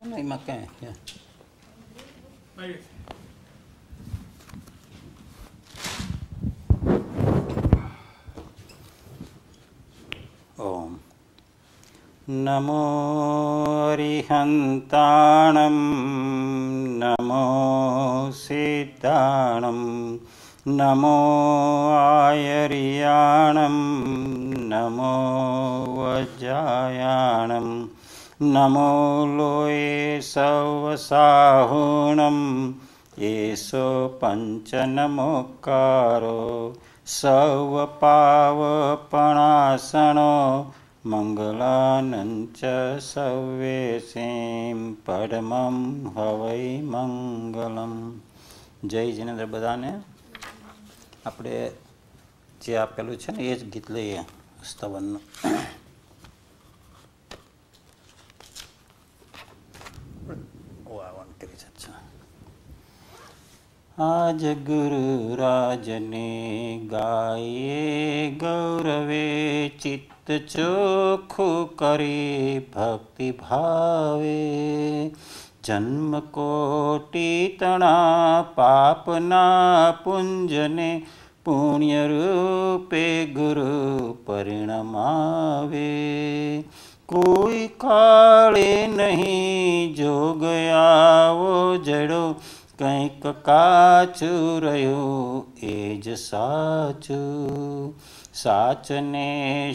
No hay más que. Ya. नमो रिहन्ताणं नमो सीताणं नमो आयर्याणं नमो वज्रायाणम् नमो लोये सवसाहुणं येषो पञ्चनमोकारो सवपावपणासनो मङ्गलानञ्च सव्यसीं परमं हवै मङ्गलम જય જિનેન્દ્ર બધાને આપણે જે આપેલું છે ને એ જ ગીત લઈએ સ્તવનનું આજ ગુરુ રાજને ગાયે ગૌરવે ચિત્ત ચોખું કરી ભક્તિ ભાવે જન્મ કોટી તણા પાપના પુંજને પુણ્ય રૂપે ગુરુ પરિણમાવે કોઈ કાળે નહીં જો આવો જડો કંઈક કાચું રહ્યું એ જ સાચું સાચને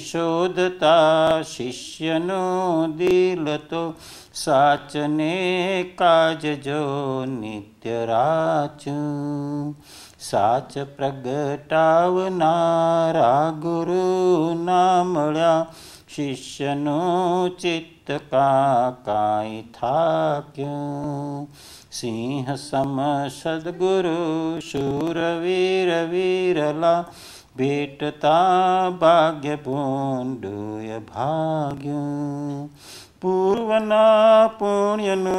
શોધતા શિષ્યનો દિલ તો સાચને કાજજો નિત્ય રાચું સાચ પ્રગટાવનારા ગુરુ ના મળ્યા का काय था सिंह सम सद्गुरुशूर वीर वीरला भेटता भाग्यपूय भाग्य पूर्वना पुण्यनु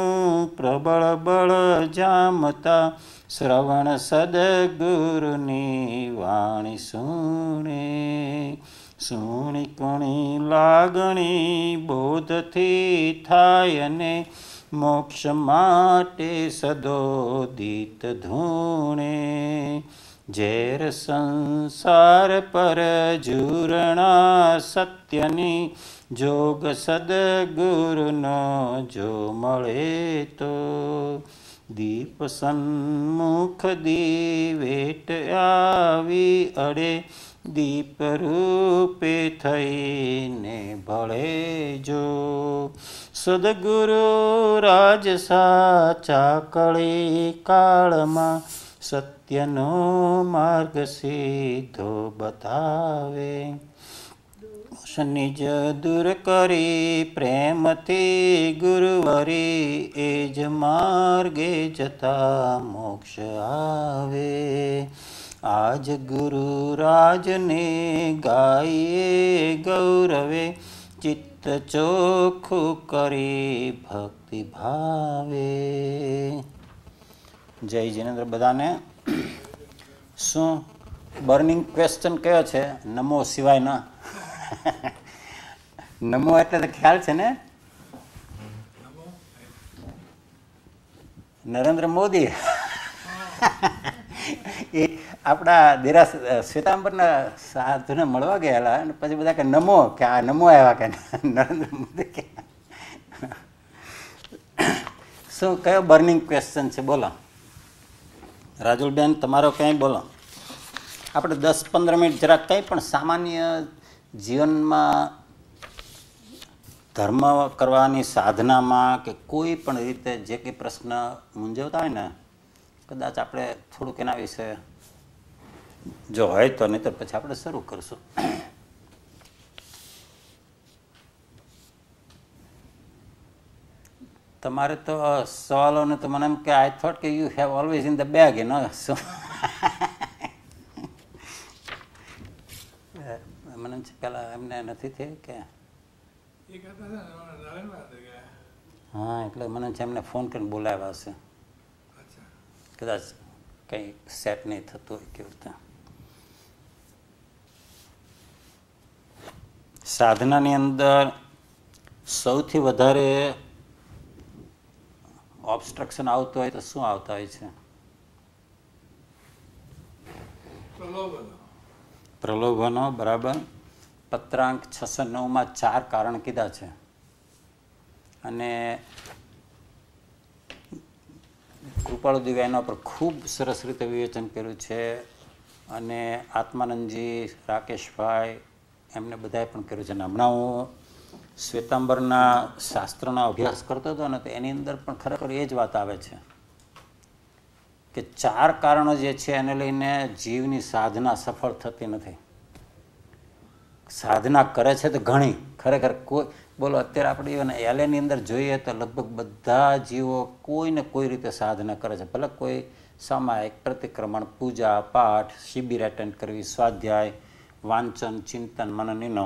प्रबल बल जामता श्रवण सद्गुरुनि वाणी सुणे સુણી કણી લાગણી બોધથી થાય ને મોક્ષ માટે સદો દીત ધૂણે ઝેર સંસાર પર ઝૂરણા સત્યની જોગ સદગુરુનો જો મળે તો દીપ સન્મુખ દીવેટ આવી અડે દીપ રૂપે થઈને ભળે જો સદગુરુ રાજ સાચા કળે કાળમાં સત્યનો માર્ગ સીધો બતાવે નિજ દૂર કરી પ્રેમથી ગુરુવરી એ જ માર્ગે જતા મોક્ષ આવે આજ ગુરુ રાજને ગાયે ગૌરવે ચિત્ત ચોખું કરી ભક્તિ ભાવે જય જિનેન્દ્ર બધાને શું બર્નિંગ ક્વેશ્ચન કયો છે નમો સિવાયના નમો એટલે તો ખ્યાલ છે ને નરેન્દ્ર મોદી આપણા દેરા શ્વેતાંબરના સાધુને મળવા ગયેલા અને પછી બધા કે નમો કે આ નમો આવ્યા કે નરેન્દ્ર મોદી કે શું કયો બર્નિંગ ક્વેશ્ચન છે બોલો રાજુલબેન તમારો ક્યાંય બોલો આપણે દસ પંદર મિનિટ જરાક કંઈ પણ સામાન્ય જીવનમાં ધર્મ કરવાની સાધનામાં કે કોઈ પણ રીતે જે કંઈ પ્રશ્ન મૂંઝવતા હોય ને કદાચ આપણે થોડુંક એના વિશે જો હોય તો નહીં તો પછી આપણે શરૂ કરશું તમારે તો સવાલોને તો મને એમ કે આઈ થોટ કે you have always in the bag એનો શું મને છે પેલા એમને નથી થયું કે હા એટલે મને છે એમને ફોન કરીને બોલાવ્યા હશે કદાચ કંઈ સેટ નહીં થતું હોય કેવું ત્યાં સાધનાની અંદર સૌથી વધારે ઓબસ્ટ્રક્શન આવતું હોય તો શું આવતા હોય છે પ્રલોભનો બરાબર પત્રાંક છસો નવમાં ચાર કારણ કીધા છે અને કૃપાળુ દિવ્યા એના પર ખૂબ સરસ રીતે વિવેચન કર્યું છે અને આત્માનંદજી રાકેશભાઈ એમને બધાએ પણ કર્યું છે અને હમણાં હું શ્વેતાંબરના શાસ્ત્રના અભ્યાસ કરતો હતો ને તો એની અંદર પણ ખરેખર એ જ વાત આવે છે કે ચાર કારણો જે છે એને લઈને જીવની સાધના સફળ થતી નથી સાધના કરે છે તો ઘણી ખરેખર કોઈ બોલો અત્યારે આપણે ઇવન એલએની અંદર જોઈએ તો લગભગ બધા જીવો કોઈને કોઈ રીતે સાધના કરે છે ભલે કોઈ સામાયિક પ્રતિક્રમણ પૂજા પાઠ શિબિર એટેન્ડ કરવી સ્વાધ્યાય વાંચન ચિંતન મનન એનો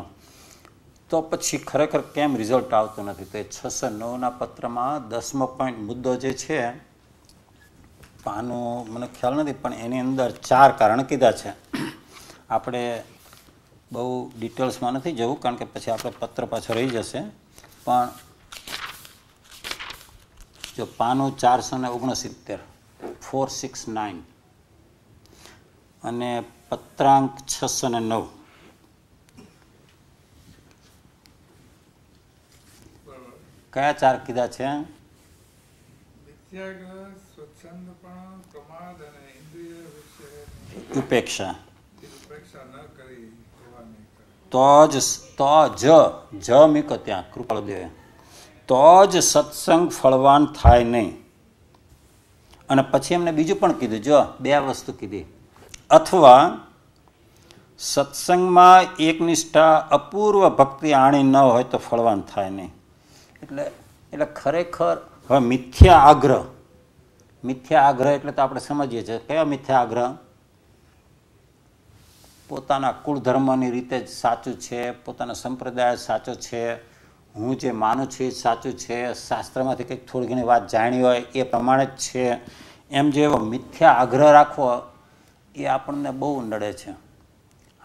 તો પછી ખરેખર કેમ રિઝલ્ટ આવતું નથી તો એ છસો નવના પત્રમાં દસમો પોઈન્ટ મુદ્દો જે છે પાનો મને ખ્યાલ નથી પણ એની અંદર ચાર કારણ કીધા છે આપણે બહુ ડિટેલ્સમાં નથી જવું કારણ કે પછી આપણે પત્ર પાછો રહી જશે પણ જો પાનું ચારસો ને ઓગણસિત્તેર ફોર સિક્સ નાઇન અને પત્રાંક છસો ને નવ કયા ચાર કીધા છે ઉપેક્ષા તો જ તો જ જ મીકો ત્યાં કૃપાળ દેવે તો જ સત્સંગ ફળવાન થાય નહીં અને પછી એમને બીજું પણ કીધું જો બે વસ્તુ કીધી અથવા સત્સંગમાં એકનિષ્ઠા અપૂર્વ ભક્તિ આણી ન હોય તો ફળવાન થાય નહીં એટલે એટલે ખરેખર હવે મિથ્યા આગ્રહ મિથ્યા આગ્રહ એટલે તો આપણે સમજીએ છીએ કયા મિથ્યા આગ્રહ પોતાના કુળ ધર્મની રીતે જ સાચું છે પોતાના સંપ્રદાય સાચો છે હું જે માનું છું એ સાચું છે શાસ્ત્રમાંથી કંઈક થોડી ઘણી વાત જાણી હોય એ પ્રમાણે જ છે એમ જેવો મિથ્યા આગ્રહ રાખવો એ આપણને બહુ નડે છે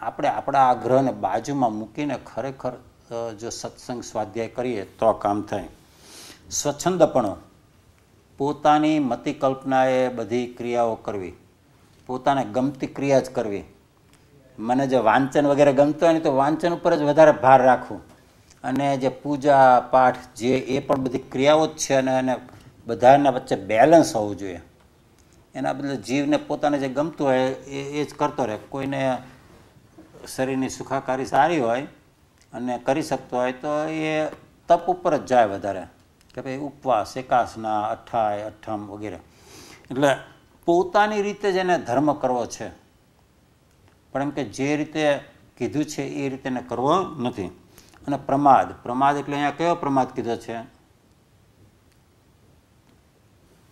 આપણે આપણા આગ્રહને બાજુમાં મૂકીને ખરેખર જો સત્સંગ સ્વાધ્યાય કરીએ તો આ કામ થાય સ્વચ્છંદપણો પોતાની મતિ કલ્પનાએ બધી ક્રિયાઓ કરવી પોતાને ગમતી ક્રિયા જ કરવી મને જે વાંચન વગેરે ગમતું હોય ને તો વાંચન ઉપર જ વધારે ભાર રાખવું અને જે પૂજા પાઠ જે એ પણ બધી ક્રિયાઓ જ છે અને એને બધાના વચ્ચે બેલેન્સ હોવું જોઈએ એના બદલે જીવને પોતાને જે ગમતું હોય એ એ જ કરતો રહે કોઈને શરીરની સુખાકારી સારી હોય અને કરી શકતો હોય તો એ તપ ઉપર જ જાય વધારે કે ભાઈ ઉપવાસ એકાસના અઠાય અઠમ વગેરે એટલે પોતાની રીતે જ એને ધર્મ કરવો છે પણ એમ કે જે રીતે કીધું છે એ રીતે એને કરવો નથી અને પ્રમાદ પ્રમાદ એટલે અહીંયા કયો પ્રમાદ કીધો છે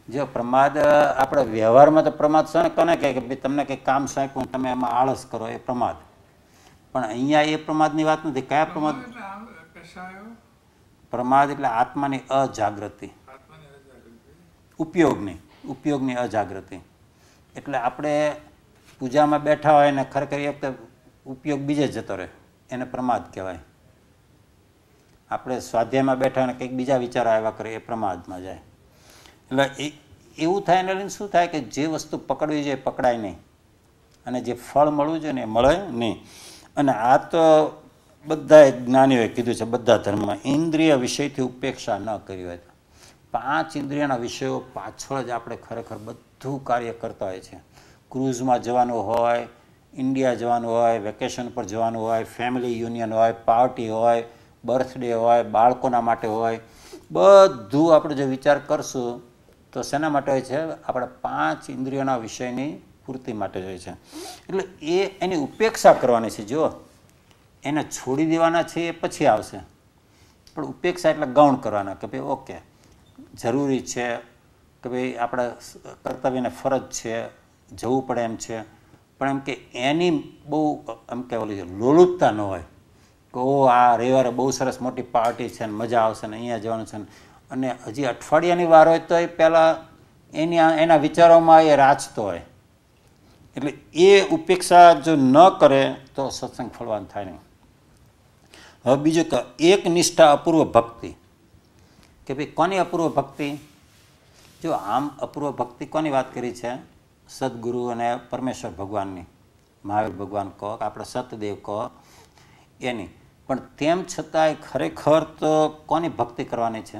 જો પ્રમાદ આપણે વ્યવહારમાં તો પ્રમાદ છે ને કોને કહે કે ભાઈ તમને કંઈક કામ સોંપ્યું તમે એમાં આળસ કરો એ પ્રમાદ પણ અહીંયા એ પ્રમાદની વાત નથી કયા પ્રમાદ પ્રમાદ એટલે આત્માની અજાગૃતિ ઉપયોગની ઉપયોગની અજાગૃતિ એટલે આપણે પૂજામાં બેઠા હોય ને ખરેખર એક તો ઉપયોગ બીજે જતો રહે એને પ્રમાદ કહેવાય આપણે સ્વાધ્યાયમાં બેઠા હોય ને કંઈક બીજા વિચારો આવ્યા કરે એ પ્રમાદમાં જાય એટલે એ એવું થાય એને લઈને શું થાય કે જે વસ્તુ પકડવી જોઈએ પકડાય નહીં અને જે ફળ મળવું જોઈએ ને એ મળે નહીં અને આ તો બધા જ્ઞાનીઓએ કીધું છે બધા ધર્મમાં ઇન્દ્રિય વિષયથી ઉપેક્ષા ન કરી હોય પાંચ ઇન્દ્રિયના વિષયો પાછળ જ આપણે ખરેખર બધું કાર્ય કરતા હોય છે ક્રૂઝમાં જવાનું હોય ઇન્ડિયા જવાનું હોય વેકેશન પર જવાનું હોય ફેમિલી યુનિયન હોય પાર્ટી હોય બર્થડે હોય બાળકોના માટે હોય બધું આપણે જો વિચાર કરશું તો શેના માટે હોય છે આપણે પાંચ ઇન્દ્રિયોના વિષયની પૂર્તિ માટે જ હોય છે એટલે એ એની ઉપેક્ષા કરવાની છે જો એને છોડી દેવાના છે એ પછી આવશે પણ ઉપેક્ષા એટલે ગૌણ કરવાના કે ભાઈ ઓકે જરૂરી છે કે ભાઈ આપણે કર્તવ્યને ફરજ છે જવું પડે એમ છે પણ એમ કે એની બહુ એમ કે ઓલી લોલુપતા ન હોય કે ઓ આ રવિવારે બહુ સરસ મોટી પાર્ટી છે ને મજા આવશે ને અહીંયા જવાનું છે ને અને હજી અઠવાડિયાની વાર હોય તો એ પહેલાં એની એના વિચારોમાં એ રાચતો હોય એટલે એ ઉપેક્ષા જો ન કરે તો સત્સંગ ફળવાનું થાય નહીં હવે બીજું કે એક નિષ્ઠા અપૂર્વ ભક્તિ કે ભાઈ કોની અપૂર્વ ભક્તિ જો આમ અપૂર્વ ભક્તિ કોની વાત કરી છે સદગુરુ અને પરમેશ્વર ભગવાનની મહાવીર ભગવાન કહો આપણે સતદેવ કહો એની પણ તેમ છતાંય ખરેખર તો કોની ભક્તિ કરવાની છે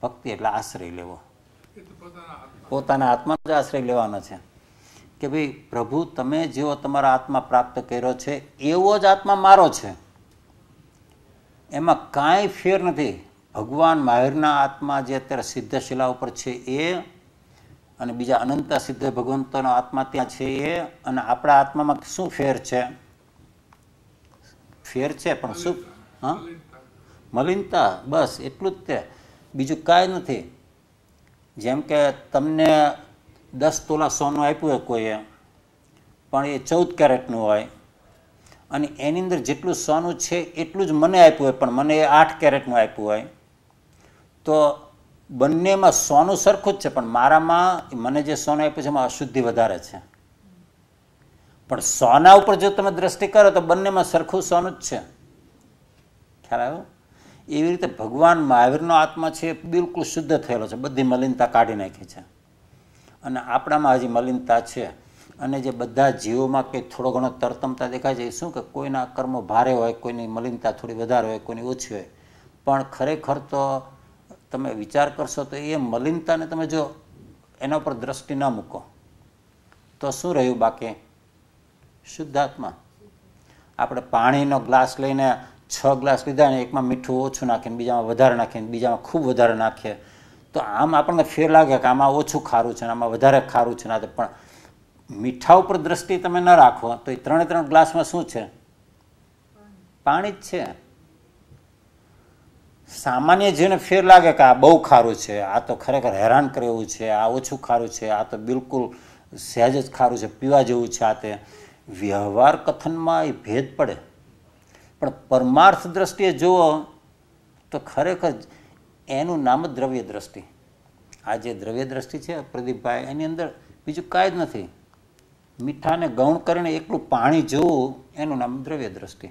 ભક્તિ એટલે આશ્રય લેવો પોતાના આત્મા જ આશ્રય લેવાનો છે કે ભાઈ પ્રભુ તમે જેવો તમારા આત્મા પ્રાપ્ત કર્યો છે એવો જ આત્મા મારો છે એમાં કાંઈ ફેર નથી ભગવાન માહિરના આત્મા જે અત્યારે સિદ્ધ સિદ્ધશિલા ઉપર છે એ અને બીજા અનંત સિદ્ધ ભગવંતોનો આત્મા ત્યાં છે એ અને આપણા આત્મામાં શું ફેર છે ફેર છે પણ શું હા મલિનતા બસ એટલું જ તે બીજું કાંઈ નથી જેમ કે તમને દસ તોલા સોનું આપ્યું હોય કોઈએ પણ એ ચૌદ કેરેટનું હોય અને એની અંદર જેટલું સોનું છે એટલું જ મને આપ્યું હોય પણ મને એ આઠ કેરેટનું આપ્યું હોય તો બંનેમાં સોનું સરખું જ છે પણ મારામાં મને જે સોનું આપ્યું છે એમાં અશુદ્ધિ વધારે છે પણ સોના ઉપર જો તમે દ્રષ્ટિ કરો તો બંનેમાં સરખું સોનું જ છે ખ્યાલ આવ્યો એવી રીતે ભગવાન મહાવીરનો આત્મા છે બિલકુલ શુદ્ધ થયેલો છે બધી મલિનતા કાઢી નાખી છે અને આપણામાં હજી મલિનતા છે અને જે બધા જીવોમાં કંઈ થોડો ઘણો તરતમતા દેખાય છે એ શું કે કોઈના કર્મ ભારે હોય કોઈની મલિનતા થોડી વધારે હોય કોઈની ઓછી હોય પણ ખરેખર તો તમે વિચાર કરશો તો એ મલિનતાને તમે જો એના પર દ્રષ્ટિ ન મૂકો તો શું રહ્યું બાકી શુદ્ધાત્મા આપણે પાણીનો ગ્લાસ લઈને છ ગ્લાસ લીધા ને એકમાં મીઠું ઓછું નાખે ને બીજામાં વધારે નાખે ને બીજામાં ખૂબ વધારે નાખીએ તો આમ આપણને ફેર લાગે કે આમાં ઓછું ખારું છે ને આમાં વધારે ખારું છે ના તો પણ મીઠા ઉપર દ્રષ્ટિ તમે ન રાખો તો એ ત્રણે ત્રણ ગ્લાસમાં શું છે પાણી જ છે સામાન્ય જેને ફેર લાગે કે આ બહુ ખારું છે આ તો ખરેખર હેરાન કરે એવું છે આ ઓછું ખારું છે આ તો બિલકુલ સહેજ જ ખારું છે પીવા જેવું છે આ તે વ્યવહાર કથનમાં એ ભેદ પડે પણ પરમાર્થ દ્રષ્ટિએ જુઓ તો ખરેખર એનું નામ જ દ્રવ્ય દ્રષ્ટિ આ જે દ્રવ્ય દ્રષ્ટિ છે પ્રદીપભાઈ એની અંદર બીજું કાંઈ જ નથી મીઠાને ગૌણ કરીને એકલું પાણી જોવું એનું નામ દ્રવ્ય દ્રષ્ટિ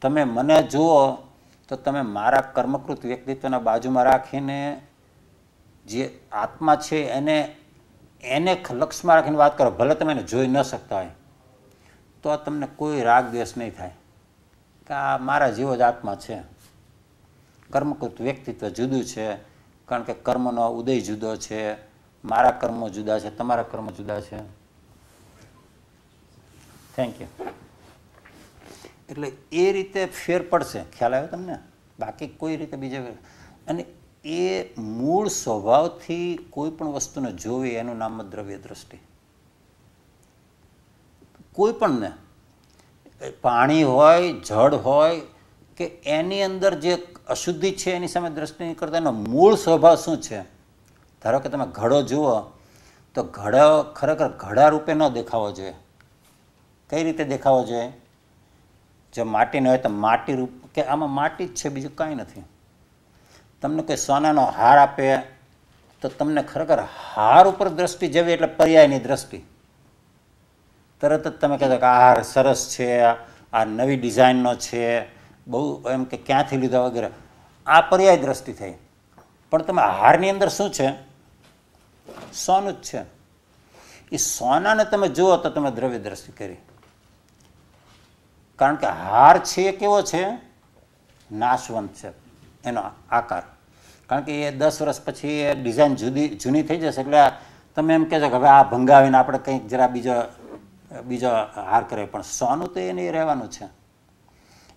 તમે મને જુઓ તો તમે મારા કર્મકૃત વ્યક્તિત્વના બાજુમાં રાખીને જે આત્મા છે એને એને લક્ષમાં રાખીને વાત કરો ભલે તમે એને જોઈ ન શકતા હોય તો તમને કોઈ રાગ દ્વેષ નહીં થાય કે આ મારા જેવો જ આત્મા છે કર્મકૃત વ્યક્તિત્વ જુદું છે કારણ કે કર્મનો ઉદય જુદો છે મારા કર્મો જુદા છે તમારા કર્મ જુદા છે થેન્ક યુ એટલે એ રીતે ફેર પડશે ખ્યાલ આવ્યો તમને બાકી કોઈ રીતે બીજા અને એ મૂળ સ્વભાવથી કોઈ પણ વસ્તુને જોવી એનું નામ દ્રવ્ય દ્રષ્ટિ કોઈ પણ પાણી હોય જળ હોય કે એની અંદર જે અશુદ્ધિ છે એની સામે દ્રષ્ટિ કરતા એનો મૂળ સ્વભાવ શું છે ધારો કે તમે ઘડો જુઓ તો ઘડો ખરેખર ઘડા રૂપે ન દેખાવો જોઈએ કઈ રીતે દેખાવો જોઈએ જો માટીનો હોય તો માટી રૂપ કે આમાં માટી જ છે બીજું કાંઈ નથી તમને કોઈ સોનાનો હાર આપે તો તમને ખરેખર હાર ઉપર દ્રષ્ટિ જવી એટલે પર્યાયની દ્રષ્ટિ તરત જ તમે કહેશો કે આ હાર સરસ છે આ નવી ડિઝાઇનનો છે બહુ એમ કે ક્યાંથી લીધા વગેરે આ પર્યાય દ્રષ્ટિ થઈ પણ તમે હારની અંદર શું છે સોનું જ છે એ સોનાને તમે જુઓ તો તમે દ્રવ્ય દ્રષ્ટિ કરી કારણ કે હાર છે એ કેવો છે નાશવંત છે એનો આકાર કારણ કે એ દસ વર્ષ પછી એ ડિઝાઇન જુદી જૂની થઈ જશે એટલે તમે એમ કહેશો કે હવે આ ભંગાવીને આપણે કંઈક જરા બીજો બીજા હાર કરે પણ સોનું તો એને રહેવાનું છે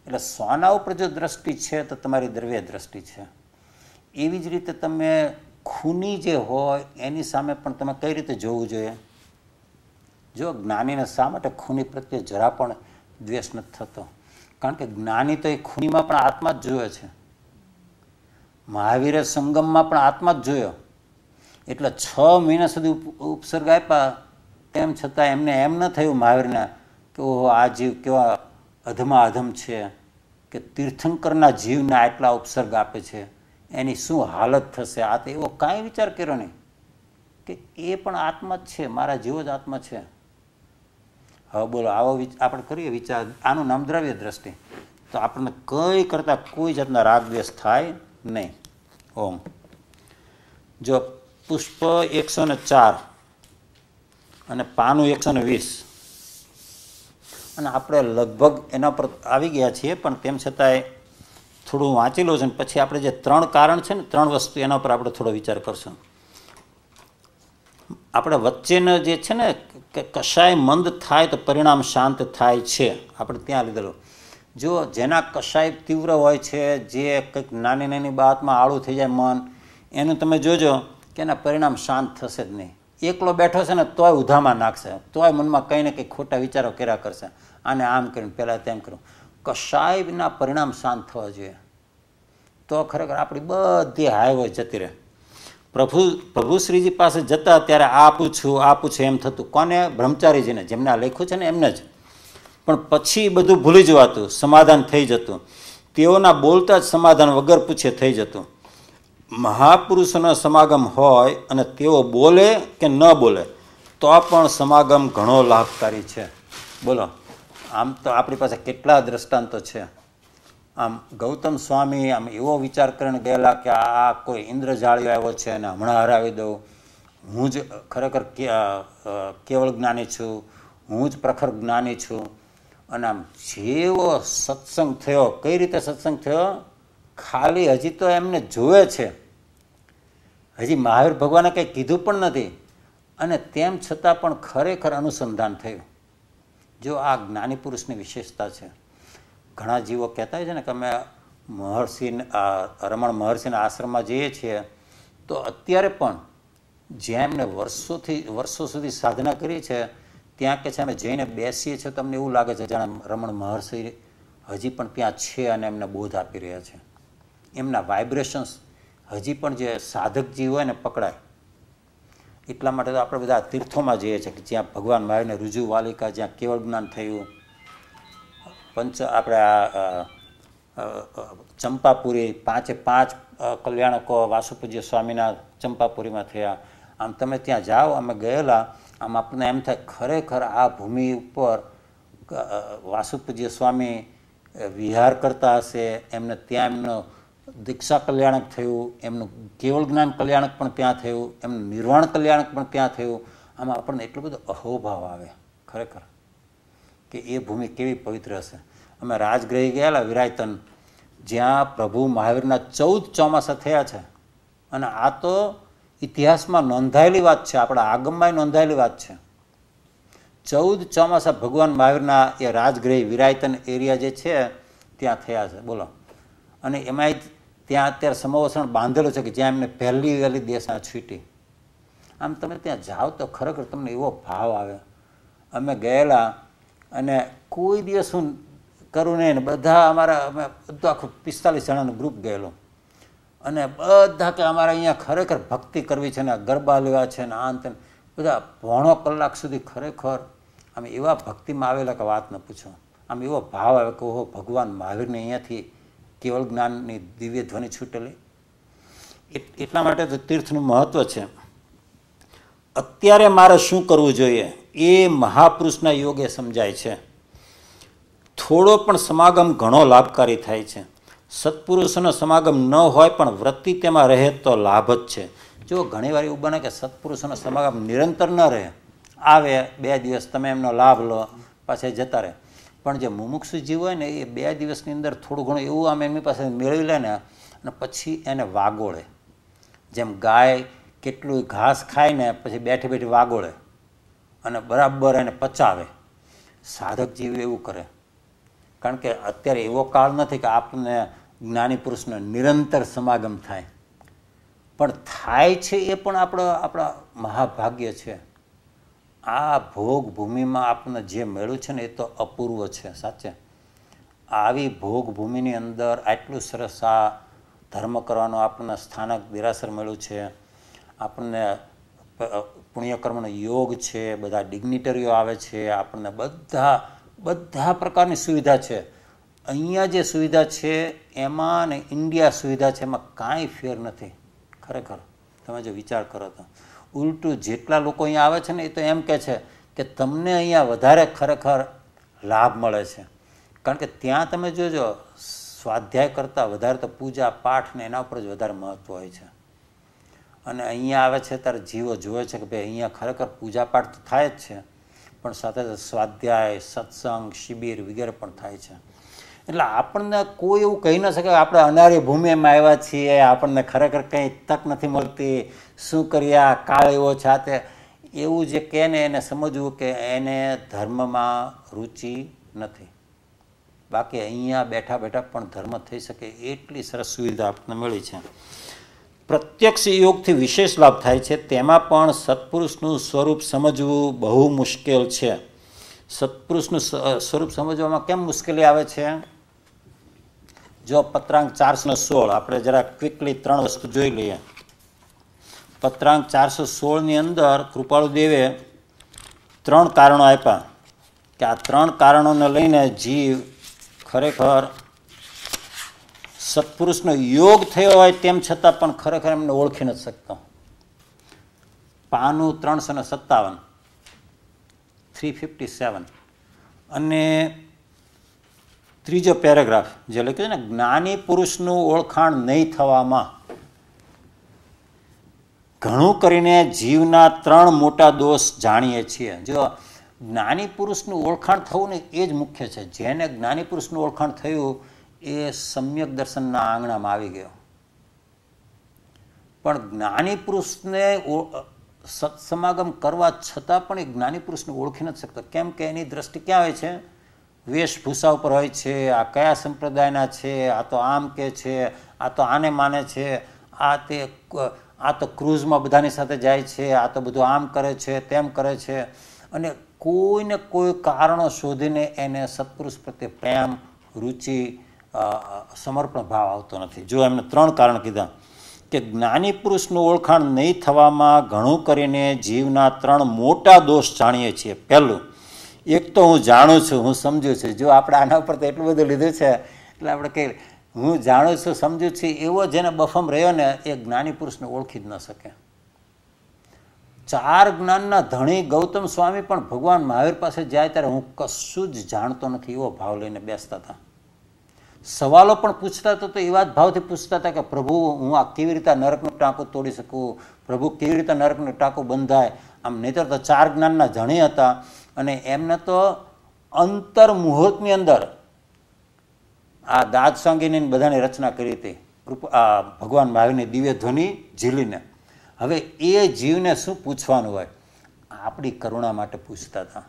એટલે સોના ઉપર જો દ્રષ્ટિ છે તો તમારી દ્રવ્ય દ્રષ્ટિ છે એવી જ રીતે તમે ખૂની જે હોય એની સામે પણ તમે કઈ રીતે જોવું જોઈએ જો જ્ઞાનીને શા માટે ખૂની પ્રત્યે જરા પણ દ્વેષ નથી થતો કારણ કે જ્ઞાની તો એ ખૂનીમાં પણ આત્મા જ જોયો છે મહાવીરે સંગમમાં પણ આત્મા જ જોયો એટલે છ મહિના સુધી ઉપસર્ગ આપ્યા તેમ છતાં એમને એમ ન થયું મહાવીરના કે ઓહો આ જીવ કેવા અધમા અધમ છે કે તીર્થંકરના જીવના આટલા ઉપસર્ગ આપે છે એની શું હાલત થશે આ તો એવો કાંઈ વિચાર કર્યો નહીં કે એ પણ આત્મા જ છે મારા જીવો જ આત્મા છે હવે બોલો આવો આપણે કરીએ વિચાર આનું નામ દ્રવ્ય દ્રષ્ટિ તો આપણને કંઈ કરતાં કોઈ જાતના રાગદ્વેષ થાય નહીં ઓમ જો પુષ્પ એકસો ને ચાર અને પાનું એકસો ને વીસ અને આપણે લગભગ એના પર આવી ગયા છીએ પણ તેમ છતાંય થોડું વાંચી લઉં છું પછી આપણે જે ત્રણ કારણ છે ને ત્રણ વસ્તુ એના પર આપણે થોડો વિચાર કરશું આપણે વચ્ચેનો જે છે ને કે કશાય મંદ થાય તો પરિણામ શાંત થાય છે આપણે ત્યાં લીધેલું જો જેના કશાય તીવ્ર હોય છે જે કંઈક નાની નાની બાતમાં આળું થઈ જાય મન એનું તમે જોજો કે એના પરિણામ શાંત થશે જ નહીં એકલો બેઠો છે ને તોય ઉધામાં નાખશે તોય મનમાં કંઈ ને કંઈ ખોટા વિચારો કર્યા કરશે આને આમ કરીને પહેલાં તેમ કરું કશાયના પરિણામ શાંત થવા જોઈએ તો ખરેખર આપણી બધી હાઈવે જતી રહે પ્રભુ પ્રભુ શ્રીજી પાસે જતા ત્યારે આ પૂછું આ પૂછું એમ થતું કોને બ્રહ્મચારીજીને જેમને આ લખ્યું છે ને એમને જ પણ પછી બધું ભૂલી જવાતું સમાધાન થઈ જતું તેઓના બોલતા જ સમાધાન વગર પૂછે થઈ જતું મહાપુરુષનો સમાગમ હોય અને તેઓ બોલે કે ન બોલે તો પણ સમાગમ ઘણો લાભકારી છે બોલો આમ તો આપણી પાસે કેટલા દ્રષ્ટાંતો છે આમ ગૌતમ સ્વામી આમ એવો વિચાર કરીને ગયેલા કે આ કોઈ ઇન્દ્રજાળી આવ્યો છે અને હમણાં હરાવી દઉં હું જ ખરેખર કેવળ જ્ઞાની છું હું જ પ્રખર જ્ઞાની છું અને આમ જેવો સત્સંગ થયો કઈ રીતે સત્સંગ થયો ખાલી હજી તો એમને જુએ છે હજી મહાવીર ભગવાને કંઈ કીધું પણ નથી અને તેમ છતાં પણ ખરેખર અનુસંધાન થયું જો આ જ્ઞાની પુરુષની વિશેષતા છે ઘણા જીવો કહેતા હોય છે ને કે અમે મહર્ષિને રમણ મહર્ષિના આશ્રમમાં જઈએ છીએ તો અત્યારે પણ જેમને વર્ષોથી વર્ષો સુધી સાધના કરી છે ત્યાં કે છે અમે જઈને બેસીએ છીએ તો અમને એવું લાગે છે જાણે રમણ મહર્ષિ હજી પણ ત્યાં છે અને એમને બોધ આપી રહ્યા છે એમના વાઇબ્રેશન્સ હજી પણ જે સાધક જીવ હોય ને પકડાય એટલા માટે તો આપણે બધા તીર્થોમાં જઈએ છીએ કે જ્યાં ભગવાન મહાવીરને રુજુ વાલિકા જ્યાં કેવળ જ્ઞાન થયું પંચ આપણે આ ચંપાપુરી પાંચે પાંચ કલ્યાણકો વાસુપૂજ્ય સ્વામીના ચંપાપુરીમાં થયા આમ તમે ત્યાં જાઓ અમે ગયેલા આમ આપણને એમ થાય ખરેખર આ ભૂમિ ઉપર વાસુપૂજ્ય સ્વામી વિહાર કરતા હશે એમને ત્યાં એમનો દીક્ષા કલ્યાણક થયું એમનું કેવળ જ્ઞાન કલ્યાણક પણ ત્યાં થયું એમનું નિર્વાણ કલ્યાણક પણ ત્યાં થયું આમાં આપણને એટલો બધો અહોભાવ આવે ખરેખર કે એ ભૂમિ કેવી પવિત્ર હશે અમે રાજગ્રહી ગયેલા વિરાયતન જ્યાં પ્રભુ મહાવીરના ચૌદ ચોમાસા થયા છે અને આ તો ઇતિહાસમાં નોંધાયેલી વાત છે આપણા આગમમાં નોંધાયેલી વાત છે ચૌદ ચોમાસા ભગવાન મહાવીરના એ રાજગ્રહી વિરાયતન એરિયા જે છે ત્યાં થયા છે બોલો અને એમાંય ત્યાં અત્યારે સમવસણ બાંધેલો છે કે જ્યાં એમને પહેલી વહેલી દેશના છૂટી આમ તમે ત્યાં જાઓ તો ખરેખર તમને એવો ભાવ આવે અમે ગયેલા અને કોઈ દિવસ હું કરું નહીં બધા અમારા અમે બધું આખું પિસ્તાલીસ જણાનું ગ્રુપ ગયેલો અને બધા કે અમારે અહીંયા ખરેખર ભક્તિ કરવી છે ને ગરબા લેવા છે ને આંત બધા પોણો કલાક સુધી ખરેખર આમ એવા ભક્તિમાં આવેલા કે વાત ન પૂછો આમ એવો ભાવ આવે કે ઓહો ભગવાન મહાવીરને અહીંયાથી કેવળ જ્ઞાનની દિવ્ય ધ્વનિ છૂટેલી એટલા માટે તો તીર્થનું મહત્ત્વ છે અત્યારે મારે શું કરવું જોઈએ એ મહાપુરુષના યોગે સમજાય છે થોડો પણ સમાગમ ઘણો લાભકારી થાય છે સત્પુરુષોનો સમાગમ ન હોય પણ વૃત્તિ તેમાં રહે તો લાભ જ છે જો ઘણીવાર એવું બને કે સત્પુરુષોનો સમાગમ નિરંતર ન રહે આવે બે દિવસ તમે એમનો લાભ લો પાછળ જતા રહે પણ જે મુમુક્ષુ જીવ હોય ને એ બે દિવસની અંદર થોડું ઘણું એવું આમ એમની પાસે મેળવી લે ને અને પછી એને વાગોળે જેમ ગાય કેટલું ઘાસ ખાય ને પછી બેઠી બેઠી વાગોળે અને બરાબર એને પચાવે સાધક જીવ એવું કરે કારણ કે અત્યારે એવો કાળ નથી કે આપને જ્ઞાની પુરુષનો નિરંતર સમાગમ થાય પણ થાય છે એ પણ આપણો આપણા મહાભાગ્ય છે આ ભોગ ભૂમિમાં આપને જે મેળ્યું છે ને એ તો અપૂર્વ છે સાચે આવી ભોગ ભૂમિની અંદર આટલું સરસ આ ધર્મ કરવાનો આપણને સ્થાનક દેરાસર મળ્યું છે આપણને પુણ્યકર્મનો યોગ છે બધા ડિગ્નિટરીઓ આવે છે આપણને બધા બધા પ્રકારની સુવિધા છે અહીંયા જે સુવિધા છે એમાં ને ઇન્ડિયા સુવિધા છે એમાં કાંઈ ફેર નથી ખરેખર તમે જો વિચાર કરો તો ઉલટું જેટલા લોકો અહીંયા આવે છે ને એ તો એમ કહે છે કે તમને અહીંયા વધારે ખરેખર લાભ મળે છે કારણ કે ત્યાં તમે જોજો સ્વાધ્યાય કરતાં વધારે તો પૂજા પાઠ ને એના ઉપર જ વધારે મહત્ત્વ હોય છે અને અહીંયા આવે છે ત્યારે જીવો જોવે છે કે ભાઈ અહીંયા ખરેખર પૂજા પાઠ તો થાય જ છે પણ સાથે સાથે સ્વાધ્યાય સત્સંગ શિબિર વગેરે પણ થાય છે એટલે આપણને કોઈ એવું કહી ન શકે આપણે અનારી ભૂમિમાં આવ્યા છીએ આપણને ખરેખર કંઈ તક નથી મળતી શું કર્યા કાળ એવો છાતે એવું જે કહે ને એને સમજવું કે એને ધર્મમાં રુચિ નથી બાકી અહીંયા બેઠા બેઠા પણ ધર્મ થઈ શકે એટલી સરસ સુવિધા આપણને મળી છે પ્રત્યક્ષ યોગથી વિશેષ લાભ થાય છે તેમાં પણ સત્પુરુષનું સ્વરૂપ સમજવું બહુ મુશ્કેલ છે સત્પુરુષનું સ્વરૂપ સમજવામાં કેમ મુશ્કેલી આવે છે જો પત્રાંક ચારસો સોળ આપણે જરા ક્વિકલી ત્રણ વસ્તુ જોઈ લઈએ પત્રાંક ચારસો સોળની અંદર કૃપાળુદેવે ત્રણ કારણો આપ્યા કે આ ત્રણ કારણોને લઈને જીવ ખરેખર સત્પુરુષનો યોગ થયો હોય તેમ છતાં પણ ખરેખર એમને ઓળખી નથી શકતો પાનું ત્રણસો ને સત્તાવન થ્રી ફિફ્ટી સેવન અને ત્રીજો પેરેગ્રાફ જે લખ્યો છે ને જ્ઞાની પુરુષનું ઓળખાણ નહીં થવામાં ઘણું કરીને જીવના ત્રણ મોટા દોષ જાણીએ છીએ જો જ્ઞાની પુરુષનું ઓળખાણ થવું ને એ જ મુખ્ય છે જેને જ્ઞાની પુરુષનું ઓળખાણ થયું એ સમ્યક દર્શનના આંગણામાં આવી ગયો પણ જ્ઞાની પુરુષને સત્સમાગમ કરવા છતાં પણ એ જ્ઞાની પુરુષને ઓળખી નથી શકતો કેમ કે એની દ્રષ્ટિ ક્યાં હોય છે વેશભૂષા ઉપર હોય છે આ કયા સંપ્રદાયના છે આ તો આમ કે છે આ તો આને માને છે આ તે આ તો ક્રૂઝમાં બધાની સાથે જાય છે આ તો બધું આમ કરે છે તેમ કરે છે અને કોઈને કોઈ કારણો શોધીને એને સત્પુરુષ પ્રત્યે પ્રેમ રુચિ સમર્પણ ભાવ આવતો નથી જો એમને ત્રણ કારણ કીધા કે જ્ઞાની પુરુષનું ઓળખાણ નહીં થવામાં ઘણું કરીને જીવના ત્રણ મોટા દોષ જાણીએ છીએ પહેલું એક તો હું જાણું છું હું સમજુ છું જો આપણે આના ઉપર તો એટલું બધું લીધું છે એટલે આપણે કહીએ હું જાણું છું સમજું છું એવો જેને બફમ રહ્યો ને એ જ્ઞાની પુરુષને ઓળખી જ ન શકે ચાર જ્ઞાનના ધણી ગૌતમ સ્વામી પણ ભગવાન મહાવીર પાસે જાય ત્યારે હું કશું જ જાણતો નથી એવો ભાવ લઈને બેસતા હતા સવાલો પણ પૂછતા હતા તો એવા જ ભાવથી પૂછતા હતા કે પ્રભુ હું આ કેવી રીતે નરકનો ટાંકો તોડી શકું પ્રભુ કેવી રીતે નરકનો ટાંકો બંધાય આમ નહીતર તો ચાર જ્ઞાનના જણી હતા અને એમને તો અંતર મુહૂર્તની અંદર આ દાદ સાંગીની બધાની રચના કરી હતી કૃપા આ ભગવાન મહાવીરની દિવ્ય ધ્વનિ ઝીલીને હવે એ જીવને શું પૂછવાનું હોય આપણી કરુણા માટે પૂછતા હતા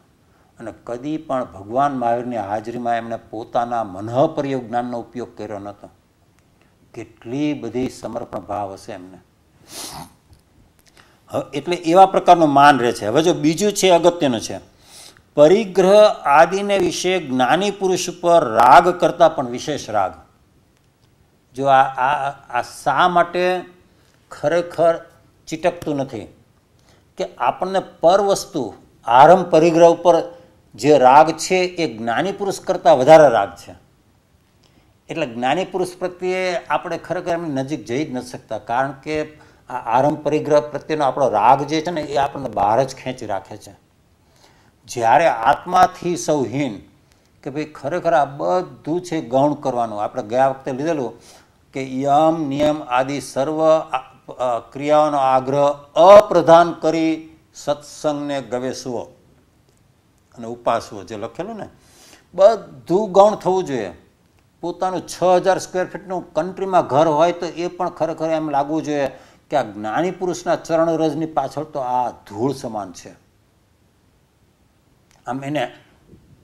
અને કદી પણ ભગવાન મહાવીરની હાજરીમાં એમણે પોતાના મનહપર્યોગ જ્ઞાનનો ઉપયોગ કર્યો નહોતો કેટલી બધી સમર્પણ ભાવ હશે એમને એટલે એવા પ્રકારનું માન રહે છે હવે જો બીજું છે અગત્યનું છે પરિગ્રહ આદિને વિશે જ્ઞાની પુરુષ ઉપર રાગ કરતાં પણ વિશેષ રાગ જો આ આ આ શા માટે ખરેખર ચીટકતું નથી કે આપણને પર વસ્તુ આરંભ પરિગ્રહ ઉપર જે રાગ છે એ જ્ઞાની પુરુષ કરતાં વધારે રાગ છે એટલે જ્ઞાની પુરુષ પ્રત્યે આપણે ખરેખર એમની નજીક જઈ જ ન શકતા કારણ કે આ આરંભ પરિગ્રહ પ્રત્યેનો આપણો રાગ જે છે ને એ આપણને બહાર જ ખેંચી રાખે છે જ્યારે આત્માથી સૌહીન કે ભાઈ ખરેખર આ બધું છે ગૌણ કરવાનું આપણે ગયા વખતે લીધેલું કે યમ નિયમ આદિ સર્વ ક્રિયાઓનો આગ્રહ અપ્રધાન કરી સત્સંગને ગવેસવો અને ઉપાસવો જે લખેલું ને બધું ગૌણ થવું જોઈએ પોતાનું છ હજાર સ્ક્વેર ફીટનું કન્ટ્રીમાં ઘર હોય તો એ પણ ખરેખર એમ લાગવું જોઈએ કે આ જ્ઞાની પુરુષના ચરણરજની પાછળ તો આ ધૂળ સમાન છે આમ એને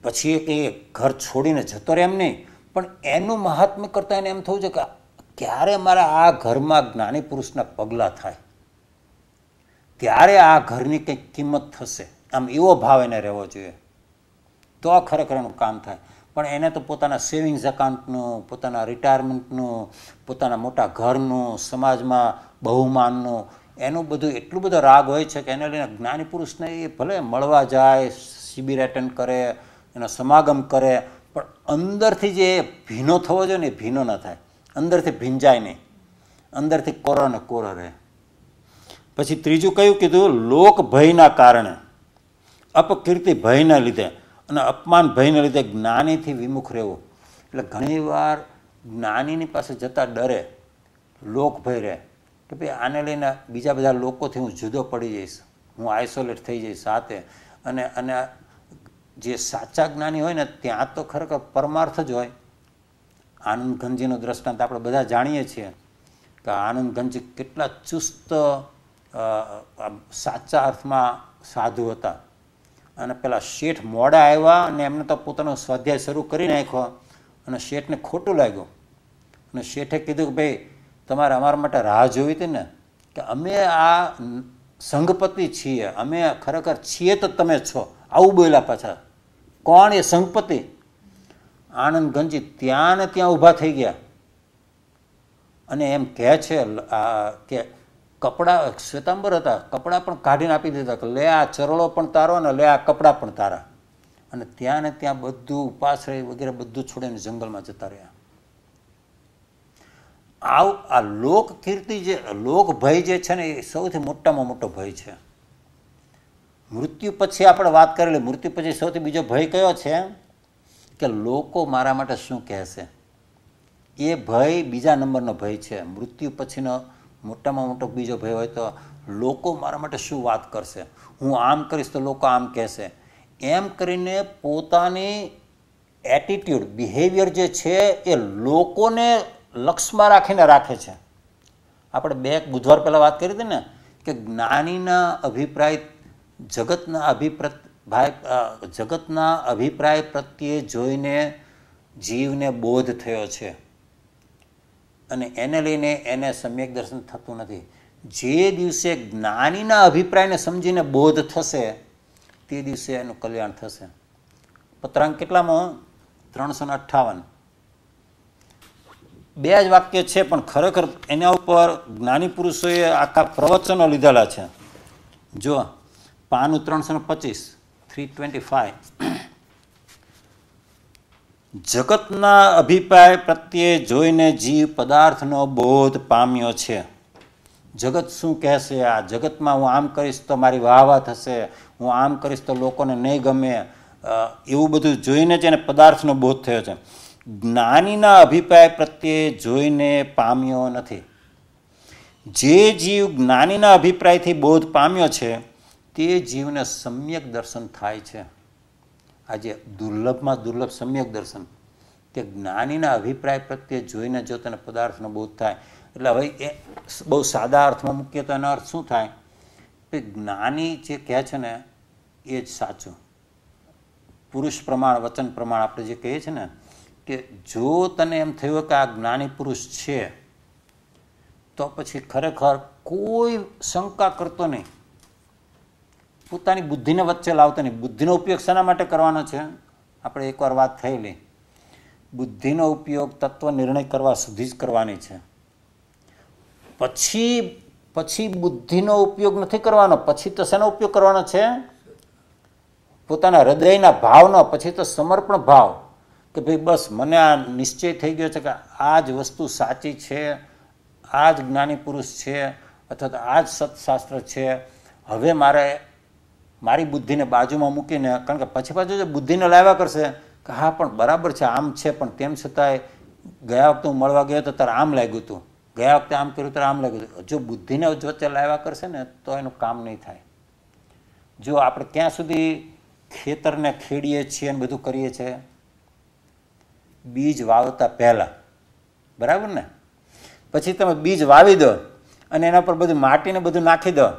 પછી એ ઘર છોડીને જતો રહે એમ નહીં પણ એનું મહાત્મ્ય કરતાં એને એમ થયું છે કે ક્યારે મારા આ ઘરમાં જ્ઞાની પુરુષના પગલાં થાય ત્યારે આ ઘરની કંઈક કિંમત થશે આમ એવો ભાવ એને રહેવો જોઈએ તો આ ખરેખર એનું કામ થાય પણ એને તો પોતાના સેવિંગ્સ એકાઉન્ટનું પોતાના રિટાયરમેન્ટનું પોતાના મોટા ઘરનું સમાજમાં બહુમાનનું એનું બધું એટલું બધો રાગ હોય છે કે એને લઈને જ્ઞાની પુરુષને એ ભલે મળવા જાય શિબિર એટેન્ડ કરે એનો સમાગમ કરે પણ અંદરથી જે ભીનો થવો જોઈએ ને એ ભીનો ન થાય અંદરથી ભીંજાય નહીં અંદરથી કોરો ને કોરો રહે પછી ત્રીજું કયું કીધું લોક ભયના કારણે અપકીર્તિ ભયના લીધે અને અપમાન ભયના લીધે જ્ઞાનીથી વિમુખ રહેવું એટલે ઘણીવાર જ્ઞાનીની પાસે જતા ડરે લોક ભય રહે કે ભાઈ આને લઈને બીજા બધા લોકોથી હું જુદો પડી જઈશ હું આઇસોલેટ થઈ જઈશ સાથે અને અને જે સાચા જ્ઞાની હોય ને ત્યાં તો ખરેખર પરમાર્થ જ હોય આનંદગંજીનો ઘનજીનો દ્રષ્ટાંત આપણે બધા જાણીએ છીએ કે આનંદ કેટલા ચુસ્ત સાચા અર્થમાં સાધુ હતા અને પેલા શેઠ મોડા આવ્યા અને એમને તો પોતાનો સ્વાધ્યાય શરૂ કરી નાખ્યો અને શેઠને ખોટું લાગ્યું અને શેઠે કીધું કે ભાઈ તમારે અમારા માટે રાહ જોવી હતી ને કે અમે આ સંઘપતિ છીએ અમે ખરેખર છીએ તો તમે છો આવું બોલ્યા પાછા કોણ એ સંપતિ આનંદ ગંજી ત્યાં ને ત્યાં ઊભા થઈ ગયા અને એમ કહે છે કે કપડાં શ્વેતાંબર હતા કપડાં પણ કાઢીને આપી દીધા કે લે આ ચરળો પણ તારો અને લે આ કપડાં પણ તારા અને ત્યાં ને ત્યાં બધું ઉપાશ્રય વગેરે બધું છોડીને જંગલમાં જતા રહ્યા આવ આ લોક કીર્તિ જે લોક ભય જે છે ને એ સૌથી મોટામાં મોટો ભય છે મૃત્યુ પછી આપણે વાત કરેલી મૃત્યુ પછી સૌથી બીજો ભય કયો છે કે લોકો મારા માટે શું કહેશે એ ભય બીજા નંબરનો ભય છે મૃત્યુ પછીનો મોટામાં મોટો બીજો ભય હોય તો લોકો મારા માટે શું વાત કરશે હું આમ કરીશ તો લોકો આમ કહેશે એમ કરીને પોતાની એટીટ્યૂડ બિહેવિયર જે છે એ લોકોને લક્ષમાં રાખીને રાખે છે આપણે બે બુધવાર પહેલાં વાત કરી હતી ને કે જ્ઞાનીના અભિપ્રાય જગતના ભાઈ જગતના અભિપ્રાય પ્રત્યે જોઈને જીવને બોધ થયો છે અને એને લઈને એને સમ્યક દર્શન થતું નથી જે દિવસે જ્ઞાનીના અભિપ્રાયને સમજીને બોધ થશે તે દિવસે એનું કલ્યાણ થશે પત્રાંક કેટલામાં ત્રણસો ને અઠ્ઠાવન બે જ વાક્ય છે પણ ખરેખર એના ઉપર જ્ઞાની પુરુષોએ આખા પ્રવચનો લીધેલા છે જો પાનું ત્રણસો પચીસ થ્રી ટ્વેન્ટી ફાઈવ જગતના અભિપ્રાય પ્રત્યે જોઈને જીવ પદાર્થનો બોધ પામ્યો છે જગત શું કહેશે આ જગતમાં હું આમ કરીશ તો મારી વાહ વાહ થશે હું આમ કરીશ તો લોકોને નહીં ગમે એવું બધું જોઈને જ એને પદાર્થનો બોધ થયો છે જ્ઞાનીના અભિપ્રાય પ્રત્યે જોઈને પામ્યો નથી જે જીવ જ્ઞાનીના અભિપ્રાયથી બોધ પામ્યો છે તે જીવને સમ્યક દર્શન થાય છે આજે દુર્લભમાં દુર્લભ સમ્યક દર્શન તે જ્ઞાનીના અભિપ્રાય પ્રત્યે જોઈને જો તને પદાર્થનો બોધ થાય એટલે હવે એ બહુ સાદા અર્થમાં મૂકીએ તો એનો અર્થ શું થાય કે જ્ઞાની જે કહે છે ને એ જ સાચું પુરુષ પ્રમાણ વચન પ્રમાણ આપણે જે કહીએ છીએ ને કે જો તને એમ થયું કે આ જ્ઞાની પુરુષ છે તો પછી ખરેખર કોઈ શંકા કરતો નહીં પોતાની બુદ્ધિને વચ્ચે લાવતા નહીં બુદ્ધિનો ઉપયોગ શેના માટે કરવાનો છે આપણે એકવાર વાત થયેલી બુદ્ધિનો ઉપયોગ તત્વ નિર્ણય કરવા સુધી જ કરવાની છે પછી પછી બુદ્ધિનો ઉપયોગ નથી કરવાનો પછી તો શેનો ઉપયોગ કરવાનો છે પોતાના હૃદયના ભાવનો પછી તો સમર્પણ ભાવ કે ભાઈ બસ મને આ નિશ્ચય થઈ ગયો છે કે આ જ વસ્તુ સાચી છે આ જ જ્ઞાની પુરુષ છે અથવા તો આ જ સત્શાસ્ત્ર છે હવે મારે મારી બુદ્ધિને બાજુમાં મૂકીને કારણ કે પછી પાછું જે બુદ્ધિને લાવ્યા કરશે કે હા પણ બરાબર છે આમ છે પણ તેમ છતાંય ગયા વખતે હું મળવા ગયો તો તારે આમ લાગ્યું હતું ગયા વખતે આમ કર્યું ત્યારે આમ લાગ્યું હતું જો બુદ્ધિને વચ્ચે લાવ્યા કરશે ને તો એનું કામ નહીં થાય જો આપણે ક્યાં સુધી ખેતરને ખેડીએ છીએ અને બધું કરીએ છીએ બીજ વાવતા પહેલાં બરાબર ને પછી તમે બીજ વાવી દો અને એના પર બધું માટીને બધું નાખી દો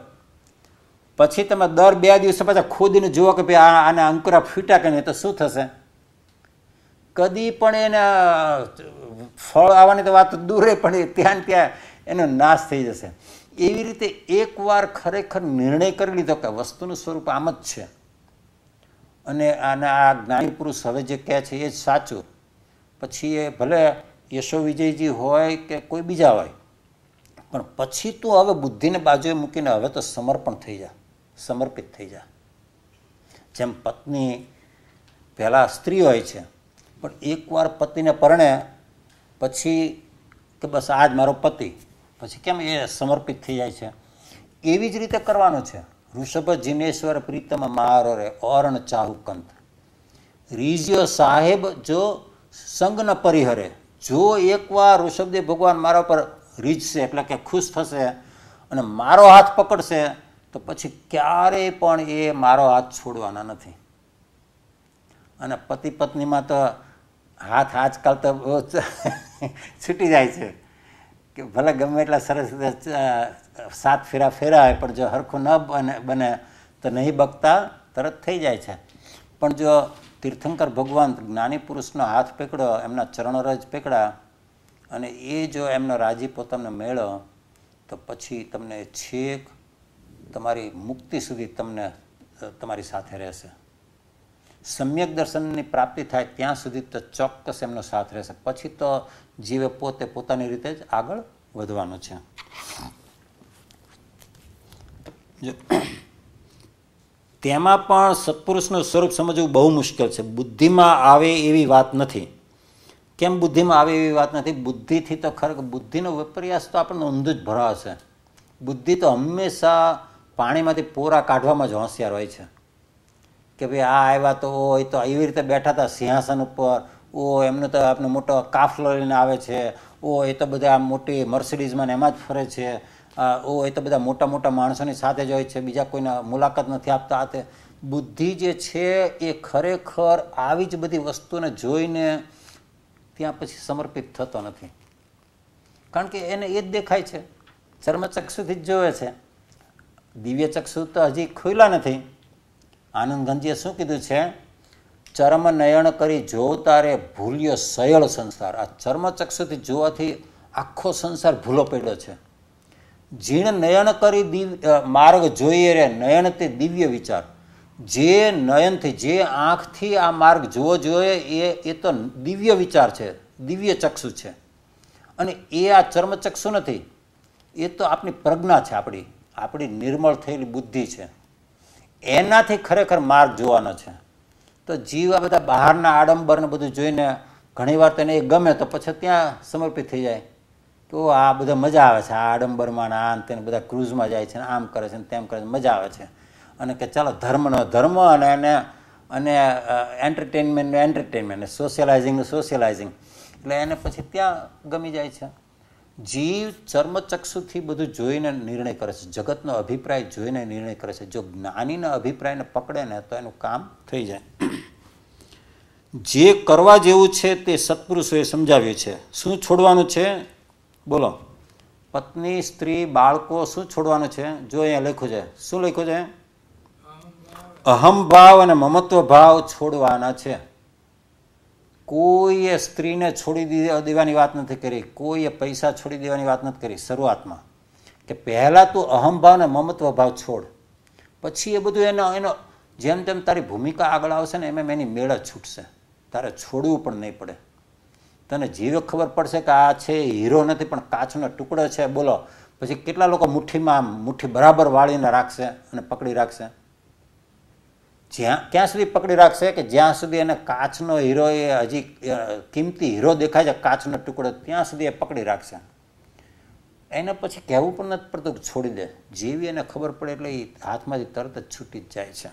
પછી તમે દર બે દિવસે પાછા ખોદીને જુઓ કે ભાઈ આ આના અંકુરા ફૂટ્યા કે નહીં તો શું થશે કદી પણ એને ફળ આવવાની તો વાત દૂરે પણ ત્યાં ત્યાં એનો નાશ થઈ જશે એવી રીતે એકવાર ખરેખર નિર્ણય કરી લીધો કે વસ્તુનું સ્વરૂપ આમ જ છે અને આના આ જ્ઞાની પુરુષ હવે જે કહે છે એ જ સાચું પછી એ ભલે યશો વિજયજી હોય કે કોઈ બીજા હોય પણ પછી તું હવે બુદ્ધિને બાજુએ મૂકીને હવે તો સમર્પણ થઈ જાય સમર્પિત થઈ જા જેમ પત્ની પહેલાં સ્ત્રી હોય છે પણ એકવાર પતિને પરણે પછી કે બસ આ જ મારો પતિ પછી કેમ એ સમર્પિત થઈ જાય છે એવી જ રીતે કરવાનું છે ઋષભ જિનેશ્વર પ્રીતમ મારો રે ઓરણ ચાહુકંત રીઝ્યો સાહેબ જો સંગ પરિહરે જો એકવાર ઋષભદેવ ભગવાન મારા પર રીઝશે એટલે કે ખુશ થશે અને મારો હાથ પકડશે તો પછી ક્યારેય પણ એ મારો હાથ છોડવાના નથી અને પતિ પત્નીમાં તો હાથ આજકાલ તો બહુ છૂટી જાય છે કે ભલે ગમે એટલા સરસ રીતે સાત ફેરા ફેરાય પણ જો હરખું ન બને બને તો નહીં બગતા તરત થઈ જાય છે પણ જો તીર્થંકર ભગવાન જ્ઞાની પુરુષનો હાથ પકડો એમના ચરણરજ પકડા અને એ જો એમનો રાજીપો તમને મેળો તો પછી તમને છેક તમારી મુક્તિ સુધી તમને તમારી સાથે રહેશે સમ્યક દર્શનની પ્રાપ્તિ થાય ત્યાં સુધી તો ચોક્કસ એમનો સાથ રહેશે પછી તો જીવે પોતે પોતાની રીતે જ આગળ વધવાનું છે તેમાં પણ સત્પુરુષનું સ્વરૂપ સમજવું બહુ મુશ્કેલ છે બુદ્ધિમાં આવે એવી વાત નથી કેમ બુદ્ધિમાં આવે એવી વાત નથી બુદ્ધિથી તો ખરેખર બુદ્ધિનો વિપર્યાસ તો આપણને ઊંધું જ ભરાશે બુદ્ધિ તો હંમેશા પાણીમાંથી પૂરા કાઢવામાં જ હોશિયાર હોય છે કે ભાઈ આ આવ્યા તો હોય તો એવી રીતે બેઠા હતા સિંહાસન ઉપર ઓ એમનો તો આપણે મોટો કાફલો લઈને આવે છે ઓ એ તો બધા મોટી મર્સિડીઝમાં ને એમાં જ ફરે છે ઓ એ તો બધા મોટા મોટા માણસોની સાથે જ હોય છે બીજા કોઈને મુલાકાત નથી આપતા આ તે બુદ્ધિ જે છે એ ખરેખર આવી જ બધી વસ્તુને જોઈને ત્યાં પછી સમર્પિત થતો નથી કારણ કે એને એ જ દેખાય છે ચર્મચક્ષુથી જ જોવે છે દિવ્ય ચક્ષુ તો હજી ખુલ્લા નથી આનંદગંજીએ શું કીધું છે ચર્મ નયણ કરી જોતા રે ભૂલ્યો સયળ સંસાર આ ચર્મ જોવાથી આખો સંસાર ભૂલો પડ્યો છે જીણ નયન કરી દિવ્ય માર્ગ જોઈએ રે નયન તે દિવ્ય વિચાર જે નયનથી જે આંખથી આ માર્ગ જોવો જોઈએ એ એ તો દિવ્ય વિચાર છે દિવ્ય ચક્ષુ છે અને એ આ ચર્મચક્ષુ નથી એ તો આપણી પ્રજ્ઞા છે આપણી આપણી નિર્મળ થયેલી બુદ્ધિ છે એનાથી ખરેખર માર્ગ જોવાનો છે તો જીવ આ બધા બહારના આડંબરને બધું જોઈને ઘણીવાર તેને એ ગમે તો પછી ત્યાં સમર્પિત થઈ જાય તો આ બધા મજા આવે છે આ આડંબરમાં આ આમ તેને બધા ક્રૂઝમાં જાય છે ને આમ કરે છે ને તેમ કરે છે મજા આવે છે અને કે ચાલો ધર્મનો ધર્મ અને એને અને એન્ટરટેનમેન્ટનું એન્ટરટેનમેન્ટ સોશિયલાઇઝિંગનું સોશિયલાઇઝિંગ એટલે એને પછી ત્યાં ગમી જાય છે જીવ ચર્મચક્ષુથી બધું જોઈને નિર્ણય કરે છે જગતનો અભિપ્રાય જોઈને નિર્ણય કરે છે જો જ્ઞાનીના અભિપ્રાયને પકડે ને તો એનું કામ થઈ જાય જે કરવા જેવું છે તે સત્પુરુષોએ સમજાવ્યું છે શું છોડવાનું છે બોલો પત્ની સ્ત્રી બાળકો શું છોડવાનું છે જો અહીંયા લખ્યું છે શું લખ્યું છે અહમ ભાવ અને મમત્વ ભાવ છોડવાના છે કોઈએ સ્ત્રીને છોડી દેવાની વાત નથી કરી કોઈએ પૈસા છોડી દેવાની વાત નથી કરી શરૂઆતમાં કે પહેલાં તું અહમભાવને મમત્વ ભાવ છોડ પછી એ બધું એનો એનો જેમ તેમ તારી ભૂમિકા આગળ આવશે ને એમ એમ એની મેળ જ છૂટશે તારે છોડવું પણ નહીં પડે તને જીવે ખબર પડશે કે આ છે હીરો નથી પણ કાચનો ટુકડો છે બોલો પછી કેટલા લોકો મુઠ્ઠીમાં આમ મુઠ્ઠી બરાબર વાળીને રાખશે અને પકડી રાખશે જ્યાં ક્યાં સુધી પકડી રાખશે કે જ્યાં સુધી એને કાચનો હીરો એ હજી કિંમતી હીરો દેખાય છે કાચનો ટુકડો ત્યાં સુધી એ પકડી રાખશે એને પછી કહેવું પણ નથી પડતું છોડી દે જેવી એને ખબર પડે એટલે એ હાથમાંથી તરત જ છૂટી જ જાય છે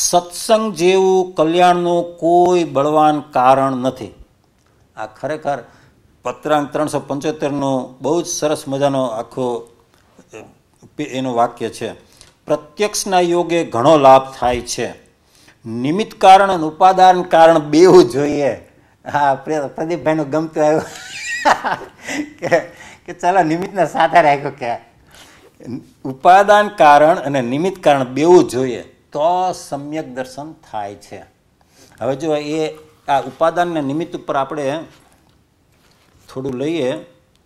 સત્સંગ જેવું કલ્યાણનું કોઈ બળવાન કારણ નથી આ ખરેખર પત્રાંક ત્રણસો પંચોતેરનું બહુ જ સરસ મજાનો આખો એનું વાક્ય છે પ્રત્યક્ષના યોગે ઘણો લાભ થાય છે નિમિત્ત કારણ અને ઉપાદાન કારણ બેવું જોઈએ હા પ્રદીપભાઈનું ગમતું આવ્યું કે કે ચાલો નિમિત્તને સાથે રાખ્યો કે ઉપાદાન કારણ અને નિમિત્ત કારણ બેવું જોઈએ તો સમ્યક દર્શન થાય છે હવે જો એ આ ઉપાદાનને નિમિત્ત ઉપર આપણે થોડું લઈએ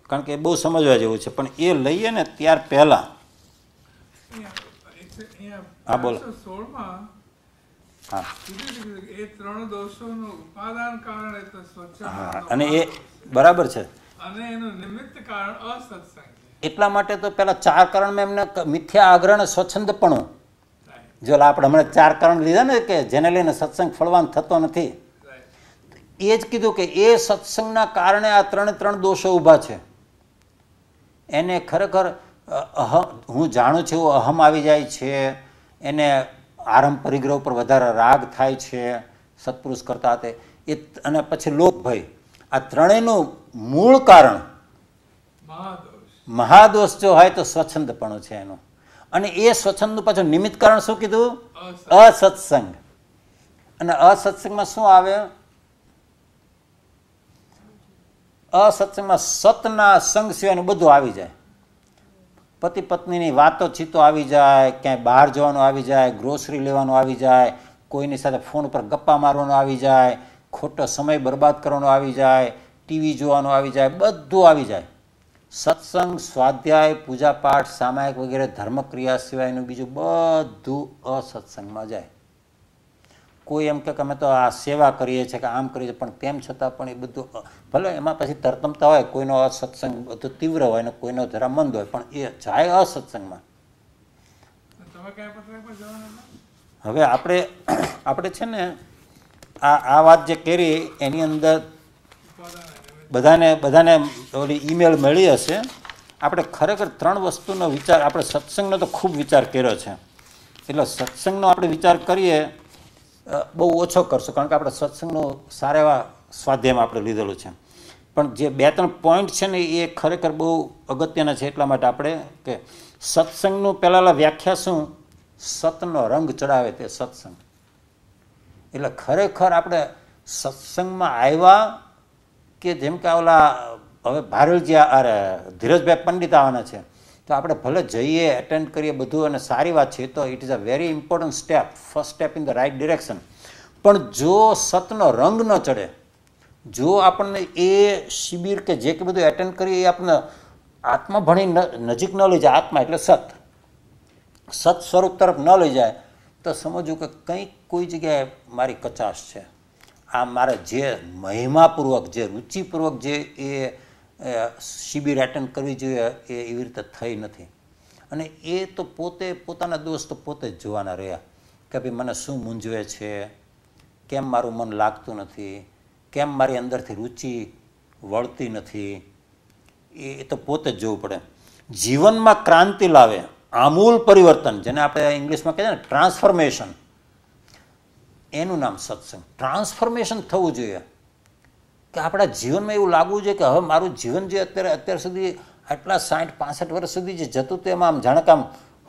કારણ કે એ બહુ સમજવા જેવું છે પણ એ લઈએ ને ત્યાર પહેલાં હા બોલો સોળમાં અને એ બરાબર છે એટલા માટે તો પેલા ચાર કારણ મેં એમને મિથ્યા આગ્રહ સ્વચ્છંદપણું જો આપણે હમણાં ચાર કારણ લીધા ને કે જેને લઈને સત્સંગ ફળવાન થતો નથી એ જ કીધું કે એ સત્સંગના કારણે આ ત્રણે ત્રણ દોષો ઊભા છે એને ખરેખર અહ હું જાણું છું અહમ આવી જાય છે એને આરંભ પરિગ્રહ ઉપર વધારે રાગ થાય છે સત્પુરુષ કરતા તે એ અને પછી લોકભય આ ત્રણેયનું મૂળ કારણ મહાદોષ જો હોય તો પણ છે એનું અને એ સ્વચ્છંદનું પાછું નિમિત્ત કારણ શું કીધું અસત્સંગ અને અસત્સંગમાં શું આવે અસત્સંગમાં સતના સંગ સિવાયનું બધું આવી જાય પતિ પત્નીની વાતો ચિત્તો આવી જાય ક્યાંય બહાર જવાનું આવી જાય ગ્રોસરી લેવાનું આવી જાય કોઈની સાથે ફોન પર ગપ્પા મારવાનું આવી જાય ખોટો સમય બરબાદ કરવાનો આવી જાય ટીવી જોવાનું આવી જાય બધું આવી જાય સત્સંગ સ્વાધ્યાય પૂજાપાઠ સામાયિક વગેરે ધર્મક્રિયા સિવાયનું બીજું બધું અસત્સંગમાં જાય કોઈ એમ કે અમે તો આ સેવા કરીએ છીએ કે આમ કરીએ છીએ પણ તેમ છતાં પણ એ બધું ભલે એમાં પછી તરતમતા હોય કોઈનો અસત્સંગ બધું તીવ્ર હોય ને કોઈનો જરા મંદ હોય પણ એ જાય અસત્સંગમાં હવે આપણે આપણે છે ને આ આ વાત જે કરી એની અંદર બધાને બધાને ઓલી ઈમેલ મળી હશે આપણે ખરેખર ત્રણ વસ્તુનો વિચાર આપણે સત્સંગનો તો ખૂબ વિચાર કર્યો છે એટલે સત્સંગનો આપણે વિચાર કરીએ બહુ ઓછો કરશું કારણ કે આપણે સત્સંગનો સારા એવા સ્વાધ્યાયમાં આપણે લીધેલું છે પણ જે બે ત્રણ પોઈન્ટ છે ને એ ખરેખર બહુ અગત્યના છે એટલા માટે આપણે કે સત્સંગનું પહેલાં વ્યાખ્યા શું સતનો રંગ ચડાવે તે સત્સંગ એટલે ખરેખર આપણે સત્સંગમાં આવ્યા કે જેમ કે ઓલા હવે ભારલ જે અરે ધીરજભાઈ પંડિત આવવાના છે તો આપણે ભલે જઈએ એટેન્ડ કરીએ બધું અને સારી વાત છે તો it is a very important step first step in the right direction પણ જો સતનો રંગ ન ચડે જો આપણને એ શિબિર કે જે કે બધું એટેન્ડ કરીએ એ આપણને આત્મા ભણી નજીક ન લઈ જાય આત્મા એટલે સત સત સ્વરૂપ તરફ ન લઈ જાય તો સમજવું કે કંઈક કોઈ જગ્યાએ મારી કચાશ છે આ મારે જે મહિમાપૂર્વક જે રુચિપૂર્વક જે એ શિબિર એટેન્ડ કરવી જોઈએ એ એવી રીતે થઈ નથી અને એ તો પોતે પોતાના દોષ પોતે જ જોવાના રહ્યા કે ભાઈ મને શું મૂંઝવે છે કેમ મારું મન લાગતું નથી કેમ મારી અંદરથી રુચિ વળતી નથી એ તો પોતે જ જોવું પડે જીવનમાં ક્રાંતિ લાવે આમૂલ પરિવર્તન જેને આપણે ઇંગ્લિશમાં કહીએ ને ટ્રાન્સફોર્મેશન એનું નામ સત્સંગ ટ્રાન્સફોર્મેશન થવું જોઈએ કે આપણા જીવનમાં એવું લાગવું જોઈએ કે હવે મારું જીવન જે અત્યારે અત્યાર સુધી આટલા સાઠ પાસઠ વર્ષ સુધી જે જતું તેમાં આમ જાણે કે આમ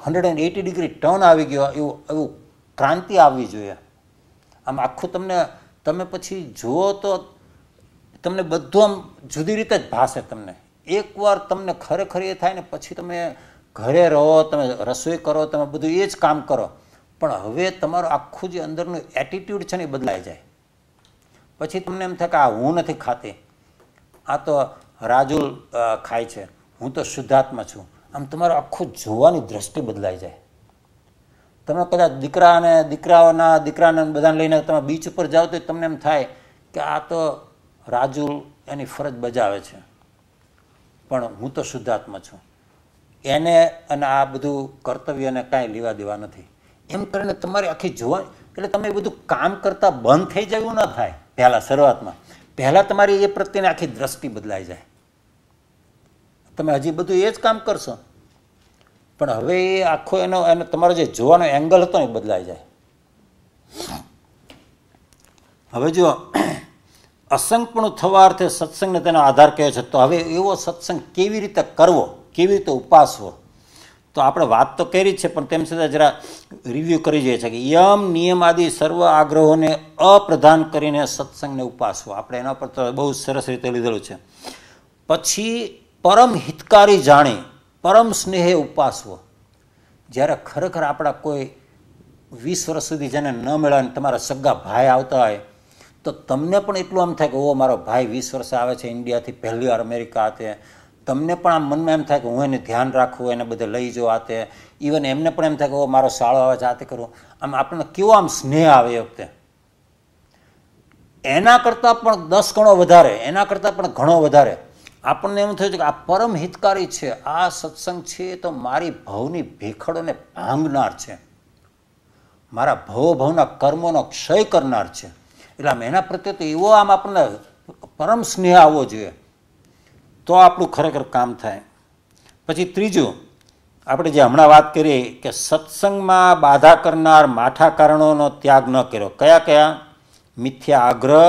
hundred and eighty degree turn આવી ગયો એવું એવું ક્રાંતિ આવવી જોઈએ આમ આખું તમને તમે પછી જુઓ તો તમને બધું આમ જુદી રીતે જ ભાષે તમને એકવાર તમને ખરેખર એ થાય ને પછી તમે ઘરે રહો તમે રસોઈ કરો તમે બધું એ જ કામ કરો પણ હવે તમારો આખું જે અંદરનું એટીટ્યૂડ છે ને એ બદલાઈ જાય પછી તમને એમ થાય કે આ હું નથી ખાતી આ તો રાજુલ ખાય છે હું તો શુદ્ધાત્મા છું આમ તમારું આખું જોવાની દ્રષ્ટિ બદલાઈ જાય તમે કદાચ અને દીકરાઓના દીકરાને બધાને લઈને તમે બીચ ઉપર જાઓ તો તમને એમ થાય કે આ તો રાજુલ એની ફરજ બજાવે છે પણ હું તો શુદ્ધાત્મા છું એને અને આ બધું કર્તવ્યને કાંઈ લેવા દેવા નથી એમ કરીને તમારે આખી જોવા એટલે તમે બધું કામ કરતાં બંધ થઈ જવું ન થાય પહેલાં શરૂઆતમાં પહેલાં તમારી એ પ્રત્યેની આખી દ્રષ્ટિ બદલાઈ જાય તમે હજી બધું એ જ કામ કરશો પણ હવે એ આખો એનો એનો તમારો જે જોવાનો એંગલ હતો એ બદલાઈ જાય હવે જો અસંગપણું થવા અર્થે સત્સંગને તેનો આધાર કહે છે તો હવે એવો સત્સંગ કેવી રીતે કરવો કેવી રીતે ઉપાસવો તો આપણે વાત તો કરી જ છે પણ તેમ છતાં જરા રિવ્યૂ કરી જઈએ છીએ કે યમ નિયમ આદિ સર્વ આગ્રહોને અપ્રધાન કરીને સત્સંગને ઉપાસવો આપણે એના પર તો બહુ સરસ રીતે લીધેલું છે પછી પરમ હિતકારી જાણી પરમ સ્નેહે ઉપાસવો જ્યારે ખરેખર આપણા કોઈ વીસ વર્ષ સુધી જેને ન મળ્યા તમારા સગા ભાઈ આવતા હોય તો તમને પણ એટલું આમ થાય કે ઓ મારો ભાઈ વીસ વર્ષે આવે છે ઇન્ડિયાથી પહેલી વાર અમેરિકા તે તમને પણ આમ મનમાં એમ થાય કે હું એને ધ્યાન રાખું એને બધે લઈ જો આ તે ઇવન એમને પણ એમ થાય કે મારો શાળો આવે જાતે કરું આમ આપણને કેવો આમ સ્નેહ આવે એ વખતે એના કરતાં પણ દસ ગણો વધારે એના કરતાં પણ ઘણો વધારે આપણને એમ થયું છે કે આ પરમ હિતકારી છે આ સત્સંગ છે તો મારી ભવની ભેખડોને ભાંગનાર છે મારા ભવ ભવના કર્મોનો ક્ષય કરનાર છે એટલે આમ એના પ્રત્યે તો એવો આમ આપણને પરમ સ્નેહ આવવો જોઈએ તો આપણું ખરેખર કામ થાય પછી ત્રીજું આપણે જે હમણાં વાત કરીએ કે સત્સંગમાં બાધા કરનાર માઠા કારણોનો ત્યાગ ન કર્યો કયા કયા મિથ્યા આગ્રહ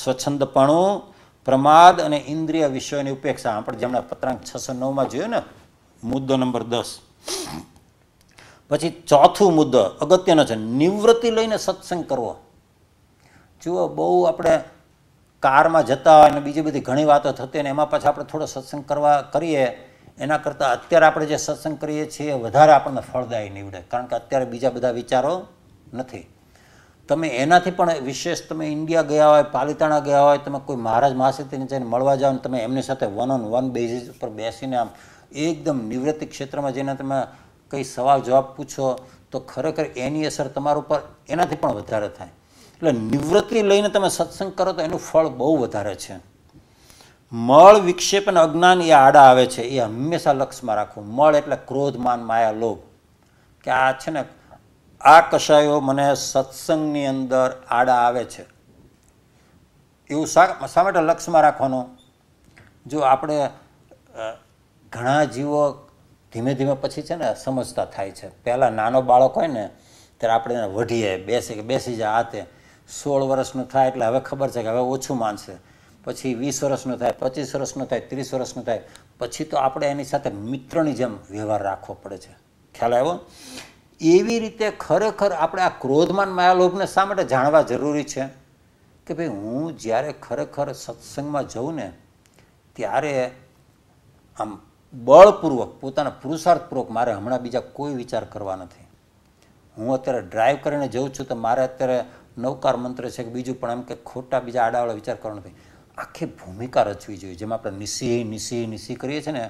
સ્વચ્છંદપણું પ્રમાદ અને ઇન્દ્રિય વિષયોની ઉપેક્ષા આપણે જેમણે પત્રાંક છસો નવમાં જોયું ને મુદ્દો નંબર દસ પછી ચોથું મુદ્દો અગત્યનો છે નિવૃત્તિ લઈને સત્સંગ કરવો જુઓ બહુ આપણે કારમાં જતા અને બીજી બધી ઘણી વાતો થતી અને એમાં પાછા આપણે થોડો સત્સંગ કરવા કરીએ એના કરતાં અત્યારે આપણે જે સત્સંગ કરીએ છીએ વધારે આપણને ફળદાયી નીવડે કારણ કે અત્યારે બીજા બધા વિચારો નથી તમે એનાથી પણ વિશેષ તમે ઇન્ડિયા ગયા હોય પાલિતાણા ગયા હોય તમે કોઈ મહારાજ મહાશક્તિને જઈને મળવા જાઓ ને તમે એમની સાથે વન ઓન વન બેઝિસ ઉપર બેસીને આમ એકદમ નિવૃત્તિ ક્ષેત્રમાં જઈને તમે કંઈ સવાલ જવાબ પૂછો તો ખરેખર એની અસર તમારા ઉપર એનાથી પણ વધારે થાય એટલે નિવૃત્તિ લઈને તમે સત્સંગ કરો તો એનું ફળ બહુ વધારે છે મળ વિક્ષેપન અજ્ઞાન એ આડા આવે છે એ હંમેશા લક્ષમાં રાખવું મળ એટલે ક્રોધ માન માયા લોભ કે આ છે ને આ કશાયો મને સત્સંગની અંદર આડા આવે છે એવું શા શા માટે લક્ષમાં રાખવાનું જો આપણે ઘણા જીવો ધીમે ધીમે પછી છે ને સમજતા થાય છે પહેલાં નાનો બાળક હોય ને ત્યારે આપણે વઢીએ કે બેસી જાય આ તે સોળ વર્ષનું થાય એટલે હવે ખબર છે કે હવે ઓછું માનશે પછી વીસ વર્ષનું થાય પચીસ વર્ષનું થાય ત્રીસ વર્ષનું થાય પછી તો આપણે એની સાથે મિત્રની જેમ વ્યવહાર રાખવો પડે છે ખ્યાલ આવ્યો એવી રીતે ખરેખર આપણે આ ક્રોધમાન માયાલોભને શા માટે જાણવા જરૂરી છે કે ભાઈ હું જ્યારે ખરેખર સત્સંગમાં જઉં ને ત્યારે આમ બળપૂર્વક પોતાના પુરુષાર્થપૂર્વક મારે હમણાં બીજા કોઈ વિચાર કરવા નથી હું અત્યારે ડ્રાઈવ કરીને જઉં છું તો મારે અત્યારે નવકાર મંત્ર છે કે બીજું પણ એમ કે ખોટા બીજા આડાવાળા વિચાર કરવાનો ભાઈ આખી ભૂમિકા રચવી જોઈએ જેમાં આપણે નિશી નિશી નિશી કરીએ છીએ ને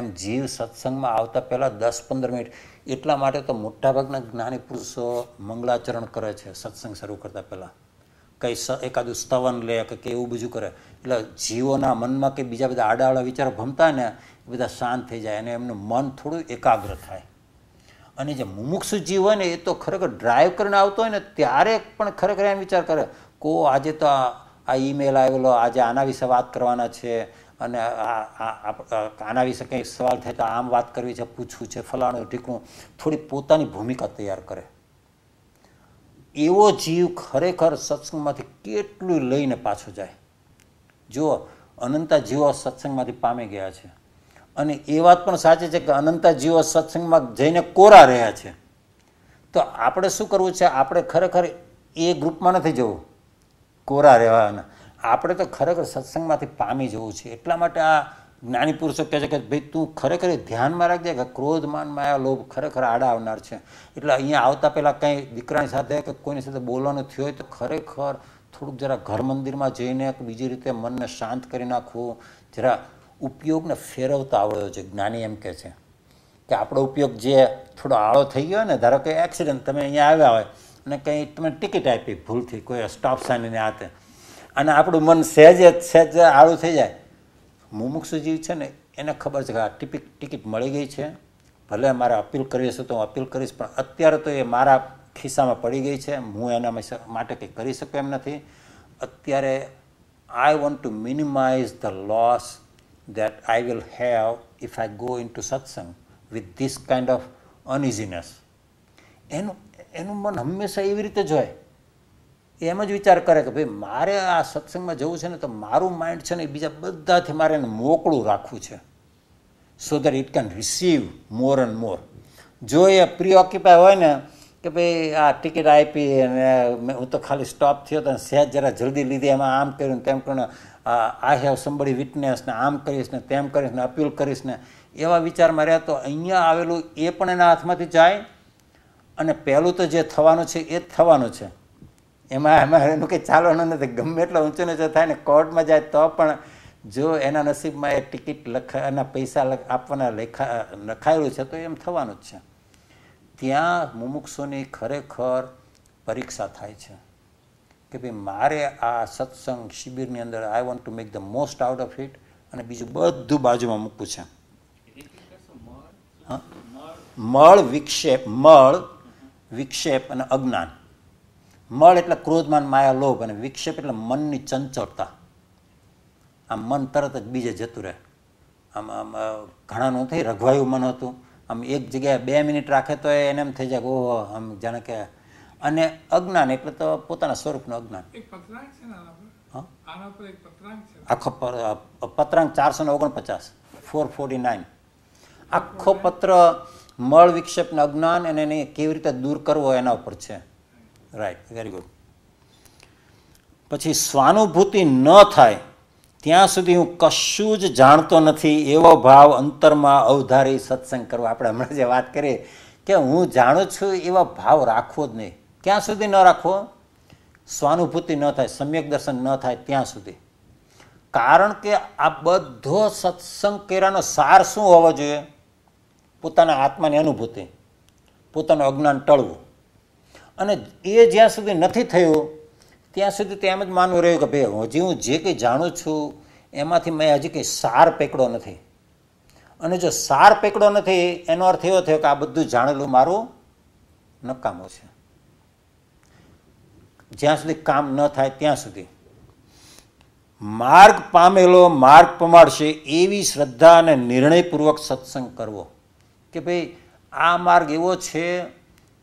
એમ જીવ સત્સંગમાં આવતા પહેલાં દસ પંદર મિનિટ એટલા માટે તો મોટાભાગના જ્ઞાની પુરુષો મંગલાચરણ કરે છે સત્સંગ શરૂ કરતાં પહેલાં કંઈ એકાદું સ્તવન લે કે એવું બીજું કરે એટલે જીવોના મનમાં કે બીજા બધા આડાવાળા વિચારો ભમતા ને એ બધા શાંત થઈ જાય અને એમનું મન થોડું એકાગ્ર થાય અને જે મુમુક્ષુ જીવ હોય ને એ તો ખરેખર ડ્રાઈવ કરીને આવતો હોય ને ત્યારે પણ ખરેખર એમ વિચાર કરે કો આજે તો આ ઈમેલ આવેલો આજે આના વિશે વાત કરવાના છે અને આના વિશે કંઈક સવાલ થાય તો આમ વાત કરવી છે પૂછવું છે ફલાણું ઢીકણું થોડી પોતાની ભૂમિકા તૈયાર કરે એવો જીવ ખરેખર સત્સંગમાંથી કેટલું લઈને પાછો જાય જો અનંતા જીવો સત્સંગમાંથી પામી ગયા છે અને એ વાત પણ સાચી છે કે અનંતા જીવો સત્સંગમાં જઈને કોરા રહ્યા છે તો આપણે શું કરવું છે આપણે ખરેખર એ ગ્રુપમાં નથી જવું કોરા રહેવાના આપણે તો ખરેખર સત્સંગમાંથી પામી જવું છે એટલા માટે આ જ્ઞાની પુરુષો કહે છે કે ભાઈ તું ખરેખર ધ્યાનમાં રાખજે કે ક્રોધ માનમાં આ લોભ ખરેખર આડા આવનાર છે એટલે અહીંયા આવતા પહેલાં કંઈ દીકરાની સાથે કે કોઈની સાથે બોલવાનું થયું હોય તો ખરેખર થોડુંક જરા ઘર મંદિરમાં જઈને બીજી રીતે મનને શાંત કરી નાખવું જરા ઉપયોગને ફેરવતા આવડ્યો છે જ્ઞાની એમ કહે છે કે આપણો ઉપયોગ જે થોડો આળો થઈ ગયો ને ધારો કે એક્સિડન્ટ તમે અહીંયા આવ્યા હોય અને કંઈ તમે ટિકિટ આપી ભૂલથી કોઈ સ્ટોપ સાઇનને હાથે અને આપણું મન સહેજ સહેજ આળું થઈ જાય મુમુક્ષુ જીવ છે ને એને ખબર છે કે આ ટિપિક ટિકિટ મળી ગઈ છે ભલે મારે અપીલ કરવી હશે તો હું અપીલ કરીશ પણ અત્યારે તો એ મારા ખિસ્સામાં પડી ગઈ છે હું એના માટે કંઈ કરી શકું એમ નથી અત્યારે I want to minimise the loss that I will have if I go into satsang with this kind of uneasiness. એનું એનું મન હંમેશા એવી રીતે જ હોય એમ જ વિચાર કરે કે ભાઈ મારે આ સત્સંગમાં જવું છે ને તો મારું માઇન્ડ છે ને બીજા બધાથી મારે એને મોકળું રાખવું છે so that it can receive more and more જો એ પ્રિઓક્યુપાય ઓક્યુપાય હોય ને કે ભાઈ આ ટિકિટ આપી અને હું તો ખાલી સ્ટોપ થયો હતો સહેજ જરા જલ્દી લીધી એમાં આમ કર્યું તેમ કર્યું આ હેવ સંબડી વિટનેસ ને આમ કરીશ ને તેમ કરીશ ને અપીલ કરીશ ને એવા વિચારમાં રહ્યા તો અહીંયા આવેલું એ પણ એના હાથમાંથી જાય અને પહેલું તો જે થવાનું છે એ જ થવાનું છે એમાં એમાં એનું કંઈ ચાલવાનું નથી ગમે એટલો ઊંચો નીચો થાય ને કોર્ટમાં જાય તો પણ જો એના નસીબમાં એ ટિકિટ લખ એના પૈસા આપવાના લખા લખાયેલું છે તો એમ થવાનું જ છે ત્યાં મુમુક્ષોની ખરેખર પરીક્ષા થાય છે કે ભાઈ મારે આ સત્સંગ શિબિરની અંદર I want to make the most out of it અને બીજું બધું બાજુમાં મૂકવું છે મળ વિક્ષેપ મળ વિક્ષેપ અને અજ્ઞાન મળ એટલે ક્રોધમાન માયા લોભ અને વિક્ષેપ એટલે મનની ચંચળતા આમ મન તરત જ બીજે જતું રહે આમ આમ ઘણાનું થઈ રઘવાયું મન હતું આમ એક જગ્યાએ બે મિનિટ રાખે તો એને એમ થઈ જાય કે ઓહો આમ જાણે કે અને અજ્ઞાન એટલે તો પોતાના સ્વરૂપનું અજ્ઞાન આખો પત્રાંક ચારસો ને ઓગણપચાસ ફોર ફોર્ટી નાઇન આખો પત્ર મળ વિક્ષેપના અજ્ઞાન અને એને કેવી રીતે દૂર કરવો એના ઉપર છે રાઈટ વેરી ગુડ પછી સ્વાનુભૂતિ ન થાય ત્યાં સુધી હું કશું જ જાણતો નથી એવો ભાવ અંતરમાં અવધારી સત્સંગ કરવો આપણે હમણાં જે વાત કરીએ કે હું જાણું છું એવો ભાવ રાખવો જ નહીં ક્યાં સુધી ન રાખવો સ્વાનુભૂતિ ન થાય સમ્યક દર્શન ન થાય ત્યાં સુધી કારણ કે આ બધો સત્સંગ કર્યાનો સાર શું હોવો જોઈએ પોતાના આત્માની અનુભૂતિ પોતાનું અજ્ઞાન ટળવું અને એ જ્યાં સુધી નથી થયું ત્યાં સુધી તો એમ જ માનવું રહ્યું કે ભાઈ હજી હું જે કંઈ જાણું છું એમાંથી મેં હજી કંઈ સાર પેકડો નથી અને જો સાર પેકડો નથી એનો અર્થ એવો થયો કે આ બધું જાણેલું મારું નકામું છે જ્યાં સુધી કામ ન થાય ત્યાં સુધી માર્ગ પામેલો માર્ગ પમાડશે એવી શ્રદ્ધા અને નિર્ણયપૂર્વક સત્સંગ કરવો કે ભાઈ આ માર્ગ એવો છે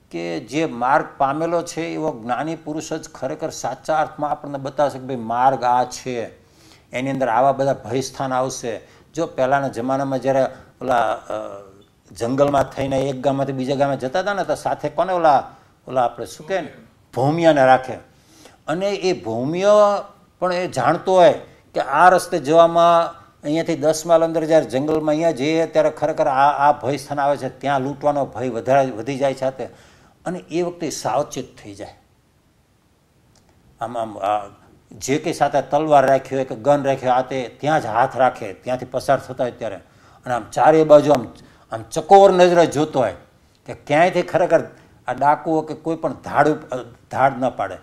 કે જે માર્ગ પામેલો છે એવો જ્ઞાની પુરુષ જ ખરેખર સાચા અર્થમાં આપણને બતાવશે કે ભાઈ માર્ગ આ છે એની અંદર આવા બધા ભયસ્થાન આવશે જો પહેલાંના જમાનામાં જ્યારે ઓલા જંગલમાં થઈને એક ગામમાંથી બીજા ગામે જતા હતા ને તો સાથે કોને ઓલા ઓલા આપણે શું કહે ને ભૌમિયાને રાખે અને એ ભૌમિયો પણ એ જાણતો હોય કે આ રસ્તે જવામાં અહીંયાથી દસ માલ અંદર જ્યારે જંગલમાં અહીંયા જઈએ ત્યારે ખરેખર આ આ ભય સ્થાન આવે છે ત્યાં લૂંટવાનો ભય વધારે વધી જાય છે અને એ વખતે સાવચેત થઈ જાય આમ આમ જે કંઈ સાથે તલવાર રાખ્યો હોય કે ગન રાખ્યો આ તે ત્યાં જ હાથ રાખે ત્યાંથી પસાર થતા હોય ત્યારે અને આમ ચારે બાજુ આમ આમ ચકોર નજરે જોતો હોય કે ક્યાંયથી ખરેખર આ ડાકુઓ કે કોઈ પણ ધાડ ધાડ ન પાડે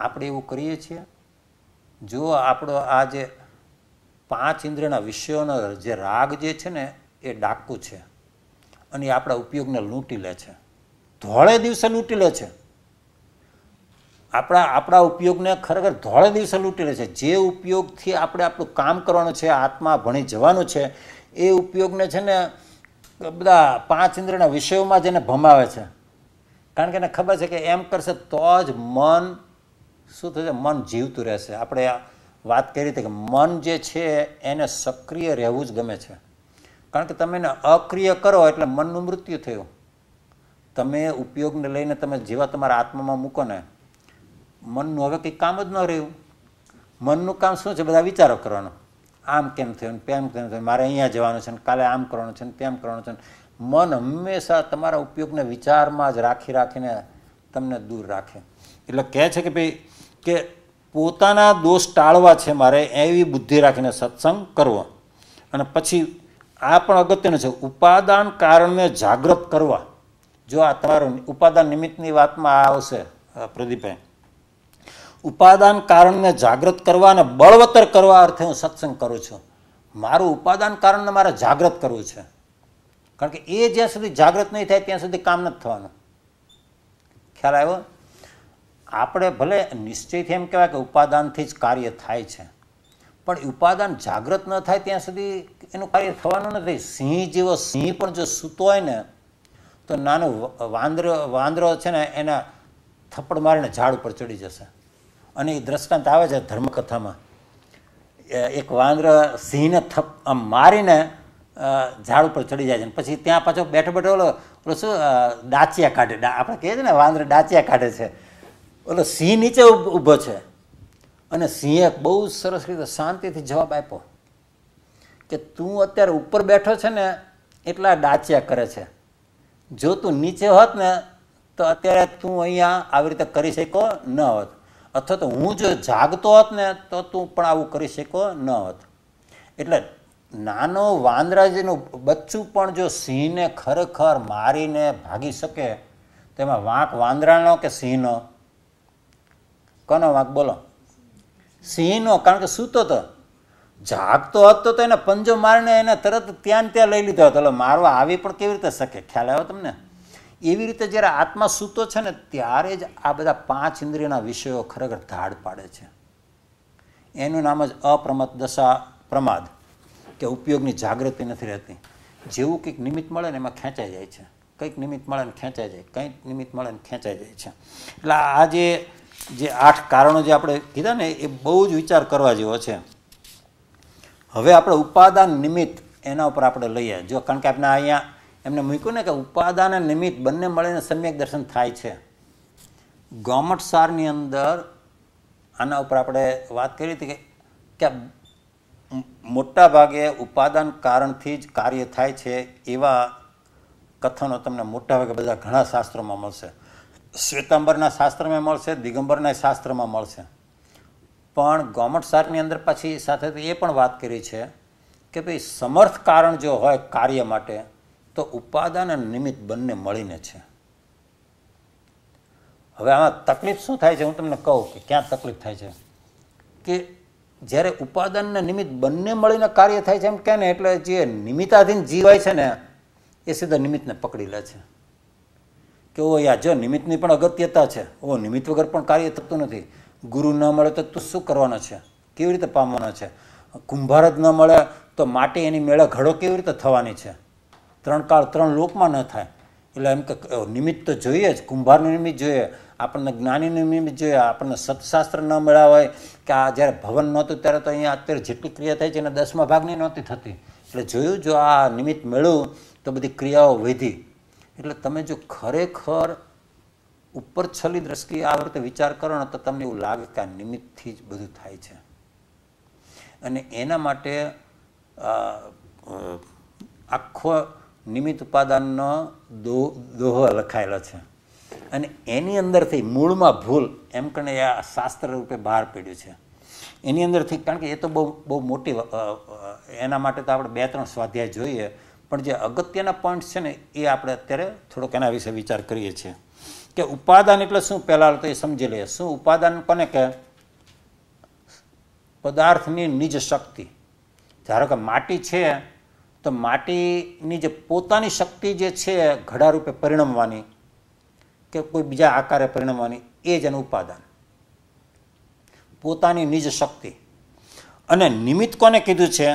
આપણે એવું કરીએ છીએ જો આપણો આ જે પાંચ ઇન્દ્રિયના વિષયોનો જે રાગ જે છે ને એ ડાકુ છે અને એ આપણા ઉપયોગને લૂંટી લે છે ધોળે દિવસે લૂંટી લે છે આપણા આપણા ઉપયોગને ખરેખર ધોળે દિવસે લૂંટી લે છે જે ઉપયોગથી આપણે આપણું કામ કરવાનું છે આત્મા ભણી જવાનું છે એ ઉપયોગને છે ને બધા પાંચ ઇન્દ્રના વિષયોમાં જ એને ભમાવે છે કારણ કે એને ખબર છે કે એમ કરશે તો જ મન શું થશે મન જીવતું રહેશે આપણે વાત કરી હતી કે મન જે છે એને સક્રિય રહેવું જ ગમે છે કારણ કે તમે એને અક્રિય કરો એટલે મનનું મૃત્યુ થયું તમે ઉપયોગને લઈને તમે જેવા તમારા આત્મામાં મૂકો ને મનનું હવે કંઈ કામ જ ન રહ્યું મનનું કામ શું છે બધા વિચારો કરવાનો આમ કેમ થયું ને તેમ કેમ થયું મારે અહીંયા જવાનું છે ને કાલે આમ કરવાનું છે ને તેમ કરવાનું છે ને મન હંમેશા તમારા ઉપયોગને વિચારમાં જ રાખી રાખીને તમને દૂર રાખે એટલે કહે છે કે ભાઈ કે પોતાના દોષ ટાળવા છે મારે એવી બુદ્ધિ રાખીને સત્સંગ કરવો અને પછી આ પણ અગત્યનું છે ઉપાદાન કારણને જાગૃત કરવા જો આ તમારું ઉપાદાન નિમિત્તની વાતમાં આ આવશે પ્રદીપભાઈ ઉપાદાન કારણને જાગૃત કરવા અને બળવત્તર કરવા અર્થે હું સત્સંગ કરું છું મારું ઉપાદાન કારણને મારે જાગૃત કરવું છે કારણ કે એ જ્યાં સુધી જાગૃત નહીં થાય ત્યાં સુધી કામ નથી થવાનું ખ્યાલ આવ્યો આપણે ભલે નિશ્ચયથી એમ કહેવાય કે ઉપાદાનથી જ કાર્ય થાય છે પણ ઉપાદાન જાગૃત ન થાય ત્યાં સુધી એનું કાર્ય થવાનું નથી સિંહ જેવો સિંહ પણ જો સૂતો હોય ને તો નાનું વાંદરો વાંદરો છે ને એના થપ્પડ મારીને ઝાડ ઉપર ચડી જશે અને એ દ્રષ્ટાંત આવે છે ધર્મકથામાં એક વાંદર સિંહને થપ આમ મારીને ઝાડ ઉપર ચડી જાય છે ને પછી ત્યાં પાછો બેઠો બેઠો ઓલો ઓલો શું ડાચિયા કાઢે આપણે કહીએ છીએ ને વાંદર ડાચિયા કાઢે છે ઓલો સિંહ નીચે ઊભો છે અને સિંહે બહુ સરસ રીતે શાંતિથી જવાબ આપ્યો કે તું અત્યારે ઉપર બેઠો છે ને એટલા ડાચિયા કરે છે જો તું નીચે હોત ને તો અત્યારે તું અહીંયા આવી રીતે કરી શકો ન હોત અથવા તો હું જો જાગતો હોત ને તો તું પણ આવું કરી શકો ન હોત એટલે નાનો વાંદરાજીનું બચ્ચું પણ જો સિંહને ખરેખર મારીને ભાગી શકે તેમાં વાંક વાંદરાનો કે સિંહનો કોનો વાંક બોલો સિંહનો કારણ કે સૂતો તો જાગતો હતો તો એને પંજો મારીને એને તરત ત્યાં ત્યાં લઈ લીધો હતો એટલે મારવા આવી પણ કેવી રીતે શકે ખ્યાલ આવ્યો તમને એવી રીતે જ્યારે આત્મા સૂતો છે ને ત્યારે જ આ બધા પાંચ ઇન્દ્રિયના વિષયો ખરેખર ધાડ પાડે છે એનું નામ જ અપ્રમત દશા પ્રમાદ કે ઉપયોગની જાગૃતિ નથી રહેતી જેવું કંઈક નિમિત્ત મળે ને એમાં ખેંચાઈ જાય છે કંઈક નિમિત્ત મળે ને ખેંચાઈ જાય કંઈક નિમિત્ત મળે ને ખેંચાઈ જાય છે એટલે આ જે આઠ કારણો જે આપણે કીધા ને એ બહુ જ વિચાર કરવા જેવો છે હવે આપણે ઉપાદાન નિમિત્ત એના ઉપર આપણે લઈએ જો કારણ કે આપણે અહીંયા એમને મૂક્યું ને કે ઉપાદાન નિમિત્ત બંને મળીને સમ્યક દર્શન થાય છે ગોમટ સારની અંદર આના ઉપર આપણે વાત કરી હતી કે મોટા ભાગે ઉપાદાન કારણથી જ કાર્ય થાય છે એવા કથનો તમને મોટા ભાગે બધા ઘણા શાસ્ત્રોમાં મળશે શ્વેતાંબરના શાસ્ત્રમાં મળશે દિગંબરના શાસ્ત્રમાં મળશે પણ ગોમટ શાકની અંદર પાછી સાથે એ પણ વાત કરી છે કે ભાઈ સમર્થ કારણ જો હોય કાર્ય માટે તો ઉપાદાન અને નિમિત્ત બંને મળીને છે હવે આમાં તકલીફ શું થાય છે હું તમને કહું કે ક્યાં તકલીફ થાય છે કે જ્યારે ઉપાદાનના નિમિત્ત બંને મળીને કાર્ય થાય છે એમ કહે ને એટલે જે નિમિત્તાધીન જીવાય છે ને એ સીધા નિમિત્તને પકડી લે છે કે ઓ યાર જો નિમિત્તની પણ અગત્યતા છે ઓ નિમિત્ત વગર પણ કાર્ય થતું નથી ગુરુ ન મળે તો તું શું કરવાનો છે કેવી રીતે પામવાનો છે કુંભાર જ ન મળે તો માટી એની મેળે ઘડો કેવી રીતે થવાની છે ત્રણ કાળ ત્રણ લોકમાં ન થાય એટલે એમ કે નિમિત્ત તો જોઈએ જ કુંભારનું નિમિત્ત જોઈએ આપણને જ્ઞાનીનું નિમિત્ત જોઈએ આપણને સત્શાસ્ત્ર ન મળ્યા હોય કે આ જ્યારે ભવન નહોતું ત્યારે તો અહીંયા અત્યારે જેટલી ક્રિયા થાય છે એના દસમા ભાગની નહોતી થતી એટલે જોયું જો આ નિમિત્ત મેળવું તો બધી ક્રિયાઓ વધી એટલે તમે જો ખરેખર ઉપર છલી દ્રષ્ટિએ આ વખતે વિચાર કરો ને તો તમને એવું લાગે કે આ નિમિત્તથી જ બધું થાય છે અને એના માટે આખો નિમિત્ત ઉપાદાનનો દોહ દોહો લખાયેલો છે અને એની અંદરથી મૂળમાં ભૂલ એમ કરીને આ શાસ્ત્ર રૂપે બહાર પડ્યું છે એની અંદરથી કારણ કે એ તો બહુ બહુ મોટી એના માટે તો આપણે બે ત્રણ સ્વાધ્યાય જોઈએ પણ જે અગત્યના પોઈન્ટ છે ને એ આપણે અત્યારે થોડોક એના વિશે વિચાર કરીએ છીએ કે ઉપાદાન એટલે શું પહેલાં તો એ સમજી લઈએ શું ઉપાદાન કોને કે પદાર્થની નિજ શક્તિ ધારો કે માટી છે તો માટીની જે પોતાની શક્તિ જે છે ઘડા રૂપે પરિણમવાની કે કોઈ બીજા આકારે પરિણમવાની એ જ એનું ઉપાદાન પોતાની નિજ શક્તિ અને નિમિત્ત કોને કીધું છે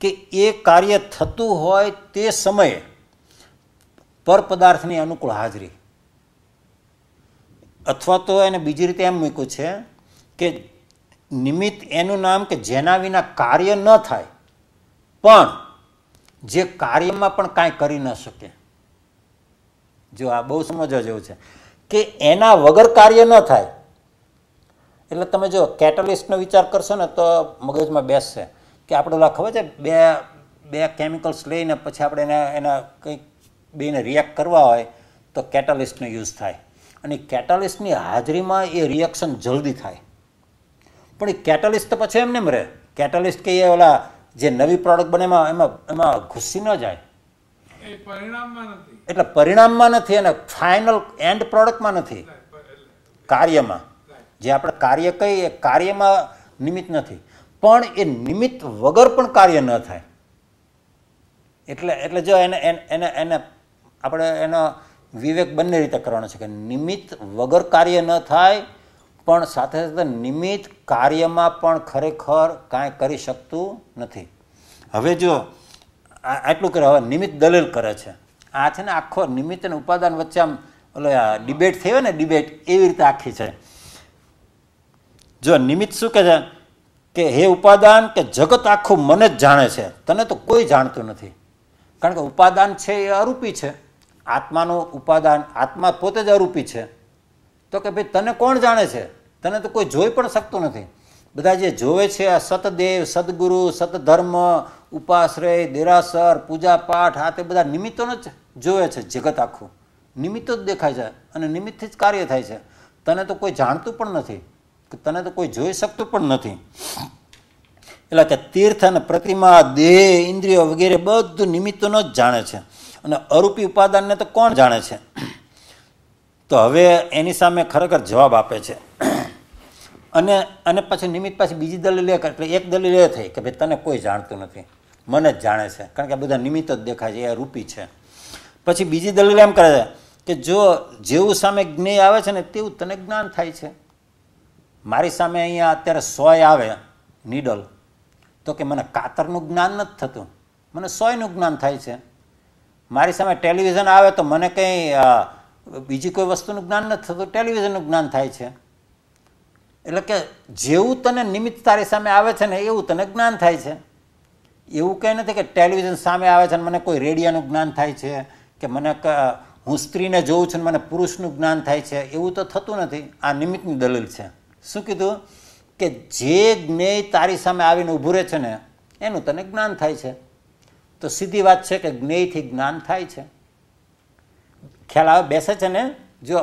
કે એ કાર્ય થતું હોય તે સમયે પર પદાર્થની અનુકૂળ હાજરી અથવા તો એને બીજી રીતે એમ મૂક્યું છે કે નિમિત્ત એનું નામ કે જેના વિના કાર્ય ન થાય પણ જે કાર્યમાં પણ કાંઈ કરી ન શકે જો આ બહુ સમજવા જેવું છે કે એના વગર કાર્ય ન થાય એટલે તમે જો કેટલિસ્ટનો વિચાર કરશો ને તો મગજમાં બેસશે કે આપણે ઓલા ખબર છે બે બે કેમિકલ્સ લઈને પછી આપણે એને એના કંઈક બેને રિએક્ટ કરવા હોય તો કેટલિસ્ટનો યુઝ થાય અને કેટલિસ્ટની હાજરીમાં એ રિએક્શન જલ્દી થાય પણ એ કેટલિસ્ટ પછી એમને એમ રહે કેટલિસ્ટ કે એ ઓલા જે નવી પ્રોડક્ટ બને એમાં એમાં એમાં ઘૂસી ન જાય એટલે પરિણામમાં નથી અને ફાઇનલ એન્ડ પ્રોડક્ટમાં નથી કાર્યમાં જે આપણે કાર્ય કહીએ એ કાર્યમાં નિમિત્ત નથી પણ એ નિમિત્ત વગર પણ કાર્ય ન થાય એટલે એટલે જો એને એને એને આપણે એના વિવેક બંને રીતે કરવાનો છે કે નિમિત્ત વગર કાર્ય ન થાય પણ સાથે સાથે નિમિત્ત કાર્યમાં પણ ખરેખર કાંઈ કરી શકતું નથી હવે જો આટલું કરે હવે નિમિત્ત દલીલ કરે છે આ છે ને આખો નિમિત્ત અને ઉપાદાન વચ્ચે આમ એટલે ડિબેટ થયો ને ડિબેટ એવી રીતે આખી છે જો નિમિત્ત શું કહે છે કે હે ઉપાદાન કે જગત આખું મને જ જાણે છે તને તો કોઈ જાણતું નથી કારણ કે ઉપાદાન છે એ અરૂપી છે આત્માનો ઉપાદાન આત્મા પોતે જ અરૂપી છે તો કે ભાઈ તને કોણ જાણે છે તને તો કોઈ જોઈ પણ શકતું નથી બધા જે જોવે છે આ સતદેવ સદગુરુ સતધર્મ ઉપાશ્રય દેરાસર પૂજાપાઠ આ તે બધા નિમિત્તોને જ જોવે છે જગત આખું નિમિત્તો જ દેખાય છે અને નિમિત્તથી જ કાર્ય થાય છે તને તો કોઈ જાણતું પણ નથી કે તને તો કોઈ જોઈ શકતું પણ નથી એટલે કે તીર્થ અને પ્રતિમા દેહ ઇન્દ્રિયો વગેરે બધું નિમિત્તોનો જ જાણે છે અને અરૂપી ઉપાદાનને તો કોણ જાણે છે તો હવે એની સામે ખરેખર જવાબ આપે છે અને અને પછી નિમિત્ત પાછી બીજી દલીલ એ એટલે એક દલીલ એ થઈ કે ભાઈ તને કોઈ જાણતું નથી મને જ જાણે છે કારણ કે આ બધા નિમિત્ત જ દેખાય છે એ રૂપી છે પછી બીજી દલીલ એમ કરે છે કે જો જેવું સામે જ્ઞેય આવે છે ને તેવું તને જ્ઞાન થાય છે મારી સામે અહીંયા અત્યારે સોય આવે નીડલ તો કે મને કાતરનું જ્ઞાન નથી થતું મને સોયનું જ્ઞાન થાય છે મારી સામે ટેલિવિઝન આવે તો મને કંઈ બીજી કોઈ વસ્તુનું જ્ઞાન નથી થતું ટેલિવિઝનનું જ્ઞાન થાય છે એટલે કે જેવું તને નિમિત્ત તારી સામે આવે છે ને એવું તને જ્ઞાન થાય છે એવું કંઈ નથી કે ટેલિવિઝન સામે આવે છે ને મને કોઈ રેડિયાનું જ્ઞાન થાય છે કે મને હું સ્ત્રીને જોઉં છું ને મને પુરુષનું જ્ઞાન થાય છે એવું તો થતું નથી આ નિમિત્તની દલીલ છે શું કીધું કે જે જ્ઞેય તારી સામે આવીને ઊભું રહે છે ને એનું તને જ્ઞાન થાય છે તો સીધી વાત છે કે જ્ઞેયથી જ્ઞાન થાય છે ખ્યાલ આવે બેસે છે ને જો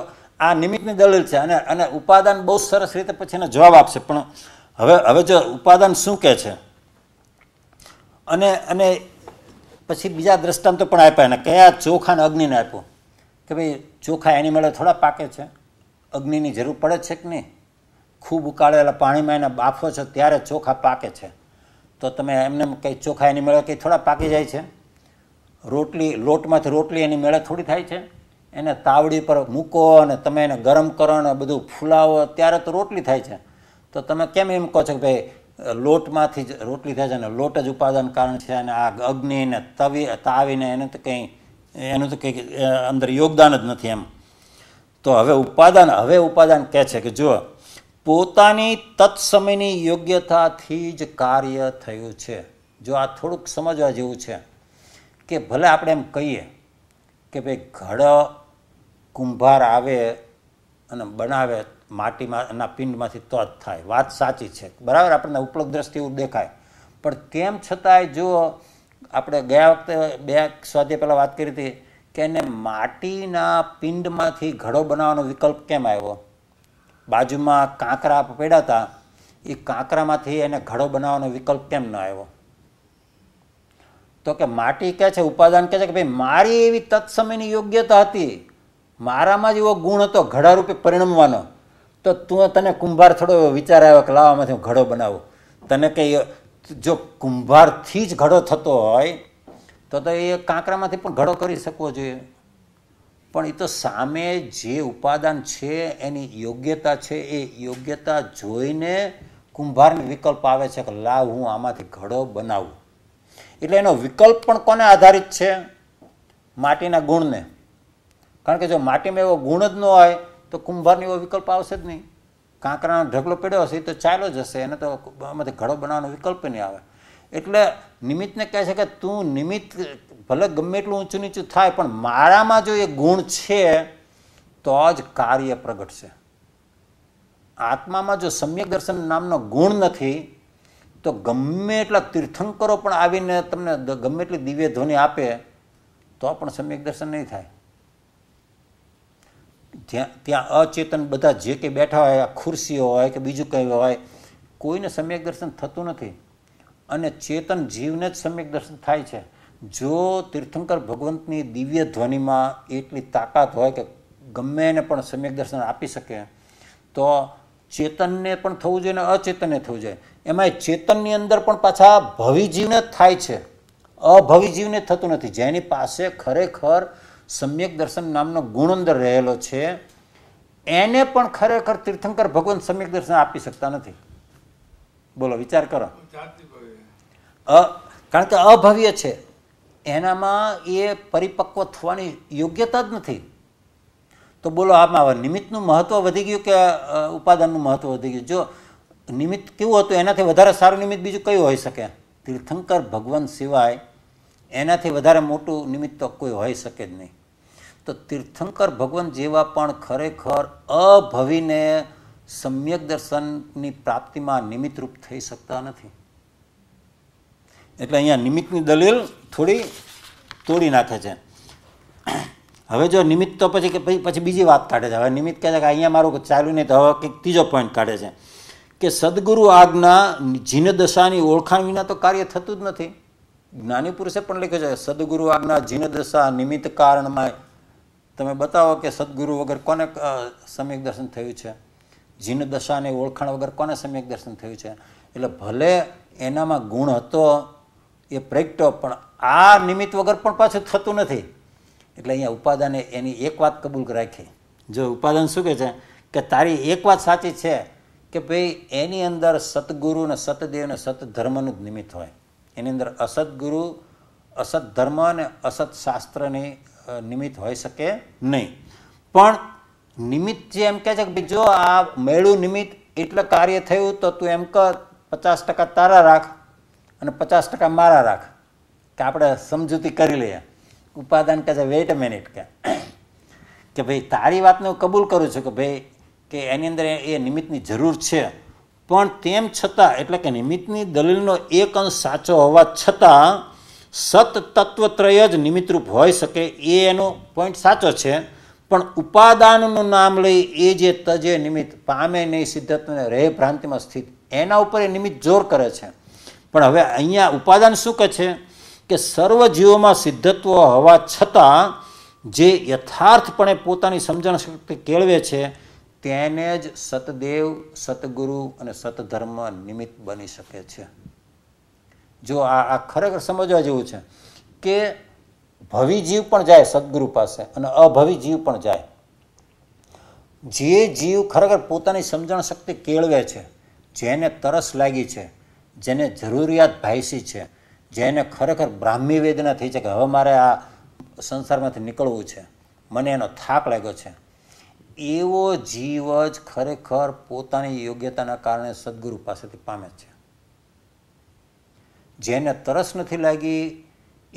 આ નિમિત્તની દલીલ છે અને અને ઉપાદાન બહુ સરસ રીતે પછી એને જવાબ આપશે પણ હવે હવે જો ઉપાદાન શું કહે છે અને અને પછી બીજા દ્રષ્ટાંતો પણ આપ્યા એને કયા ચોખાને અગ્નિને આપ્યું કે ભાઈ ચોખા એની મળે થોડા પાકે છે અગ્નિની જરૂર પડે છે કે નહીં ખૂબ ઉકાળેલા પાણીમાં એના બાફો છે ત્યારે ચોખા પાકે છે તો તમે એમને કંઈ ચોખા એની મેળે કંઈ થોડા પાકી જાય છે રોટલી લોટમાંથી રોટલી એની મેળે થોડી થાય છે એને તાવડી પર મૂકો અને તમે એને ગરમ કરો અને બધું ફૂલાવો ત્યારે તો રોટલી થાય છે તો તમે કેમ એમ કહો છો કે ભાઈ લોટમાંથી જ રોટલી થાય છે અને લોટ જ ઉપાદન કારણ છે અને આ અગ્નિને તવી તાવીને એને તો કંઈ એનું તો કંઈક અંદર યોગદાન જ નથી એમ તો હવે ઉપાદાન હવે ઉપાદાન કહે છે કે જુઓ પોતાની તત્સમયની યોગ્યતાથી જ કાર્ય થયું છે જો આ થોડુંક સમજવા જેવું છે કે ભલે આપણે એમ કહીએ કે ભાઈ ઘડ કુંભાર આવે અને બનાવે માટીમાં એના પિંડમાંથી તો જ થાય વાત સાચી છે બરાબર આપણને ઉપલબ્ધ દ્રષ્ટિ એવું દેખાય પણ તેમ છતાંય જો આપણે ગયા વખતે બે સ્વાધ્યાય પહેલાં વાત કરી હતી કે એને માટીના પિંડમાંથી ઘડો બનાવવાનો વિકલ્પ કેમ આવ્યો બાજુમાં કાંકરા પડ્યા હતા એ કાંકરામાંથી એને ઘડો બનાવવાનો વિકલ્પ કેમ ન આવ્યો તો કે માટી કહે છે ઉપાદાન કહે છે કે ભાઈ મારી એવી તત્સમયની યોગ્યતા હતી મારામાં જ એવો ગુણ હતો ઘડારૂપે પરિણમવાનો તો તું તને કુંભાર થોડો વિચાર આવ્યો કે લાવવામાંથી હું ઘડો બનાવું તને કંઈ જો કુંભારથી જ ઘડો થતો હોય તો તો એ કાંકરામાંથી પણ ઘડો કરી શકવો જોઈએ પણ એ તો સામે જે ઉપાદાન છે એની યોગ્યતા છે એ યોગ્યતા જોઈને કુંભારને વિકલ્પ આવે છે કે લાવ હું આમાંથી ઘડો બનાવું એટલે એનો વિકલ્પ પણ કોને આધારિત છે માટીના ગુણને કારણ કે જો માટીમાં એવો ગુણ જ ન હોય તો કુંભારનો એવો વિકલ્પ આવશે જ નહીં કાંકરાનો ઢગલો પડ્યો હશે એ તો ચાલ્યો જ હશે એને તો આમાંથી ઘડો બનાવવાનો વિકલ્પ નહીં આવે એટલે નિમિત્તને કહે છે કે તું નિમિત્ત ભલે ગમે એટલું ઊંચું નીચું થાય પણ મારામાં જો એ ગુણ છે તો જ કાર્ય પ્રગટશે આત્મામાં જો સમ્યક દર્શન નામનો ગુણ નથી તો ગમે એટલા તીર્થંકરો પણ આવીને તમને ગમે એટલી દિવ્ય ધ્વનિ આપે તો પણ સમ્યક દર્શન નહીં થાય ત્યાં ત્યાં અચેતન બધા જે કંઈ બેઠા હોય ખુરશીઓ હોય કે બીજું કંઈ હોય કોઈને સમ્યક દર્શન થતું નથી અને ચેતન જીવને જ સમ્યક દર્શન થાય છે જો તીર્થંકર ભગવંતની દિવ્ય ધ્વનિમાં એટલી તાકાત હોય કે ગમે એને પણ સમ્યક દર્શન આપી શકે તો ચેતનને પણ થવું જોઈએ ને અચેતનને થવું જોઈએ એમાં ચેતનની અંદર પણ પાછા ભવિજીવને થાય છે અભવિજીવને થતું નથી જેની પાસે ખરેખર સમ્યક દર્શન નામનો ગુણ અંદર રહેલો છે એને પણ ખરેખર તીર્થંકર ભગવંત સમ્યક દર્શન આપી શકતા નથી બોલો વિચાર કરો કારણ કે અભવ્ય છે એનામાં એ પરિપક્વ થવાની યોગ્યતા જ નથી તો બોલો આમાં હવે નિમિત્તનું મહત્ત્વ વધી ગયું કે ઉપાદાનનું મહત્ત્વ વધી ગયું જો નિમિત્ત કેવું હતું એનાથી વધારે સારું નિમિત્ત બીજું કયું હોઈ શકે તીર્થંકર ભગવાન સિવાય એનાથી વધારે મોટું નિમિત્ત તો કોઈ હોઈ શકે જ નહીં તો તીર્થંકર ભગવાન જેવા પણ ખરેખર અભવીને સમ્યક દર્શનની પ્રાપ્તિમાં નિમિત્તરૂપ થઈ શકતા નથી એટલે અહીંયા નિમિત્તની દલીલ થોડી તોડી નાખે છે હવે જો નિમિત્ત તો પછી કે પછી બીજી વાત કાઢે છે હવે નિમિત્ત કહે છે કે અહીંયા મારું ચાલ્યું નહીં તો હવે કંઈક ત્રીજો પોઈન્ટ કાઢે છે કે સદગુરુ આજ્ઞા જીન દશાની ઓળખાણ વિના તો કાર્ય થતું જ નથી જ્ઞાની પુરુષે પણ લખ્યું છે સદગુરુ આજ્ઞા જીન દશા નિમિત્ત કારણમાં તમે બતાવો કે સદગુરુ વગર કોને સમ્યક દર્શન થયું છે જીન દશાને ઓળખાણ વગર કોને સમ્યક દર્શન થયું છે એટલે ભલે એનામાં ગુણ હતો એ પ્રગટ્યો પણ આ નિમિત્ત વગર પણ પાછું થતું નથી એટલે અહીંયા ઉપાદાને એની એક વાત કબૂલ રાખી જો ઉપાદાન શું કહે છે કે તારી એક વાત સાચી છે કે ભાઈ એની અંદર સતગુરુ અને સતદેવ અને સતધર્મનું જ નિમિત્ત હોય એની અંદર અસદગુરુ અસત ધર્મ અને અસત શાસ્ત્રની નિમિત્ત હોઈ શકે નહીં પણ નિમિત્ત જે એમ કહે છે કે જો આ મેળું નિમિત્ત એટલે કાર્ય થયું તો તું એમ કર પચાસ ટકા તારા રાખ અને પચાસ ટકા મારા રાખ કે આપણે સમજૂતી કરી લઈએ ઉપાદાન કહે છે વેઇટ અ મિનિટ કે ભાઈ તારી વાતને હું કબૂલ કરું છું કે ભાઈ કે એની અંદર એ નિમિત્તની જરૂર છે પણ તેમ છતાં એટલે કે નિમિત્તની દલીલનો એક અંશ સાચો હોવા છતાં સત તત્વત્રય જ નિમિત્તરૂપ હોઈ શકે એ એનો પોઈન્ટ સાચો છે પણ ઉપાદાનનું નામ લઈ એ જે તજે નિમિત્ત પામે નહીં સિદ્ધત્વને રહે ભ્રાંતિમાં સ્થિત એના ઉપર એ નિમિત્ત જોર કરે છે પણ હવે અહીંયા ઉપાદાન શું કહે છે કે સર્વ જીવોમાં સિદ્ધત્વ હોવા છતાં જે યથાર્થપણે પોતાની સમજણ શક્તિ કેળવે છે તેને જ સતદેવ સતગુરુ અને સતધર્મ નિમિત્ત બની શકે છે જો આ આ ખરેખર સમજવા જેવું છે કે ભવી જીવ પણ જાય સદગુરુ પાસે અને અભવી જીવ પણ જાય જે જીવ ખરેખર પોતાની સમજણ શક્તિ કેળવે છે જેને તરસ લાગી છે જેને જરૂરિયાત ભાઈસી છે જેને ખરેખર બ્રાહ્મી વેદના થઈ છે કે હવે મારે આ સંસારમાંથી નીકળવું છે મને એનો થાક લાગ્યો છે એવો જીવ જ ખરેખર પોતાની યોગ્યતાના કારણે સદગુરુ પાસેથી પામે છે જેને તરસ નથી લાગી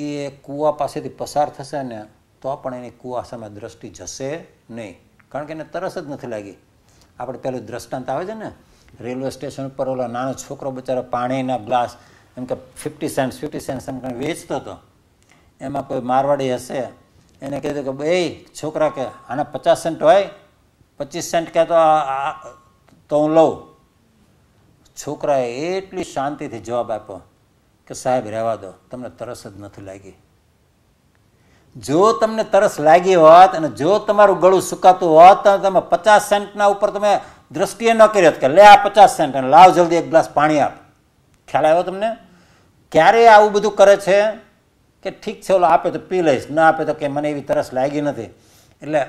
એ કૂવા પાસેથી પસાર થશે ને તો પણ એની કૂવા સામે દ્રષ્ટિ જશે નહીં કારણ કે એને તરસ જ નથી લાગી આપણે પેલું દ્રષ્ટાંત આવે છે ને રેલવે સ્ટેશન પર ઓલો નાનો છોકરો બચારો પાણીના ગ્લાસ એમ કે ફિફ્ટી સેન્ટ્સ ફિફ્ટી સેન્ટ્સ એમ કંઈ વેચતો હતો એમાં કોઈ મારવાડી હશે એને કીધું કે ભાઈ છોકરા કે આને પચાસ સેન્ટ હોય પચીસ સેન્ટ કહેતો તો હું લઉં છોકરાએ એટલી શાંતિથી જવાબ આપ્યો કે સાહેબ રહેવા દો તમને તરસ જ નથી લાગી જો તમને તરસ લાગી હોત અને જો તમારું ગળું સુકાતું હોત તો તમે પચાસ સેન્ટના ઉપર તમે દ્રષ્ટિએ ન કરી હોત કે લે આ પચાસ સેન્ટ અને લાવ જલ્દી એક ગ્લાસ પાણી આપ ખ્યાલ આવ્યો તમને ક્યારે આવું બધું કરે છે કે ઠીક છે ઓલો આપે તો પી લઈશ ના આપે તો કે મને એવી તરસ લાગી નથી એટલે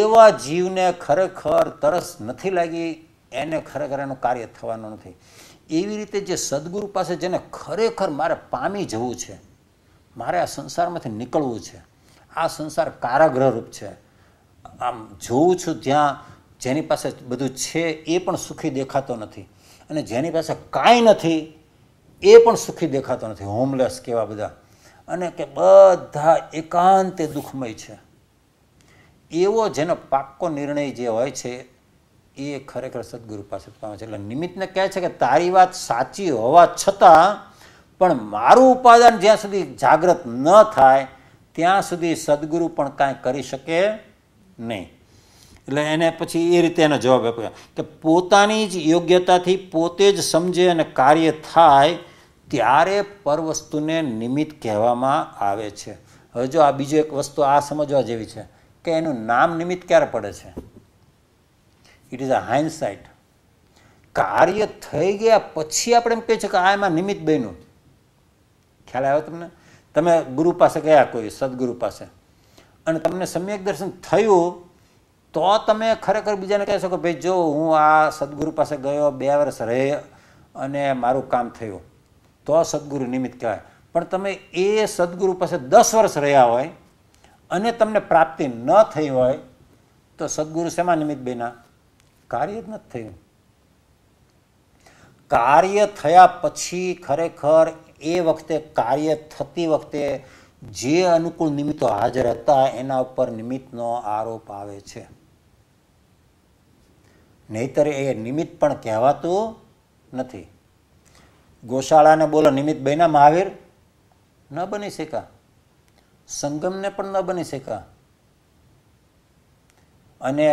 એવા જીવને ખરેખર તરસ નથી લાગી એને ખરેખર એનું કાર્ય થવાનું નથી એવી રીતે જે સદગુરુ પાસે જેને ખરેખર મારે પામી જવું છે મારે આ સંસારમાંથી નીકળવું છે આ સંસાર કારાગ્રહરૂપ છે આમ જોઉં છું ત્યાં જેની પાસે બધું છે એ પણ સુખી દેખાતો નથી અને જેની પાસે કાંઈ નથી એ પણ સુખી દેખાતો નથી હોમલેસ કેવા બધા અને કે બધા એકાંતે દુઃખમય છે એવો જેનો પાક્કો નિર્ણય જે હોય છે એ ખરેખર સદગુરુ પાસે પામે છે એટલે નિમિત્તને કહે છે કે તારી વાત સાચી હોવા છતાં પણ મારું ઉપાદાન જ્યાં સુધી જાગ્રત ન થાય ત્યાં સુધી સદગુરુ પણ કાંઈ કરી શકે નહીં એટલે એને પછી એ રીતે એને જવાબ આપ્યો કે પોતાની જ યોગ્યતાથી પોતે જ સમજે અને કાર્ય થાય ત્યારે પરવસ્તુને નિમિત્ત કહેવામાં આવે છે હવે જો આ બીજો એક વસ્તુ આ સમજવા જેવી છે કે એનું નામ નિમિત્ત ક્યારે પડે છે ઇટ ઇઝ અ હાઇન્ડસાઇટ કાર્ય થઈ ગયા પછી આપણે એમ કહીએ છીએ કે આ એમાં નિમિત્ત બન્યું ખ્યાલ આવ્યો તમને તમે ગુરુ પાસે ગયા કોઈ સદગુરુ પાસે અને તમને સમ્યક દર્શન થયું તો તમે ખરેખર બીજાને કહી શકો ભાઈ જો હું આ સદગુરુ પાસે ગયો બે વર્ષ રહે અને મારું કામ થયું તો સદગુરુ નિમિત્ત કહેવાય પણ તમે એ સદગુરુ પાસે દસ વર્ષ રહ્યા હોય અને તમને પ્રાપ્તિ ન થઈ હોય તો સદગુરુ શેમાં નિમિત્ત બેના કાર્ય જ નથી થયું કાર્ય થયા પછી ખરેખર એ વખતે કાર્ય થતી વખતે જે અનુકૂળ નિમિત્તો હાજર હતા એના ઉપર નિમિત્તનો આરોપ આવે છે નહીતર એ નિમિત્ત પણ કહેવાતું નથી ગોશાળાને બોલો નિમિત્ત બન્યા મહાવીર ન બની શકા સંગમને પણ ન બની શકા અને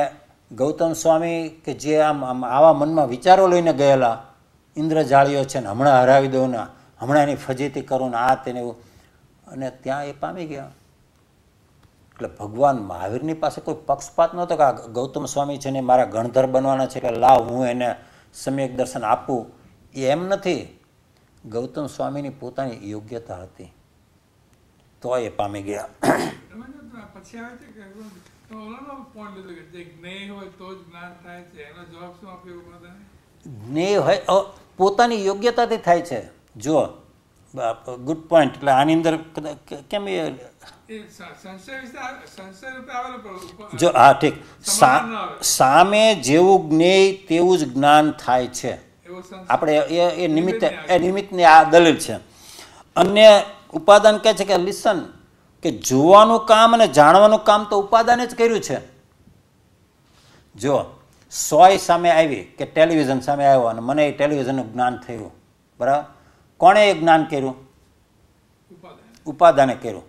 ગૌતમ સ્વામી કે જે આમ આમ આવા મનમાં વિચારો લઈને ગયેલા ઇન્દ્રજાળીઓ છે ને હમણાં હરાવી દઉં ને હમણાં એની ફજીતી કરું ને આ તેને એવું અને ત્યાં એ પામી ગયા એટલે ભગવાન મહાવીરની પાસે કોઈ પક્ષપાત નહોતો કે આ ગૌતમ સ્વામી છે ને મારા ગણધર બનવાના છે કે લાવ હું એને સમ્યક દર્શન આપું એ એમ નથી ગૌતમ સ્વામીની પોતાની યોગ્યતા હતી તો એ પામી ગયા જ્ઞેય હોય પોતાની યોગ્યતાથી થાય છે જો ગુડ પોઈન્ટ એટલે આની અંદર કેમ એ જો હા ઠીક સામે જેવું જ્ઞેય તેવું જ જ્ઞાન થાય છે આપણે એ એ નિમિત્તે એ નિમિત્તની આ દલીલ છે અન્ય ઉપાદાન કહે છે કે લિસન કે જોવાનું કામ અને જાણવાનું કામ તો ઉપાદાને જ કર્યું છે જો સોય સામે આવી કે ટેલિવિઝન સામે આવ્યો અને મને એ ટેલિવિઝનનું જ્ઞાન થયું બરાબર કોણે એ જ્ઞાન કર્યું ઉપાદાને કર્યું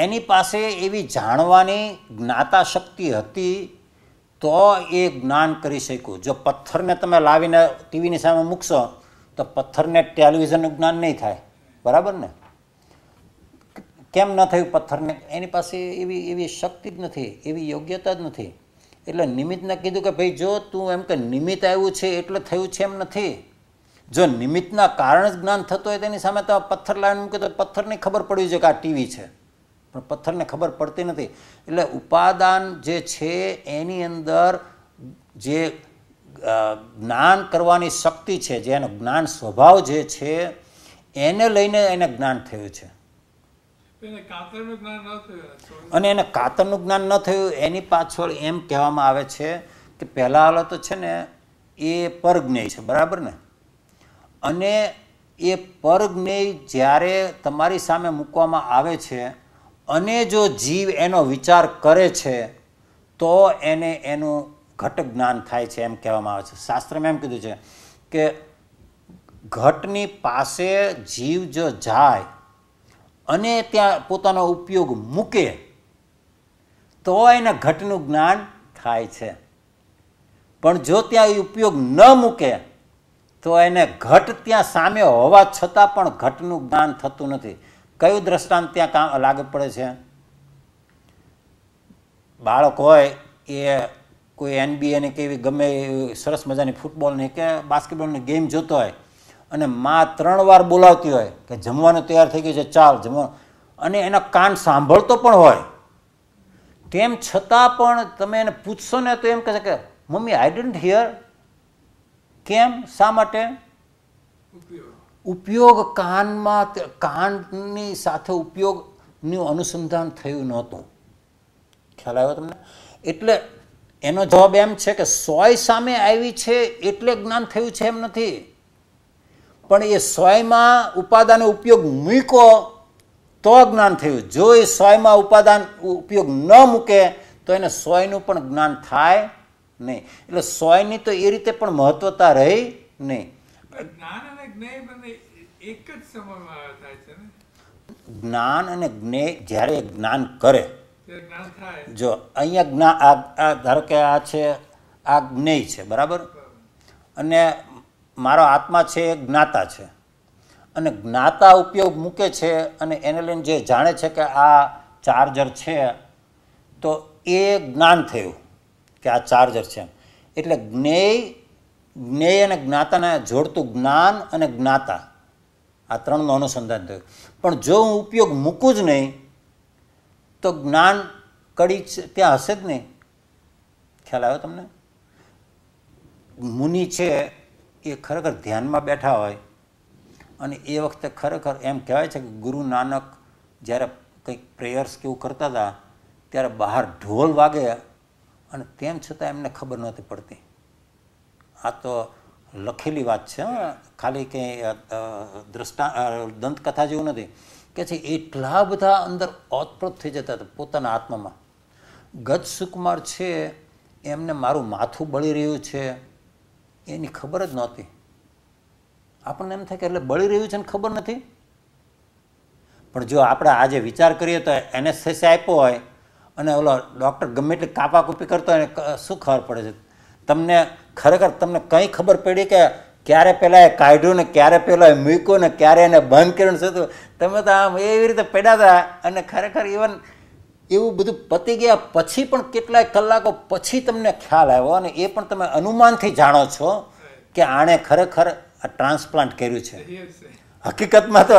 એની પાસે એવી જાણવાની જ્ઞાતા શક્તિ હતી તો એ જ્ઞાન કરી શક્યું જો પથ્થરને તમે લાવીને ટીવીની સામે મૂકશો તો પથ્થરને ટેલિવિઝનનું જ્ઞાન નહીં થાય બરાબર ને કેમ ન થયું પથ્થરને એની પાસે એવી એવી શક્તિ જ નથી એવી યોગ્યતા જ નથી એટલે નિમિત્તને કીધું કે ભાઈ જો તું એમ કે નિમિત્ત આવ્યું છે એટલે થયું છે એમ નથી જો નિમિત્તના કારણ જ્ઞાન થતું હોય તેની સામે તમે પથ્થર લાવીને મૂકી તો પથ્થરની ખબર પડવી જોઈએ કે આ ટીવી છે પણ પથ્થરને ખબર પડતી નથી એટલે ઉપાદાન જે છે એની અંદર જે જ્ઞાન કરવાની શક્તિ છે જે એનો જ્ઞાન સ્વભાવ જે છે એને લઈને એને જ્ઞાન થયું છે અને એને કાતરનું જ્ઞાન ન થયું એની પાછળ એમ કહેવામાં આવે છે કે પહેલાં તો છે ને એ પરજ્ઞેય છે બરાબર ને અને એ પરજ્ઞેય જ્યારે તમારી સામે મૂકવામાં આવે છે અને જો જીવ એનો વિચાર કરે છે તો એને એનું ઘટ જ્ઞાન થાય છે એમ કહેવામાં આવે છે શાસ્ત્રમાં એમ કીધું છે કે ઘટની પાસે જીવ જો જાય અને ત્યાં પોતાનો ઉપયોગ મૂકે તો એને ઘટનું જ્ઞાન થાય છે પણ જો ત્યાં એ ઉપયોગ ન મૂકે તો એને ઘટ ત્યાં સામે હોવા છતાં પણ ઘટનું જ્ઞાન થતું નથી કયું દ્રષ્ટાંત ત્યાં કામ લાગુ પડે છે બાળક હોય એ કોઈ એનબીએની કે કેવી ગમે સરસ મજાની ફૂટબોલની કે બાસ્કેટબોલની ગેમ જોતો હોય અને માં ત્રણ વાર બોલાવતી હોય કે જમવાનું તૈયાર થઈ ગયું છે ચાલ જમવાનું અને એના કાન સાંભળતો પણ હોય તેમ છતાં પણ તમે એને પૂછશો ને તો એમ કહેશે કે મમ્મી આઈ ડોન્ટ હિયર કેમ શા માટે ઉપયોગ કાનમાં કાનની સાથે ઉપયોગનું અનુસંધાન થયું નહોતું ખ્યાલ આવ્યો તમને એટલે એનો જવાબ એમ છે કે સોય સામે આવી છે એટલે જ્ઞાન થયું છે એમ નથી પણ એ સોયમાં ઉપાદાન ઉપયોગ મૂકો તો જ્ઞાન થયું જો એ સોયમાં ઉપાદાન ઉપયોગ ન મૂકે તો એને સોયનું પણ જ્ઞાન થાય નહીં એટલે સોયની તો એ રીતે પણ મહત્વતા રહી નહીં જ્ઞાન અને જ્ઞેય જ્યારે જ્ઞાન કરે જો અહીંયા જ્ઞાન આ ધારો કે આ છે આ જ્ઞેય છે બરાબર અને મારો આત્મા છે એ જ્ઞાતા છે અને જ્ઞાતા ઉપયોગ મૂકે છે અને એને લઈને જે જાણે છે કે આ ચાર્જર છે તો એ જ્ઞાન થયું કે આ ચાર્જર છે એટલે જ્ઞેય જ્ઞેય અને જ્ઞાતાને જોડતું જ્ઞાન અને જ્ઞાતા આ ત્રણનું અનુસંધાન થયું પણ જો હું ઉપયોગ મૂકું જ નહીં તો જ્ઞાન કડી ત્યાં હશે જ નહીં ખ્યાલ આવ્યો તમને મુનિ છે એ ખરેખર ધ્યાનમાં બેઠા હોય અને એ વખતે ખરેખર એમ કહેવાય છે કે ગુરુ નાનક જ્યારે કંઈક પ્રેયર્સ કેવું કરતા હતા ત્યારે બહાર ઢોલ વાગે અને તેમ છતાં એમને ખબર નહોતી પડતી આ તો લખેલી વાત છે ખાલી કંઈ દ્રષ્ટા દંતકથા જેવું નથી કે છે એટલા બધા અંદર ઓતપ્રોત થઈ જતા હતા પોતાના આત્મામાં ગત સુકુમાર છે એમને મારું માથું બળી રહ્યું છે એની ખબર જ નહોતી આપણને એમ થાય કે એટલે બળી રહ્યું છે ને ખબર નથી પણ જો આપણે આજે વિચાર કરીએ તો એનેસ્થેસિયા આપ્યો હોય અને ઓલો ડૉક્ટર ગમે એટલી કાપા કૂપી કરતો એને શું ખબર પડે છે તમને ખરેખર તમને કંઈ ખબર પડી કે ક્યારે પહેલાં એ કાઢ્યું ને ક્યારે પહેલાં એ મૂક્યું ને ક્યારે એને બંધ કર્યું શું તમે તો આમ એવી રીતે પડ્યા હતા અને ખરેખર ઇવન એવું બધું પતી ગયા પછી પણ કેટલાય કલાકો પછી તમને ખ્યાલ આવ્યો અને એ પણ તમે અનુમાનથી જાણો છો કે આણે ખરેખર આ ટ્રાન્સપ્લાન્ટ કર્યું છે હકીકતમાં તો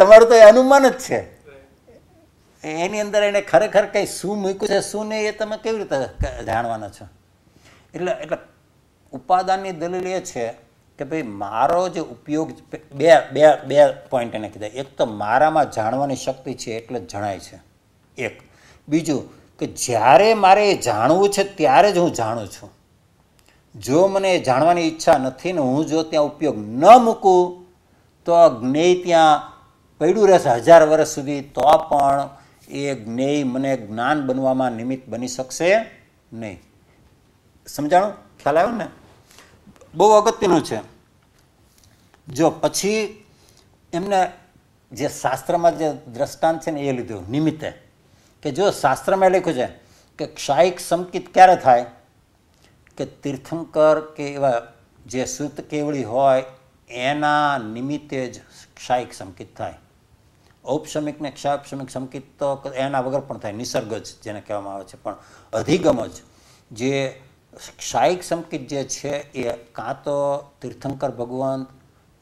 તમારું તો એ અનુમાન જ છે એની અંદર એણે ખરેખર કંઈ શું મૂક્યું છે શું નહીં એ તમે કેવી રીતે જાણવાના છો એટલે એટલે ઉપાદાનની દલીલ એ છે કે ભાઈ મારો જે ઉપયોગ બે બે બે પોઈન્ટ એને કીધા એક તો મારામાં જાણવાની શક્તિ છે એટલે જ જણાય છે એક બીજું કે જ્યારે મારે એ જાણવું છે ત્યારે જ હું જાણું છું જો મને એ જાણવાની ઈચ્છા નથી ને હું જો ત્યાં ઉપયોગ ન મૂકું તો જ્ઞેય ત્યાં પડ્યું રહેશે હજાર વર્ષ સુધી તો પણ એ જ્ઞેય મને જ્ઞાન બનવામાં નિમિત્ત બની શકશે નહીં સમજાણો ખ્યાલ આવ્યો ને બહુ અગત્યનું છે જો પછી એમને જે શાસ્ત્રમાં જે દ્રષ્ટાંત છે ને એ લીધું નિમિત્તે કે જો શાસ્ત્રમાં લખ્યું છે કે ક્ષાયિક સંકિત ક્યારે થાય કે તીર્થંકર કે એવા જે સૂત કેવળી હોય એના નિમિત્તે જ ક્ષાયિક સંકિત થાય ઔપશમિક ને ક્ષાપશમિક સંકિત તો એના વગર પણ થાય નિસર્ગ જ જેને કહેવામાં આવે છે પણ અધિગમ જ જે ક્ષાયિક સંકિત જે છે એ કાં તો તીર્થંકર ભગવાન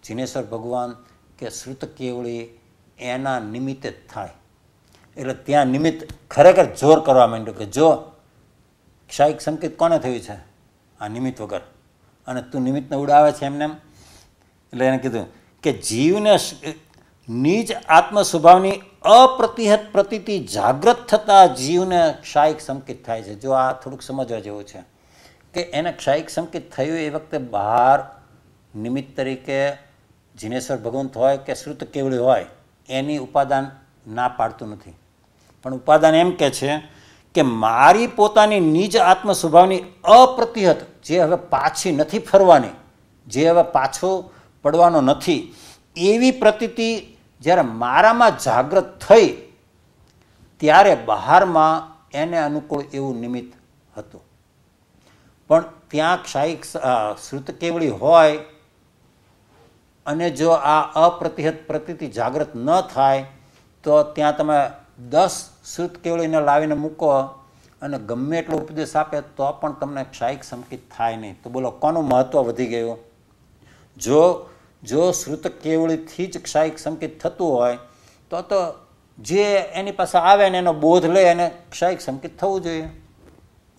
જીનેશ્વર ભગવાન કે શ્રુત કેવળી એના નિમિત્તે થાય એટલે ત્યાં નિમિત્ત ખરેખર જોર કરવા માંડ્યું કે જો ક્ષાયિક સંકેત કોને થયું છે આ નિમિત્ત વગર અને તું નિમિત્તને ઉડાવે છે એમને એમ એટલે એને કીધું કે જીવને નીચ આત્મસ્વભાવની અપ્રતિહત પ્રતિતિ જાગ્રત થતા જીવને ક્ષાયિક સંકિત થાય છે જો આ થોડુંક સમજવા જેવું છે કે એને ક્ષાયિક સંકેત થયું એ વખતે બહાર નિમિત્ત તરીકે જીનેશ્વર ભગવંત હોય કે શ્રુત કેવળી હોય એની ઉપાદાન ના પાડતું નથી પણ ઉપાદાન એમ કે છે કે મારી પોતાની નિજ આત્મસ્વભાવની અપ્રતિહત જે હવે પાછી નથી ફરવાની જે હવે પાછો પડવાનો નથી એવી પ્રતિતિ જ્યારે મારામાં જાગ્રત થઈ ત્યારે બહારમાં એને અનુકૂળ એવું નિમિત્ત હતું પણ ત્યાં ક્ષાયિક શ્રુતકેવળી હોય અને જો આ અપ્રતિહત પ્રતિતિ જાગ્રત ન થાય તો ત્યાં તમે દસ શ્રુતકેવળીને લાવીને મૂકો અને ગમે એટલો ઉપદેશ આપે તો પણ તમને ક્ષાયિક સંકિત થાય નહીં તો બોલો કોનું મહત્ત્વ વધી ગયું જો જો શ્રુત કેવળીથી જ ક્ષાયિક સંકેત થતું હોય તો તો જે એની પાસે આવે ને એનો બોધ લે એને ક્ષાયિક સંકેત થવું જોઈએ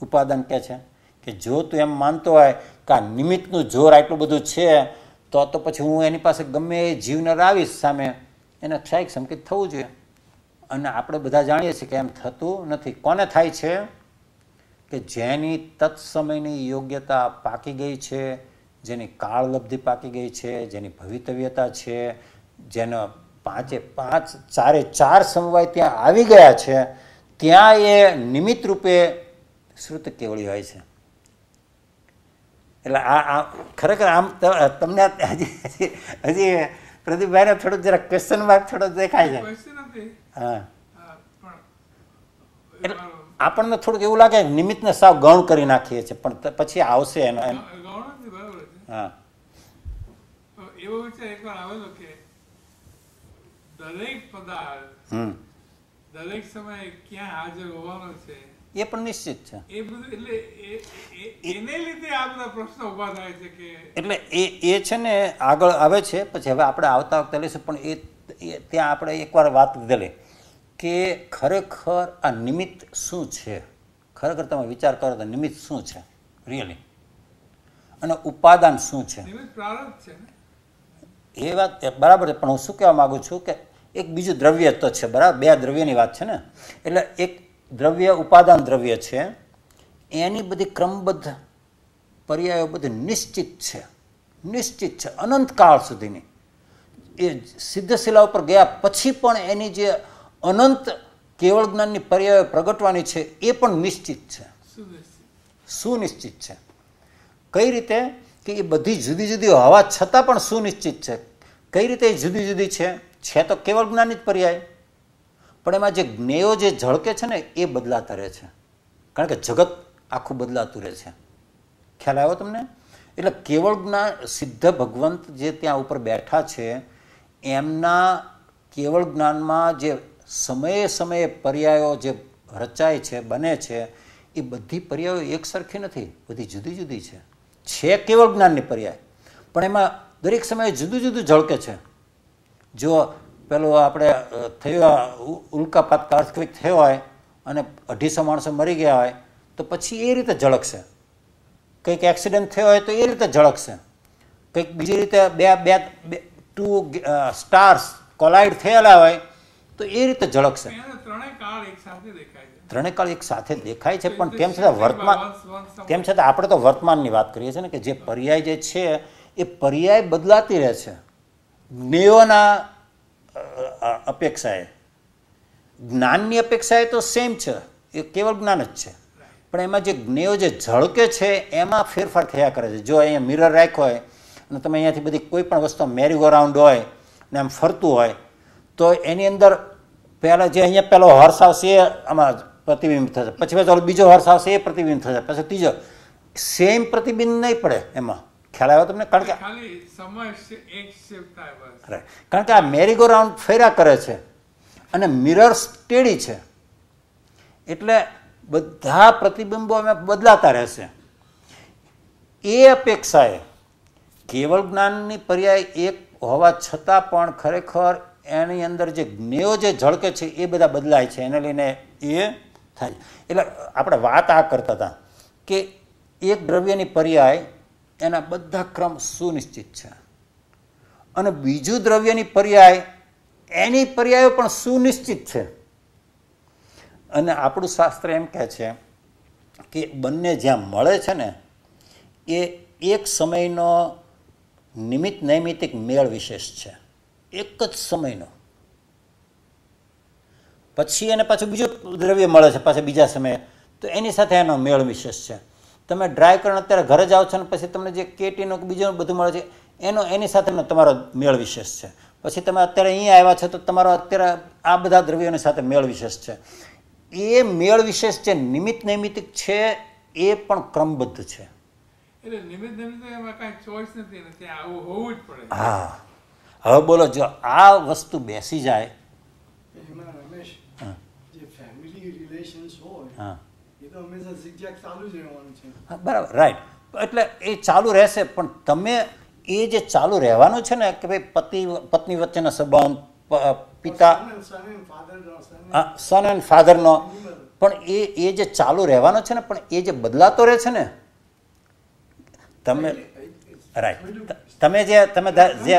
ઉપાદાન કહે છે કે જો તું એમ માનતો હોય કે આ નિમિત્તનું જોર આટલું બધું છે તો તો પછી હું એની પાસે ગમે એ જીવને આવીશ સામે એને ક્ષાયિક સંકેત થવું જોઈએ અને આપણે બધા જાણીએ છીએ કે એમ થતું નથી કોને થાય છે કે જેની તત્સમયની યોગ્યતા પાકી ગઈ છે જેની કાળલબ્ધિ પાકી ગઈ છે જેની ભવિતવ્યતા છે જેનો પાંચે પાંચ ચારે ચાર સમવાય ત્યાં આવી ગયા છે ત્યાં એ નિમિત્ત રૂપે શ્રુત કેવળી હોય છે એટલે આ ખરેખર આમ તમને હજી હજી પ્રદીપભાઈને થોડુંક જરા ક્વેશ્ચન માર્ક થોડોક દેખાય છે હા એટલે આપણને થોડુંક એવું લાગે નિમિત્તને સાવ ગૌણ કરી નાખીએ છીએ પણ પછી આવશે એનો એમ હા એવો વિચાર એકવાર આવેલો કે દરેક પદાર્થ દરેક સમયે ક્યાં હાજર હોવાનો છે એ પણ નિશ્ચિત છે એ બધું એટલે એને લીધે આ પ્રશ્નો ઊભા છે કે એટલે એ એ છે ને આગળ આવે છે પછી હવે આપણે આવતા વખતે લઈશું પણ એ ત્યાં આપણે એકવાર વાત કરી કે ખરેખર આ નિમિત્ત શું છે ખરેખર તમે વિચાર કરો તો નિમિત્ત શું છે રિયલી અને ઉપાદાન શું છે એ વાત બરાબર છે પણ હું શું કહેવા માગું છું કે એક બીજું દ્રવ્ય તો છે બરાબર બે દ્રવ્યની વાત છે ને એટલે એક દ્રવ્ય ઉપાદાન દ્રવ્ય છે એની બધી ક્રમબદ્ધ પર્યાયો બધી નિશ્ચિત છે નિશ્ચિત છે અનંત કાળ સુધીની એ સિદ્ધશિલા ઉપર ગયા પછી પણ એની જે અનંત કેવળ જ્ઞાનની પર્યાયો પ્રગટવાની છે એ પણ નિશ્ચિત છે સુનિશ્ચિત છે કઈ રીતે કે એ બધી જુદી જુદી હોવા છતાં પણ સુનિશ્ચિત છે કઈ રીતે એ જુદી જુદી છે છે તો કેવળ જ્ઞાની જ પર્યાય પણ એમાં જે જ્ઞેયો જે ઝળકે છે ને એ બદલાતા રહે છે કારણ કે જગત આખું બદલાતું રહે છે ખ્યાલ આવ્યો તમને એટલે કેવળ જ્ઞાન સિદ્ધ ભગવંત જે ત્યાં ઉપર બેઠા છે એમના કેવળ જ્ઞાનમાં જે સમયે સમયે પર્યાયો જે રચાય છે બને છે એ બધી પર્યાયો એકસરખી નથી બધી જુદી જુદી છે છે કેવળ જ્ઞાનની પર્યાય પણ એમાં દરેક સમયે જુદું જુદું ઝળકે છે જો પેલું આપણે થયો ઉલ્કાપાત અર્થક્વિક થયો હોય અને અઢીસો માણસો મરી ગયા હોય તો પછી એ રીતે ઝળકશે કંઈક એક્સિડન્ટ થયો હોય તો એ રીતે ઝળકશે કંઈક બીજી રીતે બે બે ટુ સ્ટાર્સ કોલાઇડ થયેલા હોય તો એ રીતે ઝળકશે ત્રણેકાળ એક સાથે દેખાય છે પણ તેમ છતાં વર્તમાન તેમ છતાં આપણે તો વર્તમાનની વાત કરીએ છીએ ને કે જે પર્યાય જે છે એ પર્યાય બદલાતી રહે છે જ્ઞેયોના અપેક્ષાએ જ્ઞાનની અપેક્ષાએ તો સેમ છે એ કેવળ જ્ઞાન જ છે પણ એમાં જે જ્ઞેયો જે ઝળકે છે એમાં ફેરફાર થયા કરે છે જો અહીંયા મિરર રાખ્યો હોય અને તમે અહીંયાથી બધી કોઈ પણ વસ્તુ મેરીગો રાઉન્ડ હોય ને આમ ફરતું હોય તો એની અંદર પહેલાં જે અહીંયા પહેલો હોર્સ આવશે આમાં પ્રતિબિંબ થશે પછી પાછો બીજો હર્ષ આવશે એ પ્રતિબિંબ થશે પછી ત્રીજો સેમ પ્રતિબિંબ નહીં પડે એમાં ખ્યાલ આવ્યો તમને કારણ કે કારણ કે આ મેરીગો રાઉન્ડ ફેરા કરે છે અને મિરર્સ ટેડી છે એટલે બધા પ્રતિબિંબો અમે બદલાતા રહેશે એ અપેક્ષાએ કેવળ જ્ઞાનની પર્યાય એક હોવા છતાં પણ ખરેખર એની અંદર જે જ્ઞેયો જે ઝળકે છે એ બધા બદલાય છે એને લઈને એ થાય એટલે આપણે વાત આ કરતા હતા કે એક દ્રવ્યની પર્યાય એના બધા ક્રમ સુનિશ્ચિત છે અને બીજું દ્રવ્યની પર્યાય એની પર્યાયો પણ સુનિશ્ચિત છે અને આપણું શાસ્ત્ર એમ કહે છે કે બંને જ્યાં મળે છે ને એ એક સમયનો નિમિત્ત નૈમિતિક મેળ વિશેષ છે એક જ સમયનો પછી એને પાછું બીજું દ્રવ્ય મળે છે પાછા બીજા સમયે તો એની સાથે એનો મેળ વિશેષ છે તમે ડ્રાય કરણ અત્યારે ઘરે જાઓ છો ને પછી તમને જે કેટીનો કે બીજો બધું મળે છે એનો એની સાથેનો તમારો મેળ વિશેષ છે પછી તમે અત્યારે અહીંયા આવ્યા છો તો તમારો અત્યારે આ બધા દ્રવ્યોની સાથે મેળ વિશેષ છે એ મેળ વિશેષ જે નિમિત્ત નૈમિતિક છે એ પણ ક્રમબદ્ધ છે હા હવે બોલો જો આ વસ્તુ બેસી જાય પેશન્સ હોય હા એ તો હંમેશા ઝિગઝેગ ચાલુ જ રહેવાનું છે બરાબર રાઈટ એટલે એ ચાલુ રહેશે પણ તમે એ જે ચાલુ રહેવાનું છે ને કે ભાઈ પતિ પત્ની વચ્ચેના સંબંધ પિતા સન એન્ડ ફાધરનો પણ એ એ જે ચાલુ રહેવાનો છે ને પણ એ જે બદલાતો રહે છે ને તમે રાઈટ તમે જે તમે જે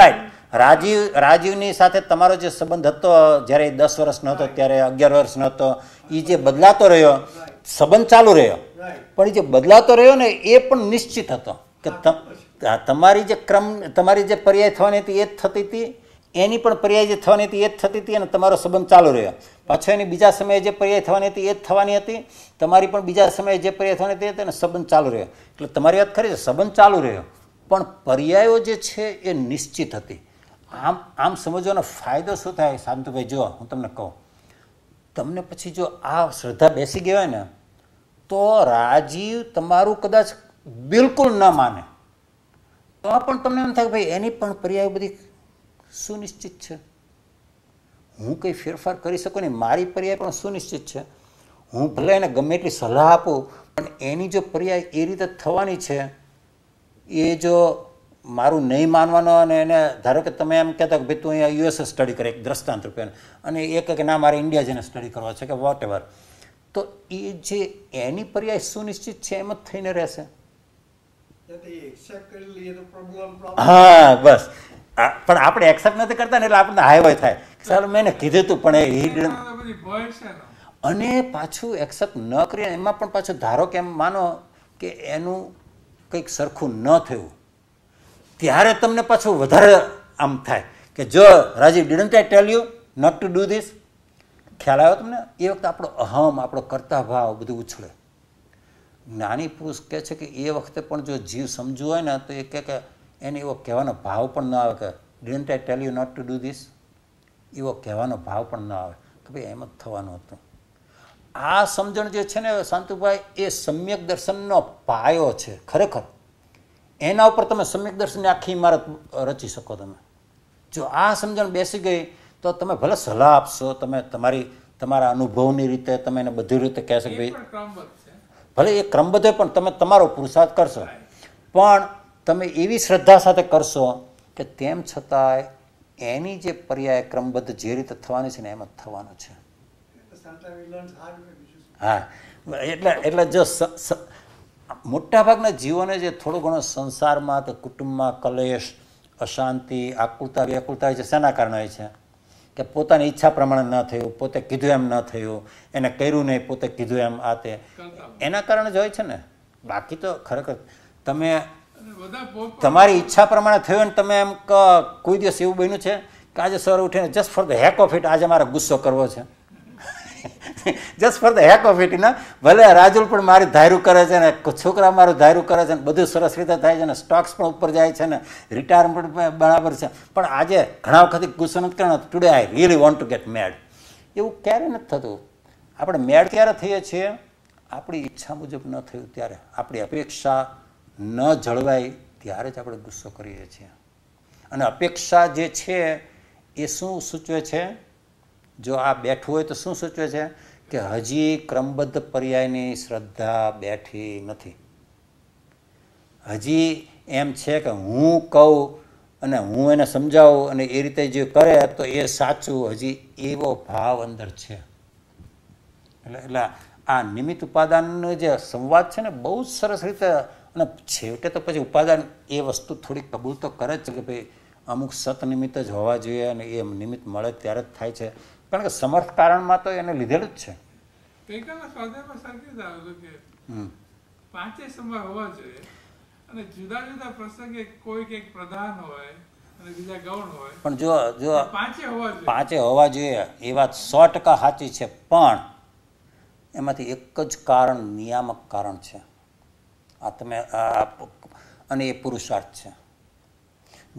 રાઈટ રાજીવ રાજીવની સાથે તમારો જે સંબંધ હતો જ્યારે દસ વર્ષનો હતો ત્યારે અગિયાર વર્ષનો હતો એ જે બદલાતો રહ્યો સંબંધ ચાલુ રહ્યો પણ એ જે બદલાતો રહ્યો ને એ પણ નિશ્ચિત હતો કે તમારી જે ક્રમ તમારી જે પર્યાય થવાની હતી એ જ થતી હતી એની પણ પર્યાય જે થવાની હતી એ જ થતી હતી અને તમારો સંબંધ ચાલુ રહ્યો પાછો એની બીજા સમયે જે પર્યાય થવાની હતી એ જ થવાની હતી તમારી પણ બીજા સમયે જે પર્યાય થવાની હતી તેનો સંબંધ ચાલુ રહ્યો એટલે તમારી વાત ખરી છે સંબંધ ચાલુ રહ્યો પણ પર્યાયો જે છે એ નિશ્ચિત હતી આમ આમ સમજવાનો ફાયદો શું થાય શાંતુભાઈ જો હું તમને કહું તમને પછી જો આ શ્રદ્ધા બેસી ગઈ હોય ને તો રાજીવ તમારું કદાચ બિલકુલ ન માને તો પણ તમને એમ થાય કે ભાઈ એની પણ પર્યાય બધી સુનિશ્ચિત છે હું કંઈ ફેરફાર કરી શકું નહીં મારી પર્યાય પણ સુનિશ્ચિત છે હું ભલે એને ગમે એટલી સલાહ આપું પણ એની જો પર્યાય એ રીતે થવાની છે એ જો મારું નહીં માનવાનું અને એને ધારો કે તમે એમ કહેતા કે ભાઈ તું અહીંયા યુએસએ સ્ટડી કરે એક દ્રષ્ટાંત રૂપે અને એક કહે કે ના મારે ઇન્ડિયા જઈને સ્ટડી કરવા છે કે વોટ એવર તો એ જે એની પર્યાય સુનિશ્ચિત છે એમ જ થઈને રહેશે હા બસ પણ આપણે એક્સેપ્ટ નથી કરતા ને એટલે આપણને હાઈવે થાય સર મેં એને કીધું હતું પણ એ અને પાછું એક્સેપ્ટ ન કરીએ એમાં પણ પાછું ધારો કે એમ માનો કે એનું કંઈક સરખું ન થયું ત્યારે તમને પાછું વધારે આમ થાય કે જો Rajiv didn't I tell you not to do this ખ્યાલ આવ્યો તમને એ વખતે આપણો અહમ આપણો કરતા ભાવ બધું ઉછળે જ્ઞાની પુરુષ કહે છે કે એ વખતે પણ જો જીવ સમજવું હોય ને તો એ કહે કે એને એવો કહેવાનો ભાવ પણ ન આવે કે didn't I tell you not to do this એવો કહેવાનો ભાવ પણ ન આવે કે ભાઈ એમ જ થવાનું હતું આ સમજણ જે છે ને શાંતુભાઈ એ સમ્યક દર્શનનો પાયો છે ખરેખર એના ઉપર તમે સમ્યક દર્શનની આખી ઇમારત રચી શકો તમે જો આ સમજણ બેસી ગઈ તો તમે ભલે સલાહ આપશો તમે તમારી તમારા અનુભવની રીતે તમે એને બધી રીતે કહી શકો ભલે એ ક્રમબદ્ધ પણ તમે તમારો પુરુષાર્થ કરશો પણ તમે એવી શ્રદ્ધા સાથે કરશો કે તેમ છતાંય એની જે પર્યાય ક્રમબદ્ધ જે રીતે થવાની છે ને એમ જ થવાનું છે હા એટલે એટલે જો મોટાભાગના જીવોને જે થોડો ઘણો સંસારમાં કે કુટુંબમાં કલેશ અશાંતિ આકુળતા વ્યાકુળતા હોય છે શેના કારણે હોય છે કે પોતાની ઈચ્છા પ્રમાણે ન થયું પોતે કીધું એમ ન થયું એને કર્યું નહીં પોતે કીધું એમ આ તે એના કારણે જ હોય છે ને બાકી તો ખરેખર તમે તમારી ઈચ્છા પ્રમાણે થયું ને તમે એમ કોઈ દિવસ એવું બન્યું છે કે આજે સવારે ઉઠીને just for the heck of it આજે મારે ગુસ્સો કરવો છે just for the heck of it ને ભલે રાજુલ પણ મારી ધાર્યું કરે છે ને છોકરા મારું ધાર્યું કરે છે ને બધું સરસ રીતે થાય છે ને સ્ટોક્સ પણ ઉપર જાય છે ને રિટાયરમેન્ટ બરાબર છે પણ આજે ઘણા વખત ગુસ્સો નથી કરવાનો today I really want to get mad એવું ક્યારે નથી થતું આપણે મેડ ક્યારે થઈએ છીએ આપણી ઈચ્છા મુજબ ન થયું ત્યારે આપણી અપેક્ષા ન જળવાય ત્યારે જ આપણે ગુસ્સો કરીએ છીએ અને અપેક્ષા જે છે એ શું સૂચવે છે જો આ બેઠું હોય તો શું સૂચવે છે કે હજી ક્રમબદ્ધ પર્યાયની શ્રદ્ધા બેઠી નથી હજી એમ છે કે હું કહું અને હું એને સમજાવું અને એ રીતે જે કરે તો એ સાચું હજી એવો ભાવ અંદર છે એટલે એટલે આ નિમિત્ત ઉપાદાનનો જે સંવાદ છે ને બહુ સરસ રીતે અને છેવટે તો પછી ઉપાદાન એ વસ્તુ થોડી કબૂલ તો કરે જ છે કે ભાઈ અમુક સત નિમિત્ત જ હોવા જોઈએ અને એ નિમિત્ત મળે ત્યારે જ થાય છે કારણ કે સમર્થ કારણમાં તો એને લીધેલ જ છે સમય હોવા જોઈએ અને જુદા જુદા પ્રસંગે કોઈક એક પ્રધાન હોય પણ જો જો પાંચે હોવા જોઈએ એ વાત સો ટકા સાચી છે પણ એમાંથી એક જ કારણ નિયામક કારણ છે આ તમે અને એ પુરુષાર્થ છે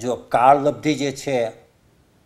જો કાળલબ્ધિ જે છે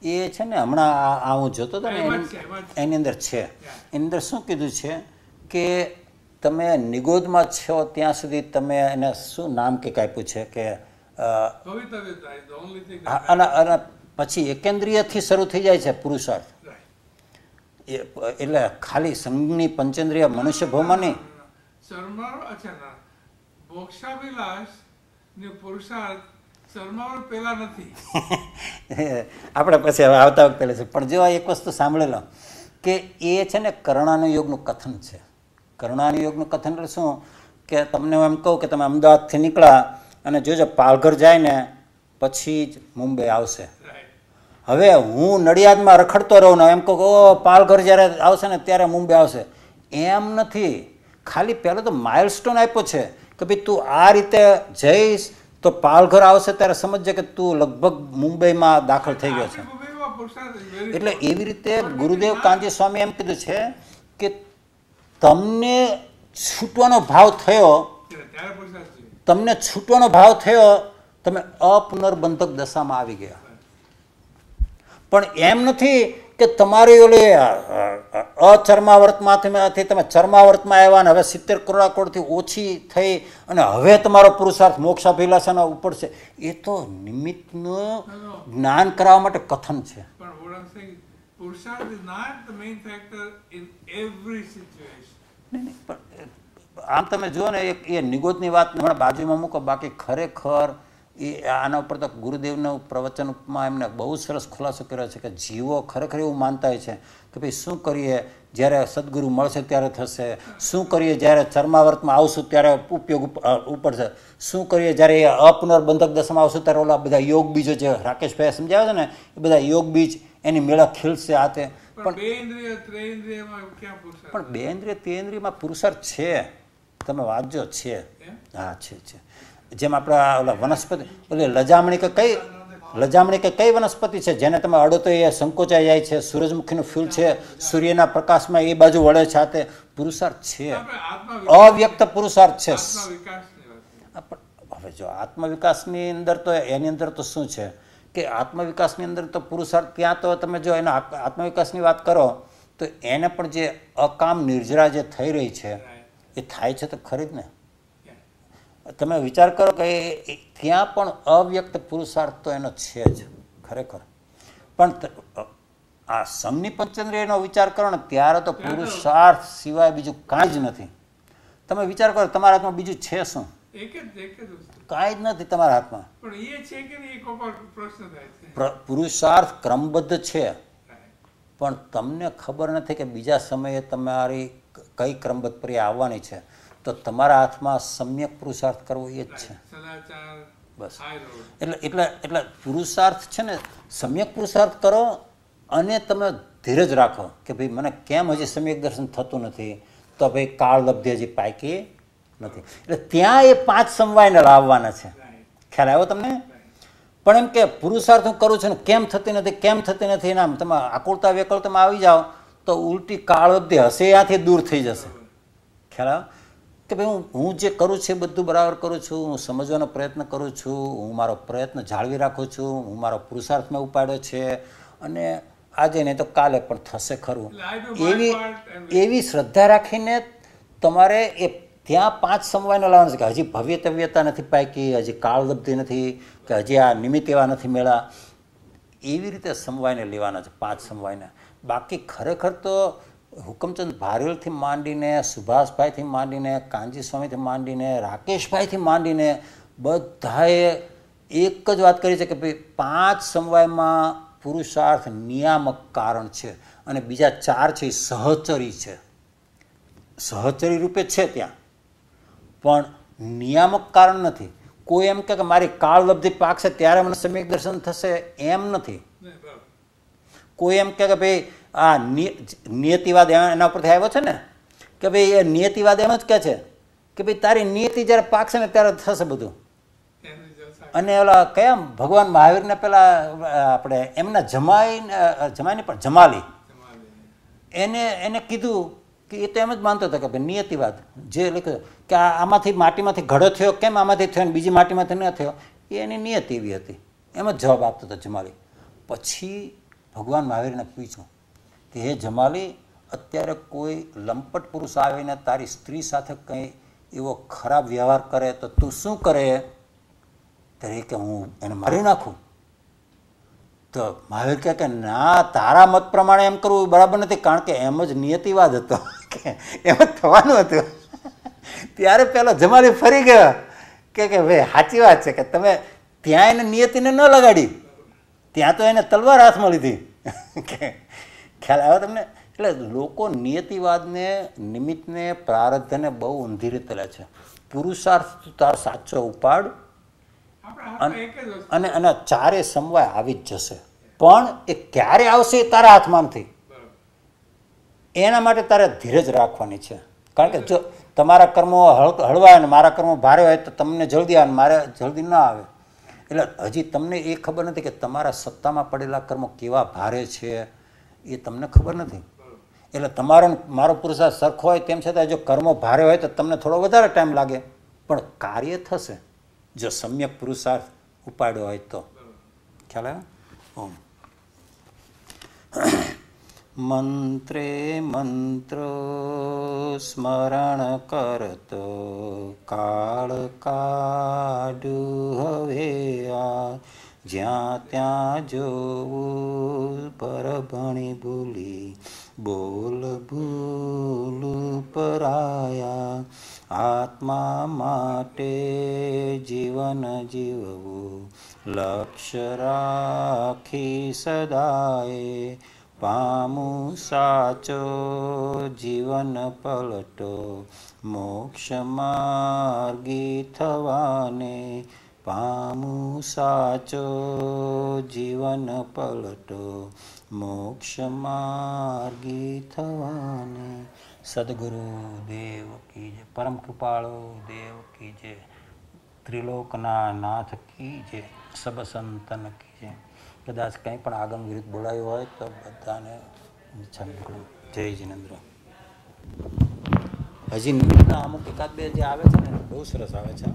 એ છે ને હમણાં આ હું જોતો હતો ને એની અંદર છે એની અંદર શું કીધું છે કે તમે નિગોદમાં છો ત્યાં સુધી તમે એને શું નામ કંઈક આપ્યું છે કે અને પછી એકેન્દ્રિયથી શરૂ થઈ જાય છે પુરુષાર્થ એટલે ખાલી સંઘની પંચેન્દ્રિય મનુષ્ય ભૌમાં પુરુષાર્થ આપણે પછી હવે આવતા વખતે લેશું પણ જો એક વસ્તુ સાંભળેલો કે એ છે ને કર્ણાનુયોગનું કથન છે કર્ણાનુયોગનું કથન એટલે શું કે તમને હું એમ કહું કે તમે અમદાવાદથી નીકળ્યા અને જોજો પાલઘર જાય ને પછી જ મુંબઈ આવશે હવે હું નડિયાદમાં રખડતો રહું ને એમ કહું કે ઓ પાલઘર જ્યારે આવશે ને ત્યારે મુંબઈ આવશે એમ નથી ખાલી પહેલાં તો માઇલસ્ટોન આપ્યો છે કે ભાઈ તું આ રીતે જઈશ તો પાલઘર આવશે ત્યારે સમજે કે તું લગભગ મુંબઈમાં દાખલ થઈ ગયો છે એટલે એવી રીતે ગુરુદેવ કાંતિ સ્વામી એમ કીધું છે કે તમને છૂટવાનો ભાવ થયો તમને છૂટવાનો ભાવ થયો તમે અપનર્બંધક દશામાં આવી ગયા પણ એમ નથી કે તમારી ઓલી અચર્માવર્તમાંથી તમે ચર્માવર્તમાં આવ્યા અને હવે સિત્તેર કરોડા કરોડથી ઓછી થઈ અને હવે તમારો પુરુષાર્થ મોક્ષ અભિલાષાના ઉપર છે એ તો નિમિત્તનું જ્ઞાન કરાવવા માટે કથન છે આમ તમે જુઓ ને એ નિગોદની વાત હમણાં બાજુમાં મૂકો બાકી ખરેખર એ આના ઉપર તો ગુરુદેવનું પ્રવચન ઉપમાં એમને બહુ સરસ ખુલાસો કર્યો છે કે જીવો ખરેખર એવું માનતા હોય છે કે ભાઈ શું કરીએ જ્યારે સદગુરુ મળશે ત્યારે થશે શું કરીએ જ્યારે ચર્માવર્તમાં આવશું ત્યારે ઉપયોગ ઉપડશે શું કરીએ જ્યારે અપનર્બંધક દશામાં આવશું ત્યારે ઓલા બધા યોગ બીજો જે રાકેશભાઈ સમજાવે છે ને એ બધા યોગ બીજ એની મેળા ખીલશે આ તે પણ પણ બે ઇન્દ્રિય તે ઇન્દ્રિયમાં પુરુષાર્થ છે તમે વાંચજો છે હા છે છે જેમ આપણા ઓલા વનસ્પતિ ઓલી લજામણી કે કઈ લજામણી કે કઈ વનસ્પતિ છે જેને તમે અડો તો એ સંકોચાઈ જાય છે સૂરજમુખીનું ફૂલ છે સૂર્યના પ્રકાશમાં એ બાજુ વળે છે તે પુરુષાર્થ છે અવ્યક્ત પુરુષાર્થ છે હવે જો આત્મવિકાસની અંદર તો એની અંદર તો શું છે કે આત્મવિકાસની અંદર તો પુરુષાર્થ ત્યાં તો તમે જો એના આત્મવિકાસની વાત કરો તો એને પણ જે અકામ નિર્જરા જે થઈ રહી છે એ થાય છે તો ખરી જ ને તમે વિચાર કરો કે ત્યાં પણ અવ્યક્ત પુરુષાર્થ તો એનો છે જ ખરેખર પણ આ સમની એનો વિચાર કરો ને ત્યારે તો પુરુષાર્થ સિવાય બીજું કાંઈ જ નથી તમે વિચાર કરો તમારા હાથમાં બીજું છે શું કાંઈ જ નથી તમારા હાથમાં પુરુષાર્થ ક્રમબદ્ધ છે પણ તમને ખબર નથી કે બીજા સમયે તમારી કઈ ક્રમબદ્ધ પ્રક્રિયા આવવાની છે તો તમારા હાથમાં સમ્યક પુરુષાર્થ કરવો એ જ છે બસ એટલે એટલે એટલે પુરુષાર્થ છે ને સમ્યક પુરુષાર્થ કરો અને તમે ધીરજ રાખો કે ભાઈ મને કેમ હજી સમ્યક દર્શન થતું નથી તો ભાઈ કાળ લબ્ધિ હજી પાકી નથી એટલે ત્યાં એ પાંચ સમવાયને લાવવાના છે ખ્યાલ આવ્યો તમને પણ એમ કે પુરુષાર્થ હું કરું છું ને કેમ થતી નથી કેમ થતી નથી એના તમે આકુળતા વેકળતામાં આવી જાઓ તો ઉલટી કાળ કાળોદ્ય હશે ત્યાંથી દૂર થઈ જશે ખ્યાલ આવે કે ભાઈ હું હું જે કરું છું એ બધું બરાબર કરું છું હું સમજવાનો પ્રયત્ન કરું છું હું મારો પ્રયત્ન જાળવી રાખું છું હું મારો પુરુષાર્થમાં ઉપાડ્યો છે અને આજે નહીં તો કાલે પણ થશે ખરું એવી એવી શ્રદ્ધા રાખીને તમારે એ ત્યાં પાંચ સમવાયનો લાવવાનો છે કે હજી ભવ્યતવ્યતા નથી પાકી હજી કાળ લબ્ધી નથી કે હજી આ નિમિત્ત એવા નથી મેળા એવી રીતે સમવાયને લેવાના છે પાંચ સમવાયને બાકી ખરેખર તો હુકમચંદ ભારેલથી માંડીને સુભાષભાઈથી માંડીને કાનજી સ્વામીથી માંડીને રાકેશભાઈથી માંડીને બધાએ એક જ વાત કરી છે કે ભાઈ પાંચ સમવાયમાં પુરુષાર્થ નિયામક કારણ છે અને બીજા ચાર છે એ સહચરી છે સહચરી રૂપે છે ત્યાં પણ નિયામક કારણ નથી કોઈ એમ કે મારી કાળ પાકશે ત્યારે મને સમ્યક દર્શન થશે એમ નથી કોઈ એમ કે ભાઈ આ નિયતિવાદ એના ઉપરથી આવ્યો છે ને કે ભાઈ એ નિયતિવાદ એમ જ કહે છે કે ભાઈ તારી નિયતિ જ્યારે પાકશે ને ત્યારે થશે બધું અને ઓલા કયા ભગવાન મહાવીરને પેલા આપણે એમના જમાઈ જમાઈને પણ જમાલી એને એને કીધું કે એ તો એમ જ માનતો હતો કે ભાઈ નિયતિવાદ જે લખ્યું કે આમાંથી માટીમાંથી ઘડો થયો કેમ આમાંથી થયો ને બીજી માટીમાંથી ન થયો એ એની નિયતિ એવી હતી એમ જ જવાબ આપતો હતો જમાલી પછી ભગવાન મહાવીરને પૂછ્યું કે હે જમાલી અત્યારે કોઈ લંપટ પુરુષ આવીને તારી સ્ત્રી સાથે કંઈ એવો ખરાબ વ્યવહાર કરે તો તું શું કરે ત્યારે કે હું એને મારી નાખું તો મહાવીર કહે કે ના તારા મત પ્રમાણે એમ કરવું બરાબર નથી કારણ કે એમ જ નિયતિવાદ હતો એમ જ થવાનું હતું ત્યારે પેલો જમાલી ફરી ગયો કે કે ભાઈ સાચી વાત છે કે તમે ત્યાં એને નિયતિને ન લગાડી ત્યાં તો એને તલવાર હાથમાં લીધી કે ખ્યાલ આવ્યો તમને એટલે લોકો નિયતિવાદને નિમિત્તને પ્રારબ્ધને બહુ ઊંધી રીતે લે છે પુરુષાર્થ તાર સાચો ઉપાડ અને અને ચારે સમવાય આવી જ જશે પણ એ ક્યારે આવશે તારા હાથમાંથી એના માટે તારે ધીરજ રાખવાની છે કારણ કે જો તમારા કર્મો હળવા અને મારા કર્મો ભારે હોય તો તમને જલ્દી આવે મારે જલ્દી ના આવે એટલે હજી તમને એ ખબર નથી કે તમારા સત્તામાં પડેલા કર્મો કેવા ભારે છે એ તમને ખબર નથી એટલે તમારો મારો પુરુષાર્થ સરખો હોય તેમ છતાં જો કર્મો ભારે હોય તો તમને થોડો વધારે ટાઈમ લાગે પણ કાર્ય થશે જો સમ્યક પુરુષાર્થ ઉપાડ્યો હોય તો ખ્યાલ આવ્યો ઓમ મંત્રે મંત્ર સ્મરણ કરતો કાળ કાઢું હવે આ ज्या त्या जो परभणी भूली बोल भूल पराया आत्मा जीवन जीववू लक्ष राखी सदाय पामू साचो जीवन पलटो मोक्षी थवाने પામું સાચો જીવન પલટો મોક્ષ માર્ગી થવાને સદગુરુ દેવ કી જે પરમ કૃપાળો દેવ કી જે ત્રિલોકના નાથ કી જે સબ સંતન કી જે કદાચ કંઈ પણ આગમ વિરુદ્ધ બોલાયું હોય તો બધાને જય જિનેન્દ્ર હજી નિમિત્તના અમુક એકાદ બે જે આવે છે ને બહુ સરસ આવે છે